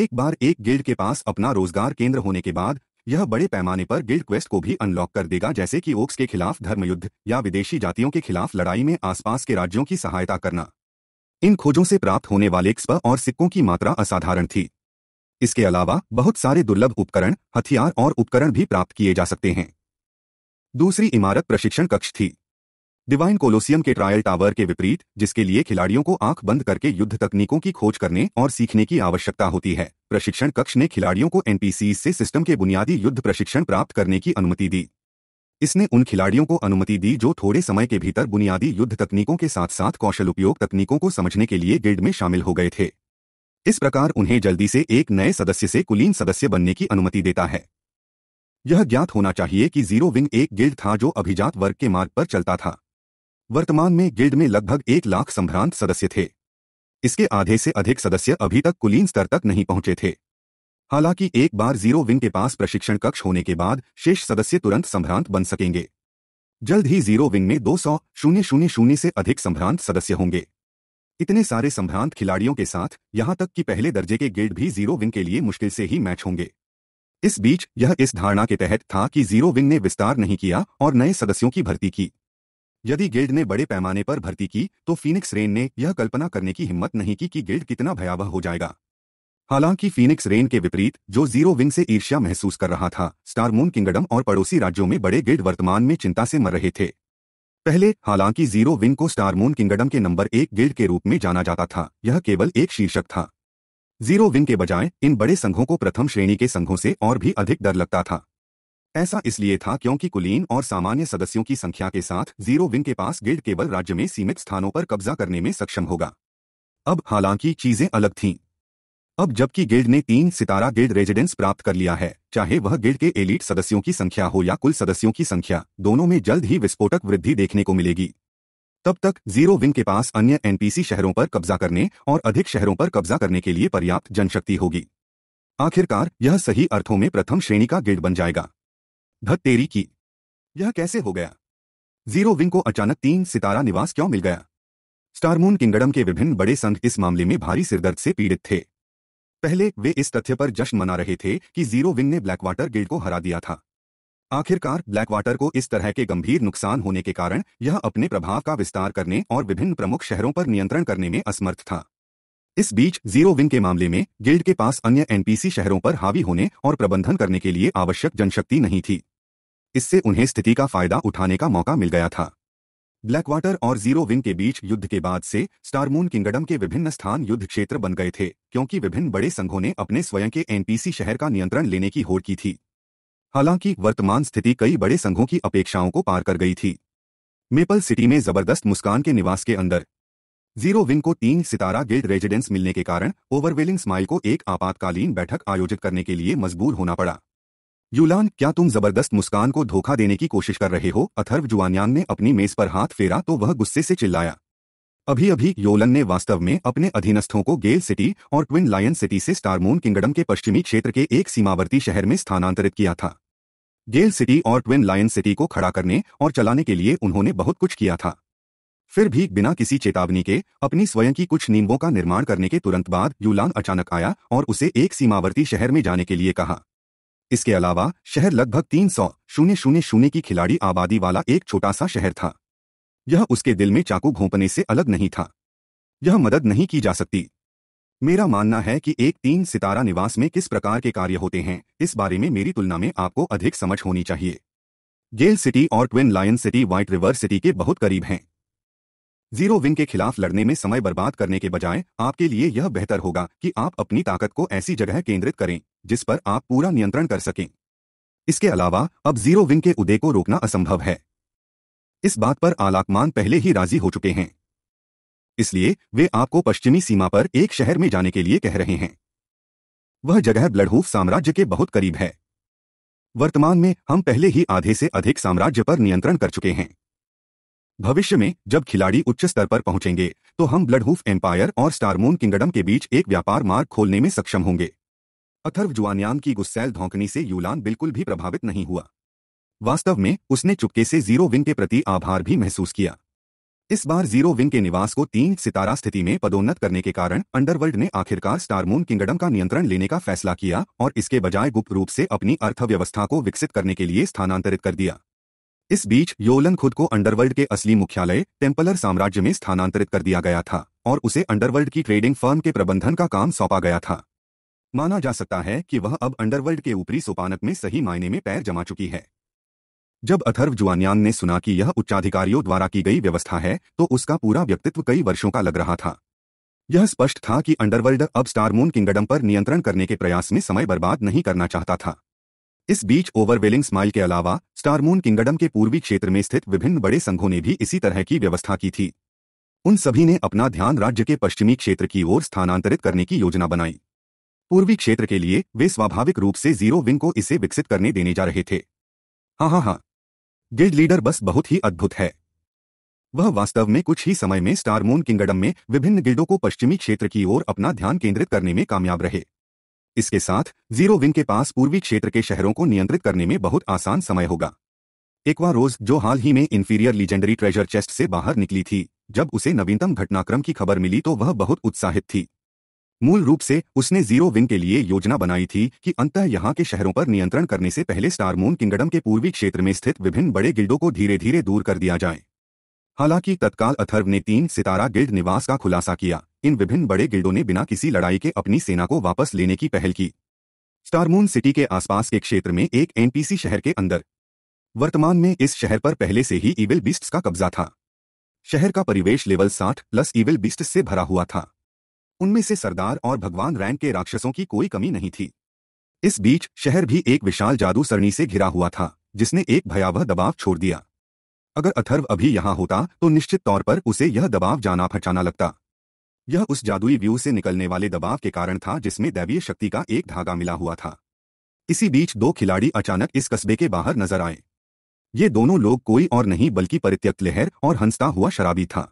एक बार एक गिल्ड के पास अपना रोजगार केंद्र होने के बाद यह बड़े पैमाने पर गिल्ड क्वेस्ट को भी अनलॉक कर देगा जैसे कि ओक्स के खिलाफ धर्मयुद्ध या विदेशी जातियों के खिलाफ लड़ाई में आसपास के राज्यों की सहायता करना इन खोजों से प्राप्त होने वाले एक्सप और सिक्कों की मात्रा असाधारण थी इसके अलावा बहुत सारे दुर्लभ उपकरण हथियार और उपकरण भी प्राप्त किए जा सकते हैं दूसरी इमारत प्रशिक्षण कक्ष थी डिवाइन कोलोसियम के ट्रायल टावर के विपरीत जिसके लिए खिलाड़ियों को आंख बंद करके युद्ध तकनीकों की खोज करने और सीखने की आवश्यकता होती है प्रशिक्षण कक्ष ने खिलाड़ियों को एनपीसी से सिस्टम के बुनियादी युद्ध प्रशिक्षण प्राप्त करने की अनुमति दी इसने उन खिलाड़ियों को अनुमति दी जो थोड़े समय के भीतर बुनियादी युद्ध तकनीकों के साथ साथ कौशल उपयोग तकनीकों को समझने के लिए गिल्ड में शामिल हो गए थे इस प्रकार उन्हें जल्दी से एक नए सदस्य से कुलीन सदस्य बनने की अनुमति देता है यह ज्ञात होना चाहिए कि जीरो विंग एक गिल्ड था जो अभिजात वर्ग के मार्ग पर चलता था वर्तमान में गिल्ड में लगभग एक लाख संभ्रांत सदस्य थे इसके आधे से अधिक सदस्य अभी तक कुलीन स्तर तक नहीं पहुंचे थे हालांकि एक बार जीरो विंग के पास प्रशिक्षण कक्ष होने के बाद शेष सदस्य तुरंत संभ्रांत बन सकेंगे जल्द ही जीरो विंग में दो सौ शून्य शून्य शून्य से अधिक संभ्रांत सदस्य होंगे इतने सारे संभ्रांत खिलाड़ियों के साथ यहां तक कि पहले दर्जे के गेट भी जीरो विंग के लिए मुश्किल से ही मैच होंगे इस बीच यह इस धारणा के तहत था कि जीरो विंग ने विस्तार नहीं किया और नए सदस्यों की भर्ती की यदि गिल्ड ने बड़े पैमाने पर भर्ती की तो फीनिक्स रेन ने यह कल्पना करने की हिम्मत नहीं की कि गिल्ड कितना भयावह हो जाएगा हालांकि फीनिक्स रेन के विपरीत जो जीरो विंग से ईर्ष्या महसूस कर रहा था स्टारमून किंगडम और पड़ोसी राज्यों में बड़े गिल्ड वर्तमान में चिंता से मर रहे थे पहले हालांकि जीरो विन को मून किंगडम के नंबर एक गिल्ड के रूप में जाना जाता था यह केवल एक शीर्षक था जीरो विन के बजाय इन बड़े संघों को प्रथम श्रेणी के संघों से और भी अधिक डर लगता था ऐसा इसलिए था क्योंकि कुलीन और सामान्य सदस्यों की संख्या के साथ जीरो विन के पास गिल्ड केवल राज्य में सीमित स्थानों पर कब्जा करने में सक्षम होगा अब हालांकि चीजें अलग थीं अब जबकि गिल्ड ने तीन सितारा गिल्ड रेजिडेंस प्राप्त कर लिया है चाहे वह गिल्ड के एलिट सदस्यों की संख्या हो या कुल सदस्यों की संख्या दोनों में जल्द ही विस्फोटक वृद्धि देखने को मिलेगी तब तक जीरो विंग के पास अन्य एनपीसी शहरों पर कब्जा करने और अधिक शहरों पर कब्जा करने के लिए पर्याप्त जनशक्ति होगी आखिरकार यह सही अर्थों में प्रथम श्रेणी का गिल्ड बन जाएगा धत्तेरी की यह कैसे हो गया जीरो विंग को अचानक तीन सितारा निवास क्यों मिल गया स्टारमून किंगडम के विभिन्न बड़े संघ इस मामले में भारी सिरदर्द से पीड़ित थे पहले वे इस तथ्य पर जश्न मना रहे थे कि जीरो विंग ने ब्लैकवाटर गिल्ड को हरा दिया था आखिरकार ब्लैकवाटर को इस तरह के गंभीर नुकसान होने के कारण यह अपने प्रभाव का विस्तार करने और विभिन्न प्रमुख शहरों पर नियंत्रण करने में असमर्थ था इस बीच जीरो विंग के मामले में गिल्ड के पास अन्य एनपीसी शहरों पर हावी होने और प्रबंधन करने के लिए आवश्यक जनशक्ति नहीं थी इससे उन्हें स्थिति का फायदा उठाने का मौका मिल गया था ब्लैकवाटर और जीरो विंग के बीच युद्ध के बाद से स्टारमून किंगडम के विभिन्न स्थान युद्ध क्षेत्र बन गए थे क्योंकि विभिन्न बड़े संघों ने अपने स्वयं के एनपीसी शहर का नियंत्रण लेने की होड़ की थी हालांकि वर्तमान स्थिति कई बड़े संघों की अपेक्षाओं को पार कर गई थी मेपल सिटी में जबरदस्त मुस्कान के निवास के अंदर जीरो विंग को तीन सितारा गिल्ड रेजिडेंस मिलने के कारण ओवरवेलिंग स्माइल को एक आपातकालीन बैठक आयोजित करने के लिए मजबूर होना पड़ा यूलान क्या तुम जबरदस्त मुस्कान को धोखा देने की कोशिश कर रहे हो अथर्व जुआनयान ने अपनी मेज पर हाथ फेरा तो वह गुस्से से चिल्लाया अभी अभी योलन ने वास्तव में अपने अधीनस्थों को गेल सिटी और ट्विन लायन सिटी से स्टारमून किंगडम के पश्चिमी क्षेत्र के एक सीमावर्ती शहर में स्थानांतरित किया था गेल सिटी और ट्विन लायन सिटी को खड़ा करने और चलाने के लिए उन्होंने बहुत कुछ किया था फिर भी बिना किसी चेतावनी के अपनी स्वयं की कुछ नींबों का निर्माण करने के तुरंत बाद यूलान अचानक आया और उसे एक सीमावर्ती शहर में जाने के लिए कहा इसके अलावा शहर लगभग तीन सौ शून्य शून्य शून्य की खिलाड़ी आबादी वाला एक छोटा सा शहर था यह उसके दिल में चाकू घोंपने से अलग नहीं था यह मदद नहीं की जा सकती मेरा मानना है कि एक तीन सितारा निवास में किस प्रकार के कार्य होते हैं इस बारे में मेरी तुलना में आपको अधिक समझ होनी चाहिए गेल सिटी और Twin Lion City White River City के बहुत करीब हैं जीरो विंग के खिलाफ लड़ने में समय बर्बाद करने के बजाय आपके लिए यह बेहतर होगा कि आप अपनी ताकत को ऐसी जगह केंद्रित करें जिस पर आप पूरा नियंत्रण कर सकें इसके अलावा अब जीरो विंग के उदय को रोकना असंभव है इस बात पर आलाकमान पहले ही राजी हो चुके हैं इसलिए वे आपको पश्चिमी सीमा पर एक शहर में जाने के लिए कह रहे हैं वह जगह ब्लडहूफ साम्राज्य के बहुत करीब है वर्तमान में हम पहले ही आधे से अधिक साम्राज्य पर नियंत्रण कर चुके हैं भविष्य में जब खिलाड़ी उच्च स्तर पर पहुंचेंगे तो हम ब्लडहूफ एम्पायर और स्टारमून किंगडम के बीच एक व्यापार मार्ग खोलने में सक्षम होंगे अथर्व जुआनयाम की गुस्सैल धोंकनी से यूलान बिल्कुल भी प्रभावित नहीं हुआ वास्तव में उसने चुपके से जीरो विंग के प्रति आभार भी महसूस किया इस बार जीरो विंग के निवास को तीन सितारा स्थिति में पदोन्नत करने के कारण अंडरवर्ल्ड ने आखिरकार स्टारमून किंगडम का नियंत्रण लेने का फैसला किया और इसके बजाय गुप्त रूप से अपनी अर्थव्यवस्था को विकसित करने के लिए स्थानांतरित कर दिया इस बीच योलन खुद को अंडरवर्ल्ड के असली मुख्यालय टेम्पलर साम्राज्य में स्थानांतरित कर दिया गया था और उसे अंडरवर्ल्ड की ट्रेडिंग फर्म के प्रबंधन का काम सौंपा गया था माना जा सकता है कि वह अब अंडरवर्ल्ड के ऊपरी सोपानक में सही मायने में पैर जमा चुकी है जब अथर्व जुआनियान ने सुना कि यह उच्चाधिकारियों द्वारा की गई व्यवस्था है तो उसका पूरा व्यक्तित्व कई वर्षों का लग रहा था यह स्पष्ट था कि अंडरवर्ल्ड अब स्टारमून किंगडम पर नियंत्रण करने के प्रयास में समय बर्बाद नहीं करना चाहता था इस बीच ओवरवेलिंग स्माइल के अलावा स्टारमून किंगडम के पूर्वी क्षेत्र में स्थित विभिन्न बड़े संघों ने भी इसी तरह की व्यवस्था की थी उन सभी ने अपना ध्यान राज्य के पश्चिमी क्षेत्र की ओर स्थानांतरित करने की योजना बनाई पूर्वी क्षेत्र के लिए वे स्वाभाविक रूप से जीरो विंग को इसे विकसित करने देने जा रहे थे हाँ हाँ हाँ गिल्ड लीडर बस बहुत ही अद्भुत है वह वास्तव में कुछ ही समय में स्टारमून किंगडम में विभिन्न गिल्डों को पश्चिमी क्षेत्र की ओर अपना ध्यान केंद्रित करने में कामयाब रहे इसके साथ जीरो विंग के पास पूर्वी क्षेत्र के शहरों को नियंत्रित करने में बहुत आसान समय होगा बार रोज जो हाल ही में इन्फ़ीरियर लीजेंडरी ट्रेजर चेस्ट से बाहर निकली थी जब उसे नवीनतम घटनाक्रम की खबर मिली तो वह बहुत उत्साहित थी मूल रूप से उसने जीरो विंग के लिए योजना बनाई थी कि अंतः यहाँ के शहरों पर नियंत्रण करने से पहले स्टारमून किंगडम के पूर्वी क्षेत्र में स्थित विभिन्न बड़े गिल्डों को धीरे धीरे दूर कर दिया जाए हालांकि तत्काल अथर्व ने तीन सितारा गिल्ड निवास का खुलासा किया इन विभिन्न बड़े गिल्डों ने बिना किसी लड़ाई के अपनी सेना को वापस लेने की पहल की स्टारमून सिटी के आसपास के क्षेत्र में एक एनपीसी शहर के अंदर वर्तमान में इस शहर पर पहले से ही ईविल बीस्ट्स का कब्जा था शहर का परिवेश लेवल 60 प्लस ईविल बीस्ट से भरा हुआ था उनमें से सरदार और भगवान रैन के राक्षसों की कोई कमी नहीं थी इस बीच शहर भी एक विशाल जादू सरणी से घिरा हुआ था जिसने एक भयावह दबाव छोड़ दिया अगर अथर्व अभी यहां होता तो निश्चित तौर पर उसे यह दबाव जाना फचाना लगता यह उस जादुई व्यू से निकलने वाले दबाव के कारण था जिसमें दैवीय शक्ति का एक धागा मिला हुआ था इसी बीच दो खिलाड़ी अचानक इस कस्बे के बाहर नजर आए ये दोनों लोग कोई और नहीं बल्कि परित्यक्त लहर और हंसता हुआ शराबी था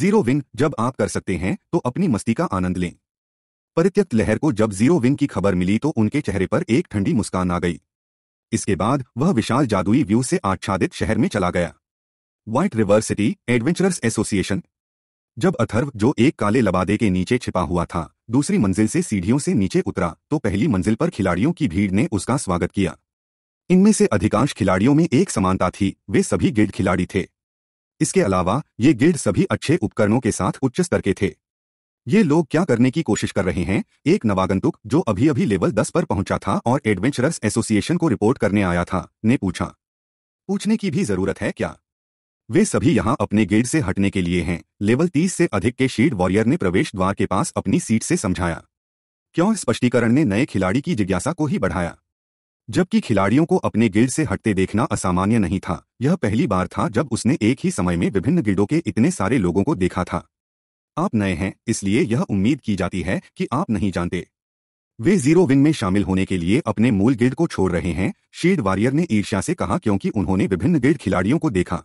जीरो विंग जब आप कर सकते हैं तो अपनी मस्ती का आनंद लें परित्यक्त लहर को जब जीरो विंग की खबर मिली तो उनके चेहरे पर एक ठंडी मुस्कान आ गई इसके बाद वह विशाल जादुई व्यू से आच्छादित शहर में चला गया White River City Adventurers Association जब अथर्व जो एक काले लबादे के नीचे छिपा हुआ था दूसरी मंजिल से सीढ़ियों से नीचे उतरा तो पहली मंजिल पर खिलाड़ियों की भीड़ ने उसका स्वागत किया इनमें से अधिकांश खिलाड़ियों में एक समानता थी वे सभी गिल्ड खिलाड़ी थे इसके अलावा ये गिल्ड सभी अच्छे उपकरणों के साथ उच्च स्तर के थे ये लोग क्या करने की कोशिश कर रहे हैं एक नवागंतुक जो अभी अभी लेवल 10 पर पहुंचा था और एडवेंचरर्स एसोसिएशन को रिपोर्ट करने आया था ने पूछा पूछने की भी जरूरत है क्या वे सभी यहां अपने गिल्ड से हटने के लिए हैं लेवल 30 से अधिक के शीड वॉरियर ने प्रवेश द्वार के पास अपनी सीट से समझाया क्यों स्पष्टीकरण ने नए खिलाड़ी की जिज्ञासा को ही बढ़ाया जबकि खिलाड़ियों को अपने गिल्ड से हटते देखना असामान्य नहीं था यह पहली बार था जब उसने एक ही समय में विभिन्न गिल्डों के इतने सारे लोगों को देखा था आप नए हैं इसलिए यह उम्मीद की जाती है कि आप नहीं जानते वे जीरो विंग में शामिल होने के लिए अपने मूल गिल्ड को छोड़ रहे हैं शेड वॉरियर ने ईर्ष्या से कहा क्योंकि उन्होंने विभिन्न गिल्ड खिलाड़ियों को देखा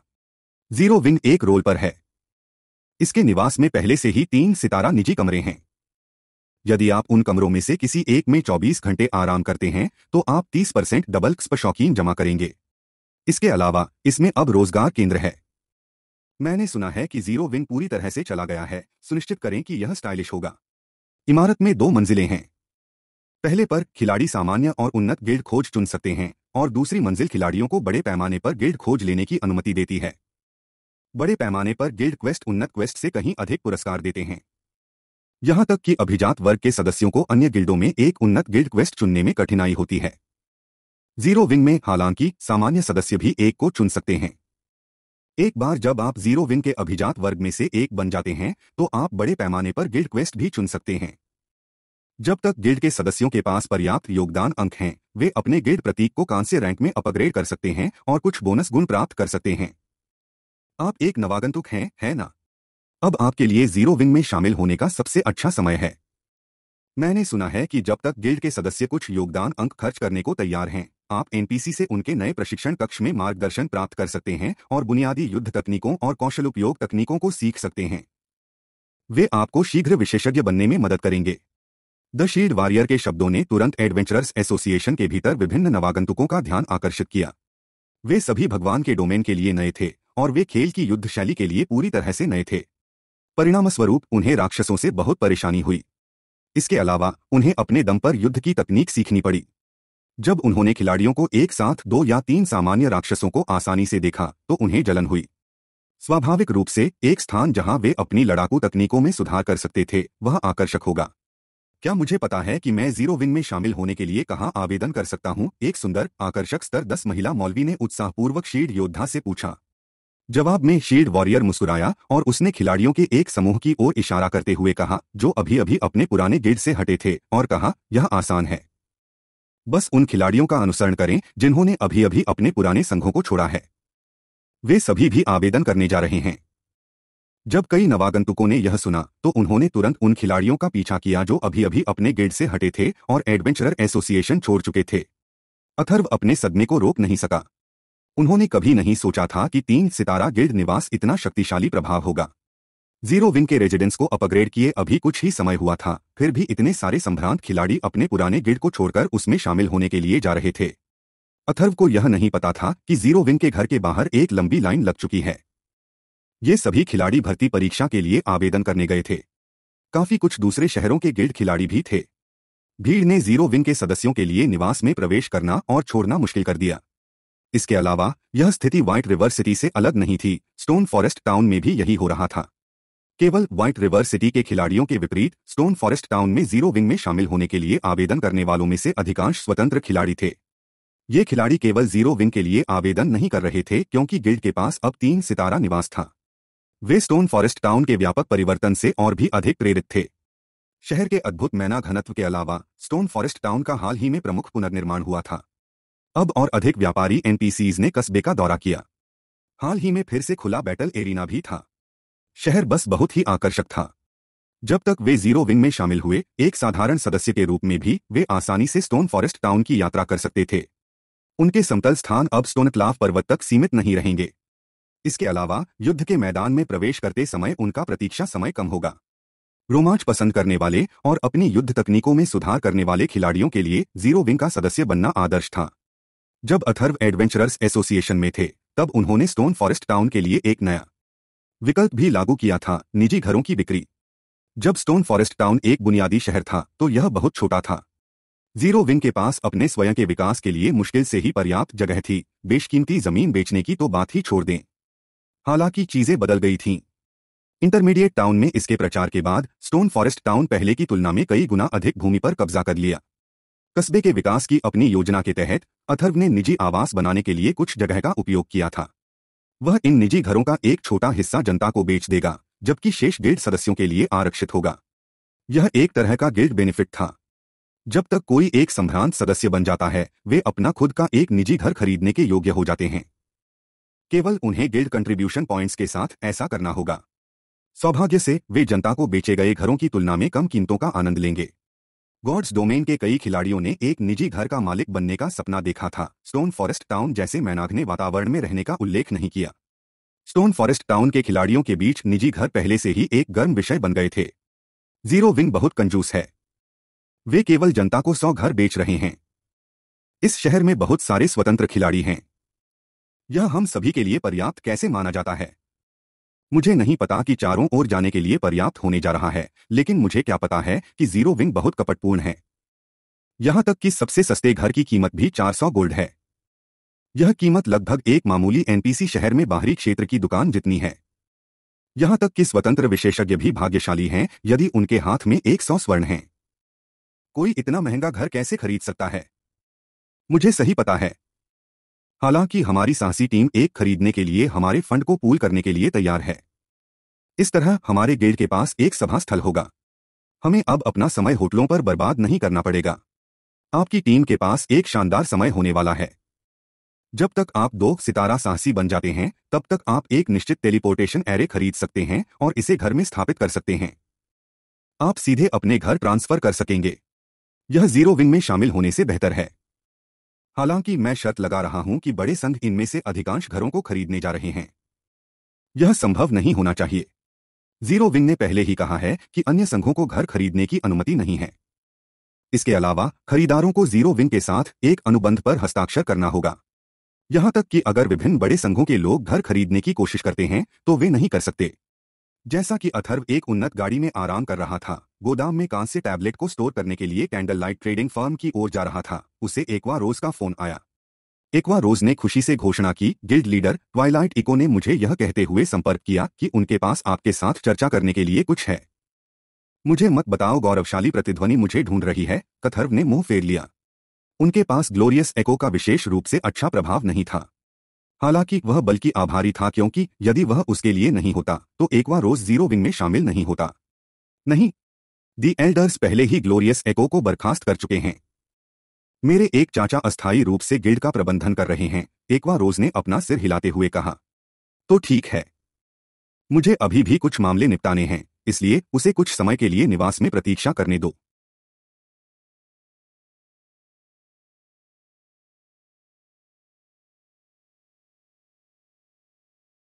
जीरो विंग एक रोल पर है इसके निवास में पहले से ही तीन सितारा निजी कमरे हैं यदि आप उन कमरों में से किसी एक में 24 घंटे आराम करते हैं तो आप 30 परसेंट डबल क्स्प शौकीन जमा करेंगे इसके अलावा इसमें अब रोजगार केंद्र है मैंने सुना है कि जीरो विंग पूरी तरह से चला गया है सुनिश्चित करें कि यह स्टाइलिश होगा इमारत में दो मंजिलें हैं पहले पर खिलाड़ी सामान्य और उन्नत गिल्ड खोज चुन सकते हैं और दूसरी मंजिल खिलाड़ियों को बड़े पैमाने पर गिल्ड खोज लेने की अनुमति देती है बड़े पैमाने पर गिल्ड क्वेस्ट उन्नत क्वेस्ट से कहीं अधिक पुरस्कार देते हैं यहां तक कि अभिजात वर्ग के सदस्यों को अन्य गिल्डों में एक उन्नत गिल्ड क्वेस्ट चुनने में कठिनाई होती है जीरो विंग में हालांकि सामान्य सदस्य भी एक को चुन सकते हैं एक बार जब आप जीरो विंग के अभिजात वर्ग में से एक बन जाते हैं तो आप बड़े पैमाने पर गिल्ड क्वेस्ट भी चुन सकते हैं जब तक गिल्ड के सदस्यों के पास पर्याप्त योगदान अंक हैं वे अपने गिल्ड प्रतीक को कांस्य रैंक में अपग्रेड कर सकते हैं और कुछ बोनस गुण प्राप्त कर सकते हैं आप एक नवागंतुक हैं है ना अब आपके लिए जीरो विंग में शामिल होने का सबसे अच्छा समय है मैंने सुना है कि जब तक गिल्ड के सदस्य कुछ योगदान अंक खर्च करने को तैयार हैं आप एनपीसी से उनके नए प्रशिक्षण कक्ष में मार्गदर्शन प्राप्त कर सकते हैं और बुनियादी युद्ध तकनीकों और कौशल उपयोग तकनीकों को सीख सकते हैं वे आपको शीघ्र विशेषज्ञ बनने में मदद करेंगे द शील्ड वॉरियर के शब्दों ने तुरंत एडवेंचरर्स एसोसिएशन के भीतर विभिन्न नवागंतुकों का ध्यान आकर्षित किया वे सभी भगवान के डोमेन के लिए नए थे और वे खेल की युद्ध शैली के लिए पूरी तरह से नए थे परिणामस्वरूप उन्हें राक्षसों से बहुत परेशानी हुई इसके अलावा उन्हें अपने दम पर युद्ध की तकनीक सीखनी पड़ी जब उन्होंने खिलाड़ियों को एक साथ दो या तीन सामान्य राक्षसों को आसानी से देखा तो उन्हें जलन हुई स्वाभाविक रूप से एक स्थान जहां वे अपनी लड़ाकू तकनीकों में सुधार कर सकते थे वह आकर्षक होगा क्या मुझे पता है कि मैं जीरो विन में शामिल होने के लिए कहाँ आवेदन कर सकता हूं एक सुंदर आकर्षक स्तर दस महिला मौलवी ने उत्साहपूर्वक शीर्ड योद्धा से पूछा जवाब में शील्ड वॉरियर मुस्कुराया और उसने खिलाड़ियों के एक समूह की ओर इशारा करते हुए कहा जो अभी अभी अपने पुराने गिल्ड से हटे थे और कहा यह आसान है बस उन खिलाड़ियों का अनुसरण करें जिन्होंने अभी अभी अपने पुराने संघों को छोड़ा है वे सभी भी आवेदन करने जा रहे हैं जब कई नवागंतुकों ने यह सुना तो उन्होंने तुरंत उन खिलाड़ियों का पीछा किया जो अभी अभी अपने गिल्ड से हटे थे और एडवेंचरर एसोसिएशन छोड़ चुके थे अथर्व अपने सदमे को रोक नहीं सका उन्होंने कभी नहीं सोचा था कि तीन सितारा गिल्ड निवास इतना शक्तिशाली प्रभाव होगा जीरो विन के रेजिडेंस को अपग्रेड किए अभी कुछ ही समय हुआ था फिर भी इतने सारे संभ्रांत खिलाड़ी अपने पुराने गिल्ड को छोड़कर उसमें शामिल होने के लिए जा रहे थे अथर्व को यह नहीं पता था कि जीरो विन के घर के बाहर एक लंबी लाइन लग चुकी है ये सभी खिलाड़ी भर्ती परीक्षा के लिए आवेदन करने गए थे काफी कुछ दूसरे शहरों के गिल्ड खिलाड़ी भी थे भीड़ ने जीरो विंग के सदस्यों के लिए निवास में प्रवेश करना और छोड़ना मुश्किल कर दिया इसके अलावा यह स्थिति व्हाइट रिवर सिटी से अलग नहीं थी स्टोन फॉरेस्ट टाउन में भी यही हो रहा था केवल व्हाइट रिवर सिटी के खिलाड़ियों के विपरीत स्टोन फॉरेस्ट टाउन में जीरो विंग में शामिल होने के लिए आवेदन करने वालों में से अधिकांश स्वतंत्र खिलाड़ी थे ये खिलाड़ी केवल जीरो विंग के लिए आवेदन नहीं कर रहे थे क्योंकि गिल्ड के पास अब तीन सितारा निवास था वे स्टोन फॉरेस्ट टाउन के व्यापक परिवर्तन से और भी अधिक प्रेरित थे शहर के अद्भुत मैना घनत्व के अलावा स्टोन फॉरेस्ट टाउन का हाल ही में प्रमुख पुनर्निर्माण हुआ था अब और अधिक व्यापारी एनपीसीज ने कस्बे का दौरा किया हाल ही में फिर से खुला बैटल एरिना भी था शहर बस बहुत ही आकर्षक था जब तक वे जीरो विंग में शामिल हुए एक साधारण सदस्य के रूप में भी वे आसानी से स्टोन फॉरेस्ट टाउन की यात्रा कर सकते थे उनके समतल स्थान अब स्टोनतलाफ पर्वत तक सीमित नहीं रहेंगे इसके अलावा युद्ध के मैदान में प्रवेश करते समय उनका प्रतीक्षा समय कम होगा रोमांच पसंद करने वाले और अपनी युद्ध तकनीकों में सुधार करने वाले खिलाड़ियों के लिए जीरो विंग का सदस्य बनना आदर्श था जब अथर्व एडवेंचरर्स एसोसिएशन में थे तब उन्होंने स्टोन फॉरेस्ट टाउन के लिए एक नया विकल्प भी लागू किया था निजी घरों की बिक्री जब स्टोन फॉरेस्ट टाउन एक बुनियादी शहर था तो यह बहुत छोटा था जीरो विंग के पास अपने स्वयं के विकास के लिए मुश्किल से ही पर्याप्त जगह थी बेशकीमती जमीन बेचने की तो बात ही छोड़ दें हालांकि चीजें बदल गई थीं इंटरमीडिएट टाउन में इसके प्रचार के बाद स्टोन फॉरेस्ट टाउन पहले की तुलना में कई गुना अधिक भूमि पर कब्जा कर लिया कस्बे के विकास की अपनी योजना के तहत अथर्व ने निजी आवास बनाने के लिए कुछ जगह का उपयोग किया था वह इन निजी घरों का एक छोटा हिस्सा जनता को बेच देगा जबकि शेष गिल्ड सदस्यों के लिए आरक्षित होगा यह एक तरह का गिल्ड बेनिफिट था जब तक कोई एक संभ्रांत सदस्य बन जाता है वे अपना खुद का एक निजी घर खरीदने के योग्य हो जाते हैं केवल उन्हें गिल्ड कंट्रीब्यूशन पॉइंट्स के साथ ऐसा करना होगा सौभाग्य से वे जनता को बेचे गए घरों की तुलना में कम कीमतों का आनंद लेंगे गॉड्स डोमेन के कई खिलाड़ियों ने एक निजी घर का मालिक बनने का सपना देखा था स्टोन फॉरेस्ट टाउन जैसे मैनाग ने वातावरण में रहने का उल्लेख नहीं किया स्टोन फॉरेस्ट टाउन के खिलाड़ियों के बीच निजी घर पहले से ही एक गर्म विषय बन गए थे जीरो विंग बहुत कंजूस है वे केवल जनता को सौ घर बेच रहे हैं इस शहर में बहुत सारे स्वतंत्र खिलाड़ी हैं यह हम सभी के लिए पर्याप्त कैसे माना जाता है मुझे नहीं पता कि चारों ओर जाने के लिए पर्याप्त होने जा रहा है लेकिन मुझे क्या पता है कि जीरो विंग बहुत कपटपूर्ण है यहां तक कि सबसे सस्ते घर की कीमत भी 400 गोल्ड है यह कीमत लगभग एक मामूली एनपीसी शहर में बाहरी क्षेत्र की दुकान जितनी है यहां तक कि स्वतंत्र विशेषज्ञ भी भाग्यशाली हैं यदि उनके हाथ में एक सौ स्वर्ण हैं कोई इतना महंगा घर कैसे खरीद सकता है मुझे सही पता है हालांकि हमारी साहसी टीम एक खरीदने के लिए हमारे फंड को पूल करने के लिए तैयार है इस तरह हमारे गेड के पास एक सभा स्थल होगा हमें अब अपना समय होटलों पर बर्बाद नहीं करना पड़ेगा आपकी टीम के पास एक शानदार समय होने वाला है जब तक आप दो सितारा साहसी बन जाते हैं तब तक आप एक निश्चित टेलीपोर्टेशन एरे खरीद सकते हैं और इसे घर में स्थापित कर सकते हैं आप सीधे अपने घर ट्रांसफर कर सकेंगे यह जीरो विंग में शामिल होने से बेहतर है हालांकि मैं शर्त लगा रहा हूं कि बड़े संघ इनमें से अधिकांश घरों को खरीदने जा रहे हैं यह संभव नहीं होना चाहिए जीरो विंग ने पहले ही कहा है कि अन्य संघों को घर खरीदने की अनुमति नहीं है इसके अलावा खरीदारों को जीरो विंग के साथ एक अनुबंध पर हस्ताक्षर करना होगा यहां तक कि अगर विभिन्न बड़े संघों के लोग घर खरीदने की कोशिश करते हैं तो वे नहीं कर सकते जैसा कि अथर्व एक उन्नत गाड़ी में आराम कर रहा था गोदाम में कांस से टैबलेट को स्टोर करने के लिए कैंडल लाइट ट्रेडिंग फर्म की ओर जा रहा था उसे एकवा रोज का फोन आया एकवा रोज ने खुशी से घोषणा की गिल्ड लीडर ट्वाइलाइट इको ने मुझे यह कहते हुए संपर्क किया कि उनके पास आपके साथ चर्चा करने के लिए कुछ है मुझे मत बताओ गौरवशाली प्रतिध्वनि मुझे ढूंढ रही है कथर्व ने मुंह फेर लिया उनके पास ग्लोरियस एको का विशेष रूप से अच्छा प्रभाव नहीं था हालांकि वह बल्कि आभारी था क्योंकि यदि वह उसके लिए नहीं होता तो एकवा रोज जीरो विंग में शामिल नहीं होता नहीं दी एल्डर्स पहले ही ग्लोरियस एको को बर्खास्त कर चुके हैं मेरे एक चाचा अस्थायी रूप से गिल्ड का प्रबंधन कर रहे हैं एकवा रोज ने अपना सिर हिलाते हुए कहा तो ठीक है मुझे अभी भी कुछ मामले निपटाने हैं इसलिए उसे कुछ समय के लिए निवास में प्रतीक्षा करने दो